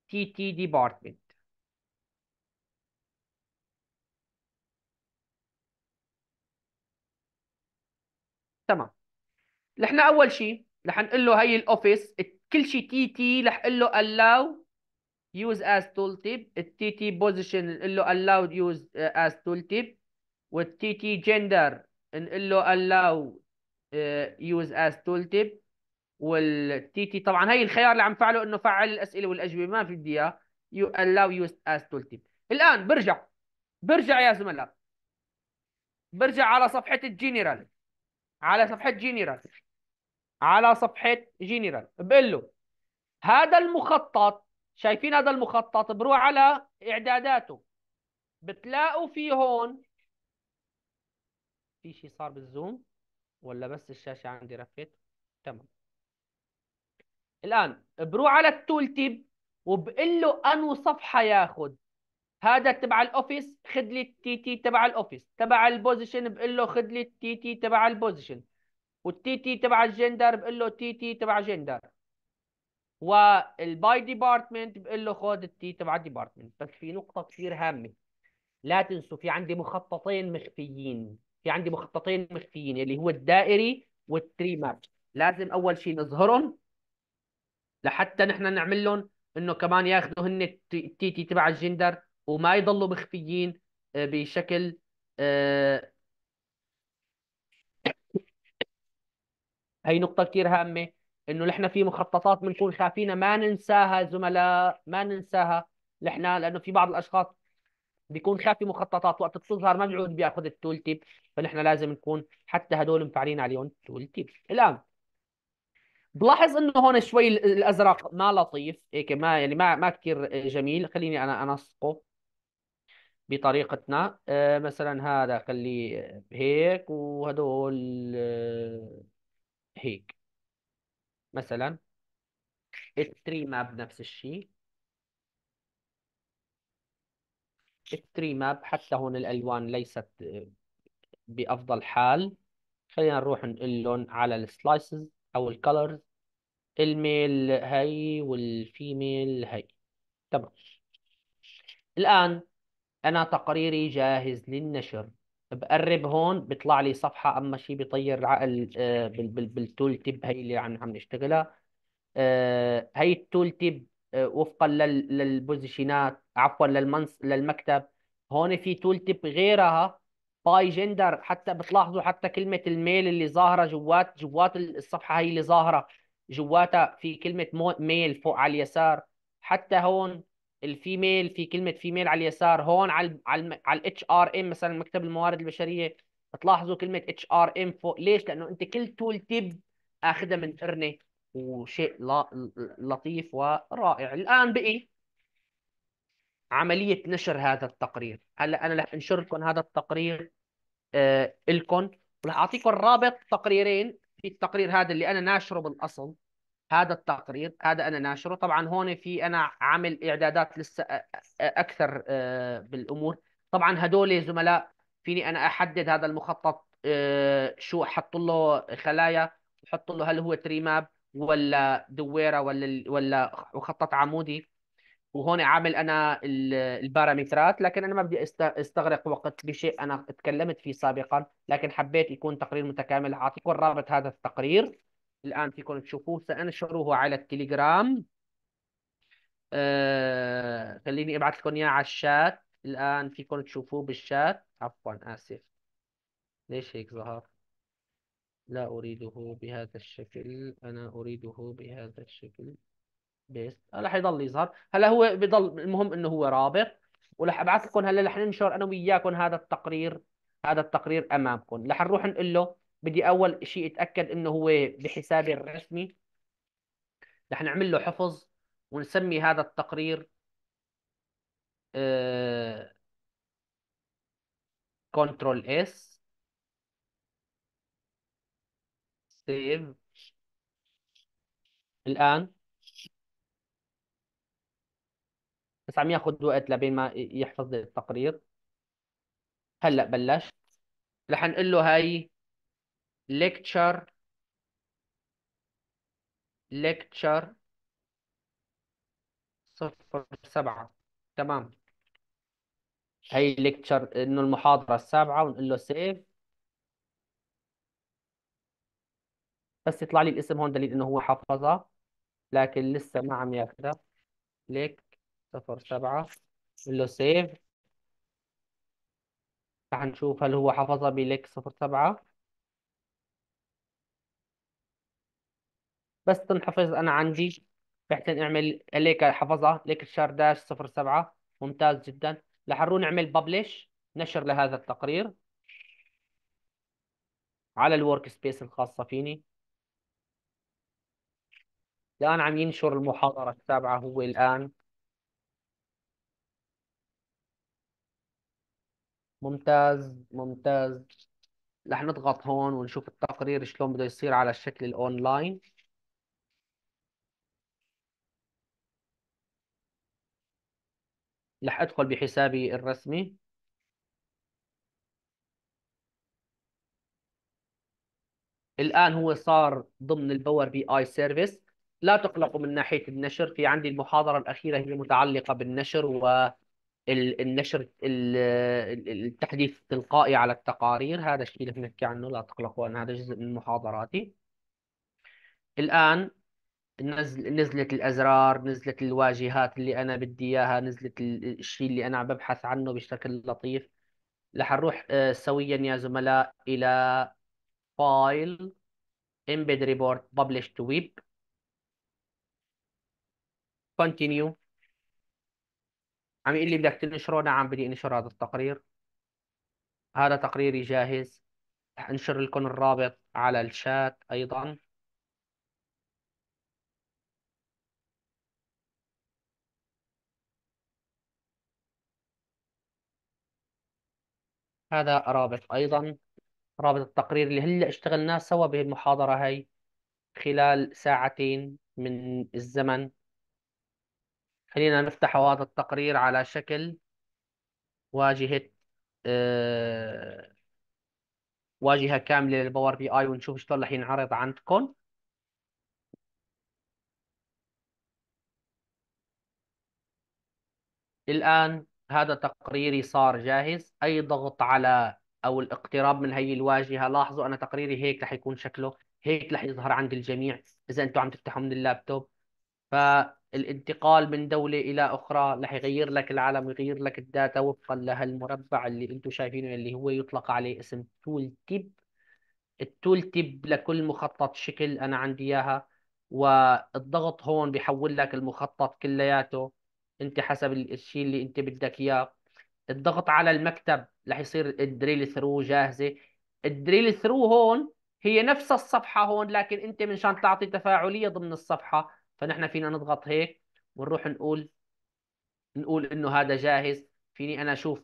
تي تي ديبارتمنت تمام نحن اول شيء رح نقول له هي الاوفيس كل شيء تي تي رح اقول له allow use as tooltip التي تي position نقول له allow آه، آه، use as tooltip والتي تي gender نقول له allow use as tooltip والتي تي طبعا هي الخيار اللي عم فعله انه فعل الاسئله والاجوبه ما في بدي اياه allow use as tooltip الان برجع برجع يا زملاء برجع على صفحه الجنرال على صفحه جنرال على صفحه جنرال بقول له هذا المخطط شايفين هذا المخطط بروح على اعداداته بتلاقوا في هون في شيء صار بالزوم ولا بس الشاشه عندي رفت تمام الان بروح على التول تيب وبقول له انو صفحه ياخذ هذا تبع الاوفيس خذ لي التي تي تبع الاوفيس تبع البوزيشن بقول له خذ لي التي تي تبع البوزيشن والتي تي تبع الجندر بقول له تي تي تبع جندر والباي ديبارتمنت بقول له خذ التي تبع ديبارتمنت بس في نقطه كثير هامه لا تنسوا في عندي مخططين مخفيين في عندي مخططين مخفيين اللي هو الدائري والتري ماب لازم اول شيء نظهرهم لحتى نحن نعمل لهم انه كمان ياخذوا هن التي تي تبع الجندر وما يضلوا مخفيين آه، بشكل آه، هي نقطه كثير هامه انه نحن في مخططات بنكون خافينا ما ننساها زملاء ما ننساها نحن لانه في بعض الاشخاص بيكون خافي مخططات وقت بتظهر ما بيعود بياخذ التول تيب فنحن لازم نكون حتى هدول مفعلين عليهم التول تيب الان بلاحظ انه هون شوي الازرق ما لطيف هيك ما يعني ما ما كثير جميل خليني انا انسقه بطريقتنا آه، مثلا هذا خليه هيك وهدول آه، هيك مثلا التري ماب نفس الشيء التري ماب حتى هون الالوان ليست آه، بافضل حال خلينا نروح نقول لهم على السلايسز او الكلرز الميل هي والفيميل هي تمام الان انا تقريري جاهز للنشر بقرب هون بيطلع لي صفحة أما شيء بيطير العقل آه، بالتول تيب هي اللي عم عم نشتغلها آه، هي التول تيب آه، وفقا للبوزيشنات عفوا للمنص للمكتب هون في تول تيب غيرها باي جندر حتى بتلاحظوا حتى كلمة الميل اللي ظاهرة جوات جوات الصفحة هي اللي ظاهرة جواتها في كلمة ميل فوق على اليسار حتى هون الفيميل في كلمه فيميل على اليسار هون على على على الاتش ار ام مثلا مكتب الموارد البشريه بتلاحظوا كلمه اتش ار ام فوق ليش؟ لانه انت كل تول تيب اخذها من ارني وشيء لطيف ورائع الان بقي عمليه نشر هذا التقرير هلا انا رح انشر لكم هذا التقرير آه لكم ورح اعطيكم رابط تقريرين في التقرير هذا اللي انا ناشره بالاصل هذا التقرير هذا انا ناشره طبعا هون في انا عامل اعدادات لسه اكثر آه، بالامور طبعا هدول زملاء فيني انا احدد هذا المخطط آه، شو احط له خلايا احط له هل هو تريماب ولا دويره ولا ولا مخطط عمودي وهون عامل انا البارامترات لكن انا ما بدي استغرق وقت بشيء انا تكلمت فيه سابقا لكن حبيت يكون تقرير متكامل اعطيكم رابط هذا التقرير الآن فيكم تشوفوه سأنشره على التليجرام آه خليني أبعث لكم إياه على الشات الآن فيكم تشوفوه بالشات عفوا آسف ليش هيك ظهر لا أريده بهذا الشكل أنا أريده بهذا الشكل بيست آه، رح يضل يظهر هلا هو بضل المهم إنه هو رابط ورح أبعث لكم هلا رح ننشر أنا وياكم هذا التقرير هذا التقرير أمامكم رح نروح نقول له بدي اول شيء اتاكد انه هو بحسابي الرسمي رح نعمل له حفظ ونسمي هذا التقرير آه، كنترول اس سيف الان بس عم ياخذ وقت لبين ما يحفظ التقرير هلا بلشت رح نقول له هاي lecture lecture صفر سبعة تمام هي lecture إنه المحاضرة السابعة ونقول له save بس يطلع لي الاسم هون دليل إنه هو حفظها لكن لسه ما عم ياخذها ليك صفر سبعة نقول له save رح نشوف هل هو حفظها بليك صفر سبعة بس تنحفظ أنا عندي بحسن اعمل ليك حفظها ليك الشهر داش 07 ممتاز جدا رح نروح نعمل ببلش نشر لهذا التقرير على الورك سبيس الخاصة فيني الآن عم ينشر المحاضرة السابعة هو الآن ممتاز ممتاز رح نضغط هون ونشوف التقرير شلون بده يصير على الشكل الأونلاين رح ادخل بحسابي الرسمي الان هو صار ضمن الباور بي اي سيرفيس لا تقلقوا من ناحيه النشر في عندي المحاضره الاخيره هي متعلقه بالنشر والنشر التحديث التلقائي على التقارير هذا الشيء اللي بنحكي عنه لا تقلقوا انا هذا جزء من محاضراتي الان نزل نزلت الازرار نزلت الواجهات اللي انا بدي اياها نزلت الشيء اللي انا عم ببحث عنه بشكل لطيف رح نروح آه، سويا يا زملاء الى فايل embed report published to web continue عم يقول لي بدك تنشره نعم بدي انشر هذا التقرير هذا تقريري جاهز انشر لكم الرابط على الشات ايضا هذا رابط أيضا رابط التقرير اللي هلأ اشتغلناه سوا بهالمحاضرة هاي خلال ساعتين من الزمن خلينا نفتح هذا التقرير على شكل واجهة أه واجهة كاملة للباور بي آي ونشوف شلون راح ينعرض عندكم الآن هذا تقريري صار جاهز اي ضغط على او الاقتراب من هي الواجهه لاحظوا انا تقريري هيك رح يكون شكله هيك رح يظهر عند الجميع اذا انتم عم تفتحوا من اللابتوب فالانتقال من دوله الى اخرى رح يغير لك العالم ويغير لك الداتا وفقا لهالمربع اللي انتم شايفينه اللي هو يطلق عليه اسم تول تيب التول تيب لكل مخطط شكل انا عندي اياها والضغط هون بيحول لك المخطط كلياته انت حسب الشيء اللي انت بدك اياه الضغط على المكتب رح يصير الدريل ثرو جاهزه الدريل ثرو هون هي نفس الصفحه هون لكن انت منشان تعطي تفاعليه ضمن الصفحه فنحن فينا نضغط هيك ونروح نقول نقول انه هذا جاهز فيني انا اشوف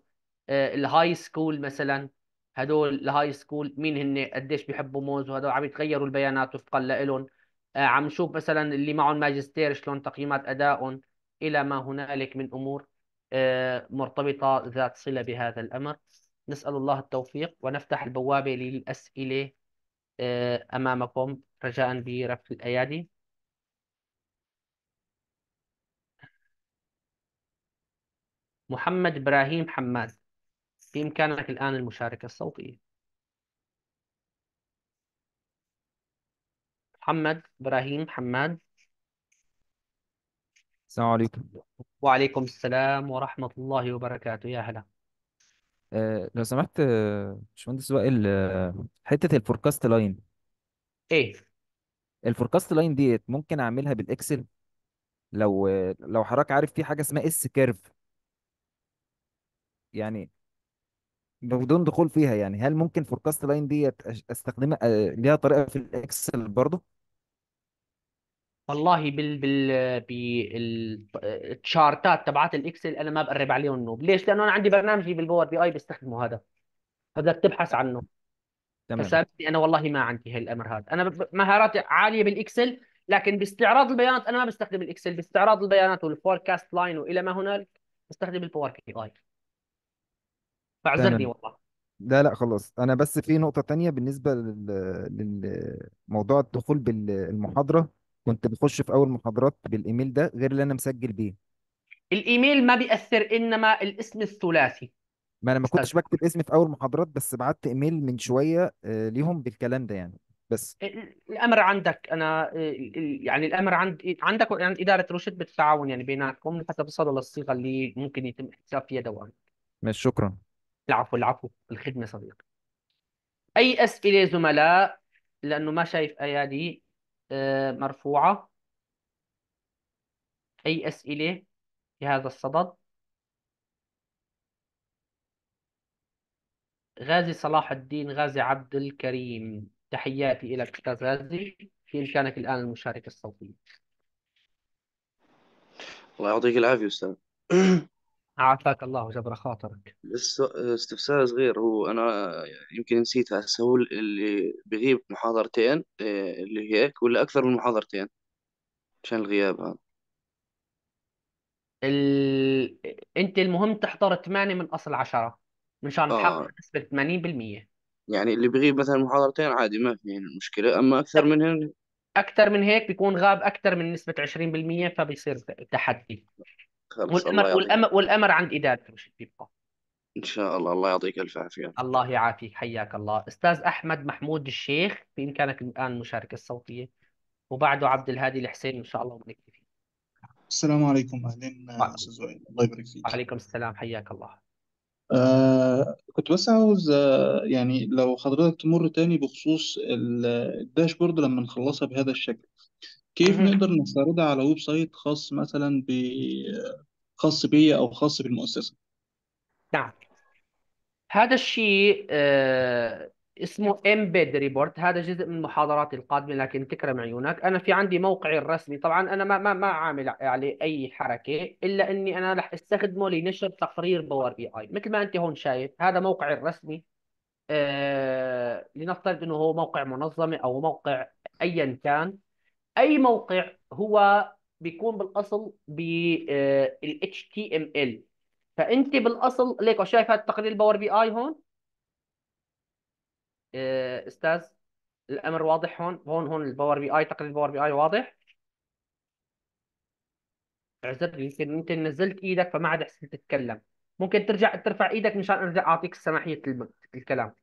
آه، الهاي سكول مثلا هدول الهاي سكول مين هن قديش بيحبوا موز وهدول عم يتغيروا البيانات وفقا لهم آه، عم نشوف مثلا اللي معهم ماجستير شلون تقييمات ادائهم إلى ما هنالك من أمور آه، مرتبطة ذات صلة بهذا الأمر نسأل الله التوفيق ونفتح البوابة للأسئلة آه، أمامكم رجاء برفع الأيادي محمد إبراهيم حماد بإمكانك الآن المشاركة الصوتية محمد إبراهيم حماد السلام عليكم وعليكم السلام ورحمة الله وبركاته يا هلا آه لو سمحت آه، باشمهندس وائل آه، حتة الفوركاست لاين ايه الفوركاست لاين ديت ممكن اعملها بالاكسل لو لو حضرتك عارف في حاجة اسمها اس كيرف يعني بدون دخول فيها يعني هل ممكن فوركاست لاين ديت استخدمها آه، ليها طريقة في الاكسل برضه والله بال بال بالتشارتات تبعات الاكسل انا ما بقرب عليهم نوب ليش لانه انا عندي برنامجي بالباور بي اي بستخدمه هذا فبدك تبحث عنه تمام فسالتني انا والله ما عندي هالامر هذا انا مهاراتي عاليه بالاكسل لكن باستعراض البيانات انا ما بستخدم الاكسل باستعراض البيانات والفوركاست لاين والى ما هنالك بستخدم الباور بي اي فاعذرني والله لا لا خلاص انا بس في نقطة تانية بالنسبة لل- للموضوع الدخول بالمحاضرة كنت بخش في اول محاضرات بالايميل ده غير اللي انا مسجل بيه الايميل ما بيأثر انما الاسم الثلاثي ما انا ما كنتش بكتب اسمي في اول محاضرات بس بعت ايميل من شويه آه، ليهم بالكلام ده يعني بس الامر عندك انا آه، يعني الامر عند عندك يعني اداره رشد بالتعاون يعني بيناتكم حتى تصل للصيغه اللي ممكن يتم احتساب فيها دوام ماشي شكرا العفو العفو الخدمه صديقي اي اسئله زملاء لانه ما شايف ايادي آه، مرفوعة أي أسئلة في هذا الصدد غازي صلاح الدين غازي عبد الكريم تحياتي لك أستاذ غازي في إمكانك الآن المشاركة الصوتية الله يعطيك العافية أستاذ عافاك الله جبر خاطرك بس استفسار صغير هو انا يمكن نسيتها هسه هو اللي بغيب محاضرتين آه، اللي هيك ولا اكثر من محاضرتين عشان الغياب هذا ال... انت المهم تحضر 8 من اصل 10 مشان تحقق اه نسبة 80% يعني اللي بغيب مثلا محاضرتين عادي ما في مشكلة اما اكثر منهن اكثر من هيك بيكون غاب اكثر من نسبة 20% فبيصير تحدي خلص والأمر الله والأمر والأمر عند إدارته مش بيبقى إن شاء الله الله يعطيك ألف عافية الله يعافيك حياك الله أستاذ أحمد محمود الشيخ بإمكانك الآن المشاركة الصوتية وبعده عبد الهادي الحسين إن شاء الله بنكتفي السلام عليكم أهلا أستاذ وائل الله يبارك فيك وعليكم السلام حياك الله آه كنت بس عاوز آه يعني لو حضرتك تمر تاني بخصوص الداشبورد لما نخلصها بهذا الشكل كيف نقدر نستعرضها على ويب سايت خاص مثلا ب خاص بيا او خاص بالمؤسسه نعم هذا الشيء آه، اسمه امبيد ريبورت هذا جزء من محاضراتي القادمه لكن تكرم عيونك انا في عندي موقعي الرسمي طبعا انا ما ما ما عامل عليه اي حركه الا اني انا راح استخدمه لنشر تقرير باور بي اي مثل ما انت هون شايف هذا موقعي الرسمي آه، لنفترض انه هو موقع منظمه او موقع ايا كان اي موقع هو بيكون بالاصل بال اتش آه، تي ام ال فانت بالاصل ليكو شايف هذا التقرير الباور بي اي هون آه، استاذ الامر واضح هون هون هون الباور بي اي تقرير الباور بي اي واضح اعذرني يمكن انت نزلت ايدك فما عاد حسيت تتكلم ممكن ترجع ترفع ايدك مشان ارجع اعطيك السماحيه الكلام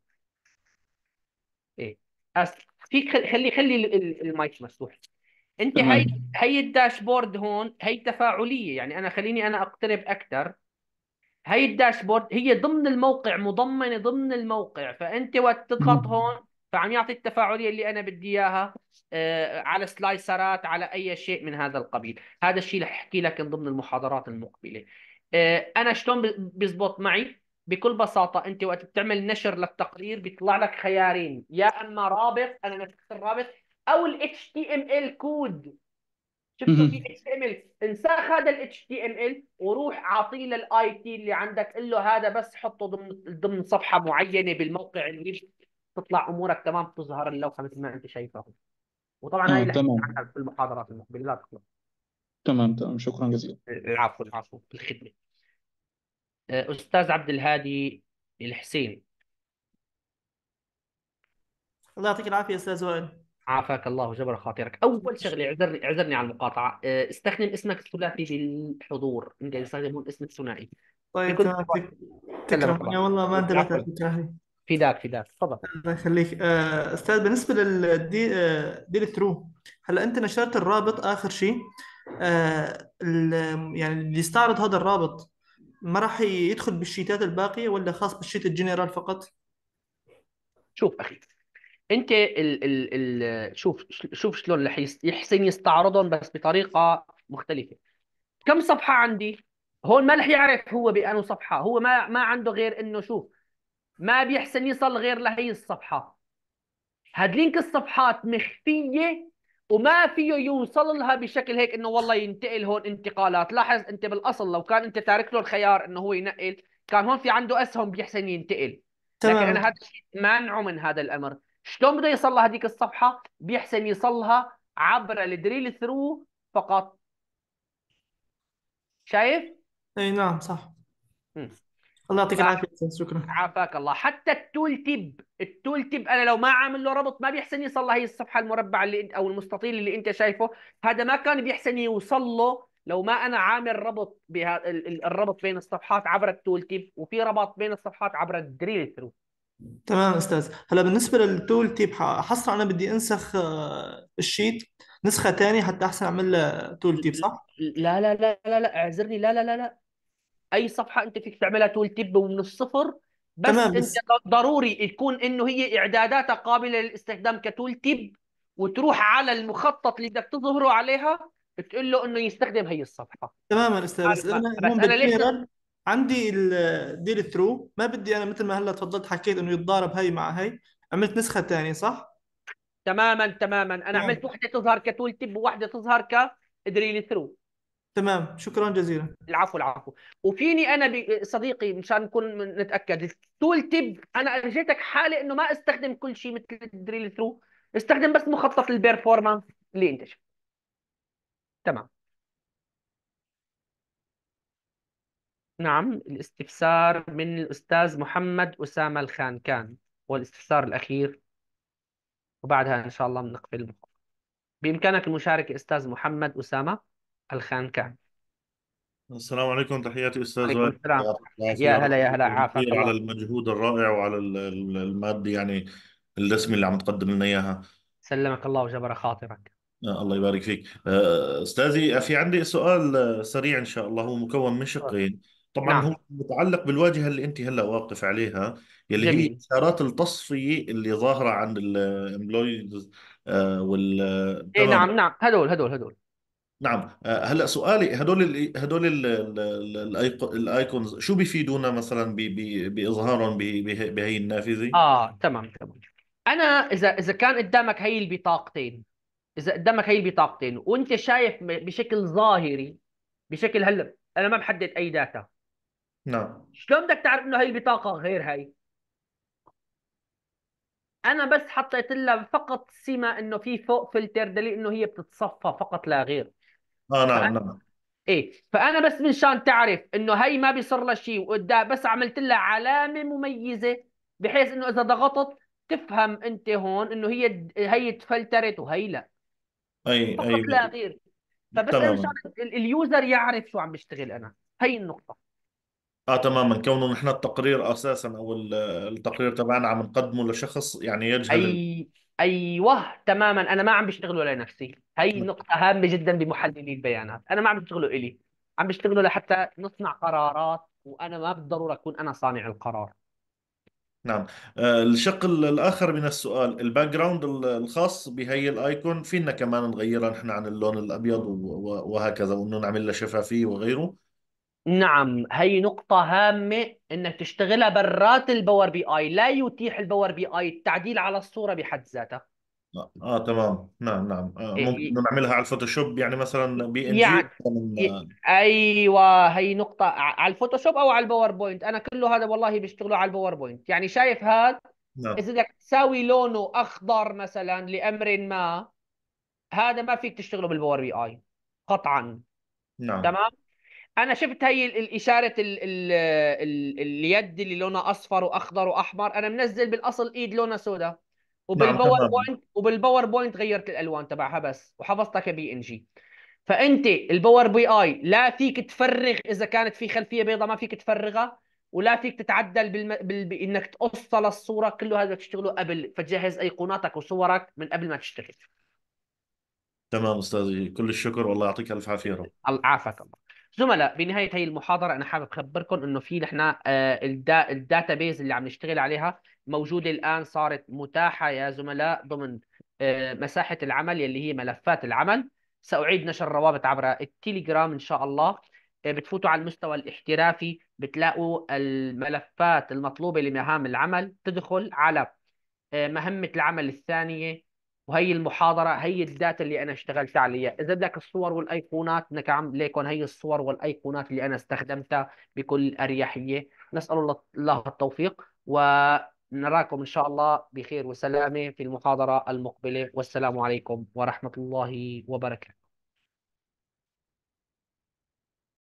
ايه أس... فيك خلي خلي المايك مفتوح انت تمام. هي هي الداشبورد هون هي تفاعليه يعني انا خليني انا اقترب اكثر هي الداشبورد هي ضمن الموقع مضمنه ضمن الموقع فانت وقت تضغط هون فعم يعطي التفاعليه اللي انا بدي اياها آه، على سلايسرات على اي شيء من هذا القبيل هذا الشيء رح احكي لك ضمن المحاضرات المقبله آه، انا شلون بزبط معي بكل بساطه انت وقت بتعمل نشر للتقرير بيطلع لك خيارين يا اما رابط انا مسكت الرابط او ال HTML كود شفتوا في HTML انسخ هذا ال HTML وروح اعطيه للاي تي اللي عندك قل له هذا بس حطه ضمن ضمن صفحه معينه بالموقع اللي تطلع امورك تمام بتظهر اللوحه مثل ما انت شايفها وطبعا هاي آه، اللي عنها في المحاضرات المقبله لا تخلص تمام تمام شكرا جزيلا العفو العفو بالخدمه آه، استاذ عبد الهادي الحسين الله يعطيك العافيه استاذ وائل عافاك الله وجبر خاطرك اول شغله اعذرني اعذرني على المقاطعه آه، استخدم اسمك الثلاثي بالحضور انت يستخدمون اسمك الثنائي طيب تمام والله ما ادري في ذاك في ذاك تفضل الله يخليك آه، استاذ بالنسبه آه، ديل ثرو هلا انت نشرت الرابط اخر شيء يعني اللي يستعرض هذا الرابط ما راح يدخل بالشيتات الباقيه ولا خاص بالشيت الجنرال فقط؟ شوف اخي انت ال ال ال شوف شوف شلون رح يحسن يستعرضهم بس بطريقه مختلفه كم صفحه عندي هون ما رح يعرف هو بانه صفحه هو ما ما عنده غير انه شوف ما بيحسن يصل غير لهي الصفحه هادلينك الصفحات مخفيه وما فيه يوصل لها بشكل هيك انه والله ينتقل هون انتقالات لاحظ انت بالاصل لو كان انت تارك له الخيار انه هو ينقل كان هون في عنده اسهم بيحسن ينتقل تمام. لكن انا هذا الشيء مانعه من هذا الامر شلون بده يصل لهذيك الصفحه بيحسن يصلها عبر الدريل ثرو فقط شايف اي نعم صح الله يعطيك العافيه شكرا عافاك الله حتى التول تيب التول تيب انا لو ما عامل له ربط ما بيحسن يصل لهي الصفحه المربعه اللي انت او المستطيل اللي انت شايفه هذا ما كان بيحسن يوصل له لو ما انا عامل ربط بها الربط بين الصفحات عبر التول تيب وفي ربط بين الصفحات عبر الدريل ثرو تمام استاذ هلا بالنسبه للتول تيب حصر انا بدي انسخ آه، الشيت نسخه ثانيه حتى احسن اعمل لها تول تيب صح لا لا لا لا لا اعذرني لا لا لا لا اي صفحه انت فيك تعملها تول تيب ومن الصفر بس تمام انت بس ضروري يكون انه هي اعداداتها قابله للاستخدام كتول تيب وتروح على المخطط اللي بدك تظهره عليها تقول له انه يستخدم هي الصفحه تماما استاذ بس انا بس انا ليش عندي الديل ثرو ما بدي انا مثل ما هلا تفضلت حكيت انه يتضارب هي مع هي عملت نسخه ثانيه صح؟ تماما تماما انا تمام. عملت وحده تظهر كتول تيب وواحده تظهر كدريل ثرو تمام شكرا جزيلا العفو العفو وفيني انا صديقي مشان نكون نتاكد التول تيب انا اجيتك حاله انه ما استخدم كل شيء مثل الدريل ثرو استخدم بس مخطط البيرفورمانس اللي انت شفته تمام نعم الاستفسار من الأستاذ محمد أسامة الخان كان هو الاستفسار الأخير وبعدها إن شاء الله بنقبل بإمكانك المشاركة أستاذ محمد أسامة الخان كان السلام عليكم تحياتي استاذ وعليكم السلام يا هلا يا هلا عافاك على المجهود الرائع وعلى الماده يعني الرسمي اللي عم تقدم لنا اياها سلمك الله وجبر خاطرك آه، الله يبارك فيك آه، استاذي في عندي سؤال آه، سريع ان شاء الله هو مكون من شقين طبعا نعم هو متعلق بالواجهه اللي انت هلا واقف عليها يلي هي جميل التصفيه اللي ظاهره عند الامبلويز آه، وال آه، اي نعم، تمام نعم نعم هدول هدول هدول نعم آه، هلا سؤالي هدول الـ هدول الايكونز شو بيفيدونا مثلا ب- ب- باظهارهم بهي النافذه؟ اه تمام تمام انا اذا اذا كان قدامك هي البطاقتين اذا قدامك هي البطاقتين وانت شايف بشكل ظاهري بشكل هلا انا ما بحدد اي داتا نعم شلون بدك تعرف انه هي البطاقه غير هي انا بس حطيت لها فقط سمه انه في فوق فلتر دليل انه هي بتتصفى فقط لا غير اه نعم نعم ايه فانا بس منشان تعرف انه هي ما بيصير لها شيء وقدام بس عملت لها علامه مميزه بحيث انه اذا ضغطت تفهم انت هون انه هي هي تفلترت وهي لا اي فقط اي لا غير فبس انا اليوزر يعرف شو عم بيشتغل انا هي النقطه اه تماما كونه نحن التقرير اساسا او التقرير تبعنا عم نقدمه لشخص يعني يجهل ال... اي ايوه تماما انا ما عم بشتغله لنفسي هي نقطه هامه جدا بمحللي البيانات انا ما عم بشتغله الي عم بشتغله لحتى نصنع قرارات وانا ما بالضروره اكون انا صانع القرار نعم آه، الشق الاخر من السؤال الباك جراوند الخاص بهي الايكون فينا كمان نغيرها نحن عن اللون الابيض وهكذا وانه نعمل له شفافيه وغيره نعم هي نقطة هامة انك تشتغلها برات الباور بي اي لا يتيح الباور بي اي التعديل على الصورة بحد ذاتها اه, آه، تمام نعم نعم آه، ممكن نعملها على الفوتوشوب يعني مثلا بي ان جي يعني آه. ايوه هي نقطة على الفوتوشوب او على الباوربوينت انا كله هذا والله بيشتغلوا على الباوربوينت يعني شايف هذا نعم اذا بدك تساوي لونه اخضر مثلا لامر ما هذا ما فيك تشتغله بالباور بي اي قطعا نعم تمام انا شفت هي الاشاره ال ال ال اليد اللي لونها اصفر واخضر واحمر انا منزل بالاصل ايد لونها سوداء نعم، وبالباور بوينت وبالباور بوينت غيرت الالوان تبعها بس وحفظتها كبي ان جي فانت الباور بي اي لا فيك تفرغ اذا كانت في خلفيه بيضاء ما فيك تفرغها ولا فيك تتعدل بالم... بال... بانك تقصها للصوره كله هذا تشتغله قبل فتجهز ايقوناتك وصورك من قبل ما تشتغل تمام استاذي كل الشكر والله يعطيك الف عافيه رب عافاك الله زملاء بنهايه هي المحاضره انا حابب اخبركم انه في نحن آه، الداتا بيز اللي عم نشتغل عليها موجوده الان صارت متاحه يا زملاء ضمن آه، مساحه العمل يلي هي ملفات العمل ساعيد نشر الروابط عبر التليجرام ان شاء الله آه، بتفوتوا على المستوى الاحترافي بتلاقوا الملفات المطلوبه لمهام العمل تدخل على مهمه العمل الثانيه وهي المحاضره هي الداتا اللي انا اشتغلت عليها اذا بدك الصور والايقونات بدك عم هي الصور والايقونات اللي انا استخدمتها بكل اريحيه نسال الله التوفيق ونراكم ان شاء الله بخير وسلامه في المحاضره المقبله والسلام عليكم ورحمه الله وبركاته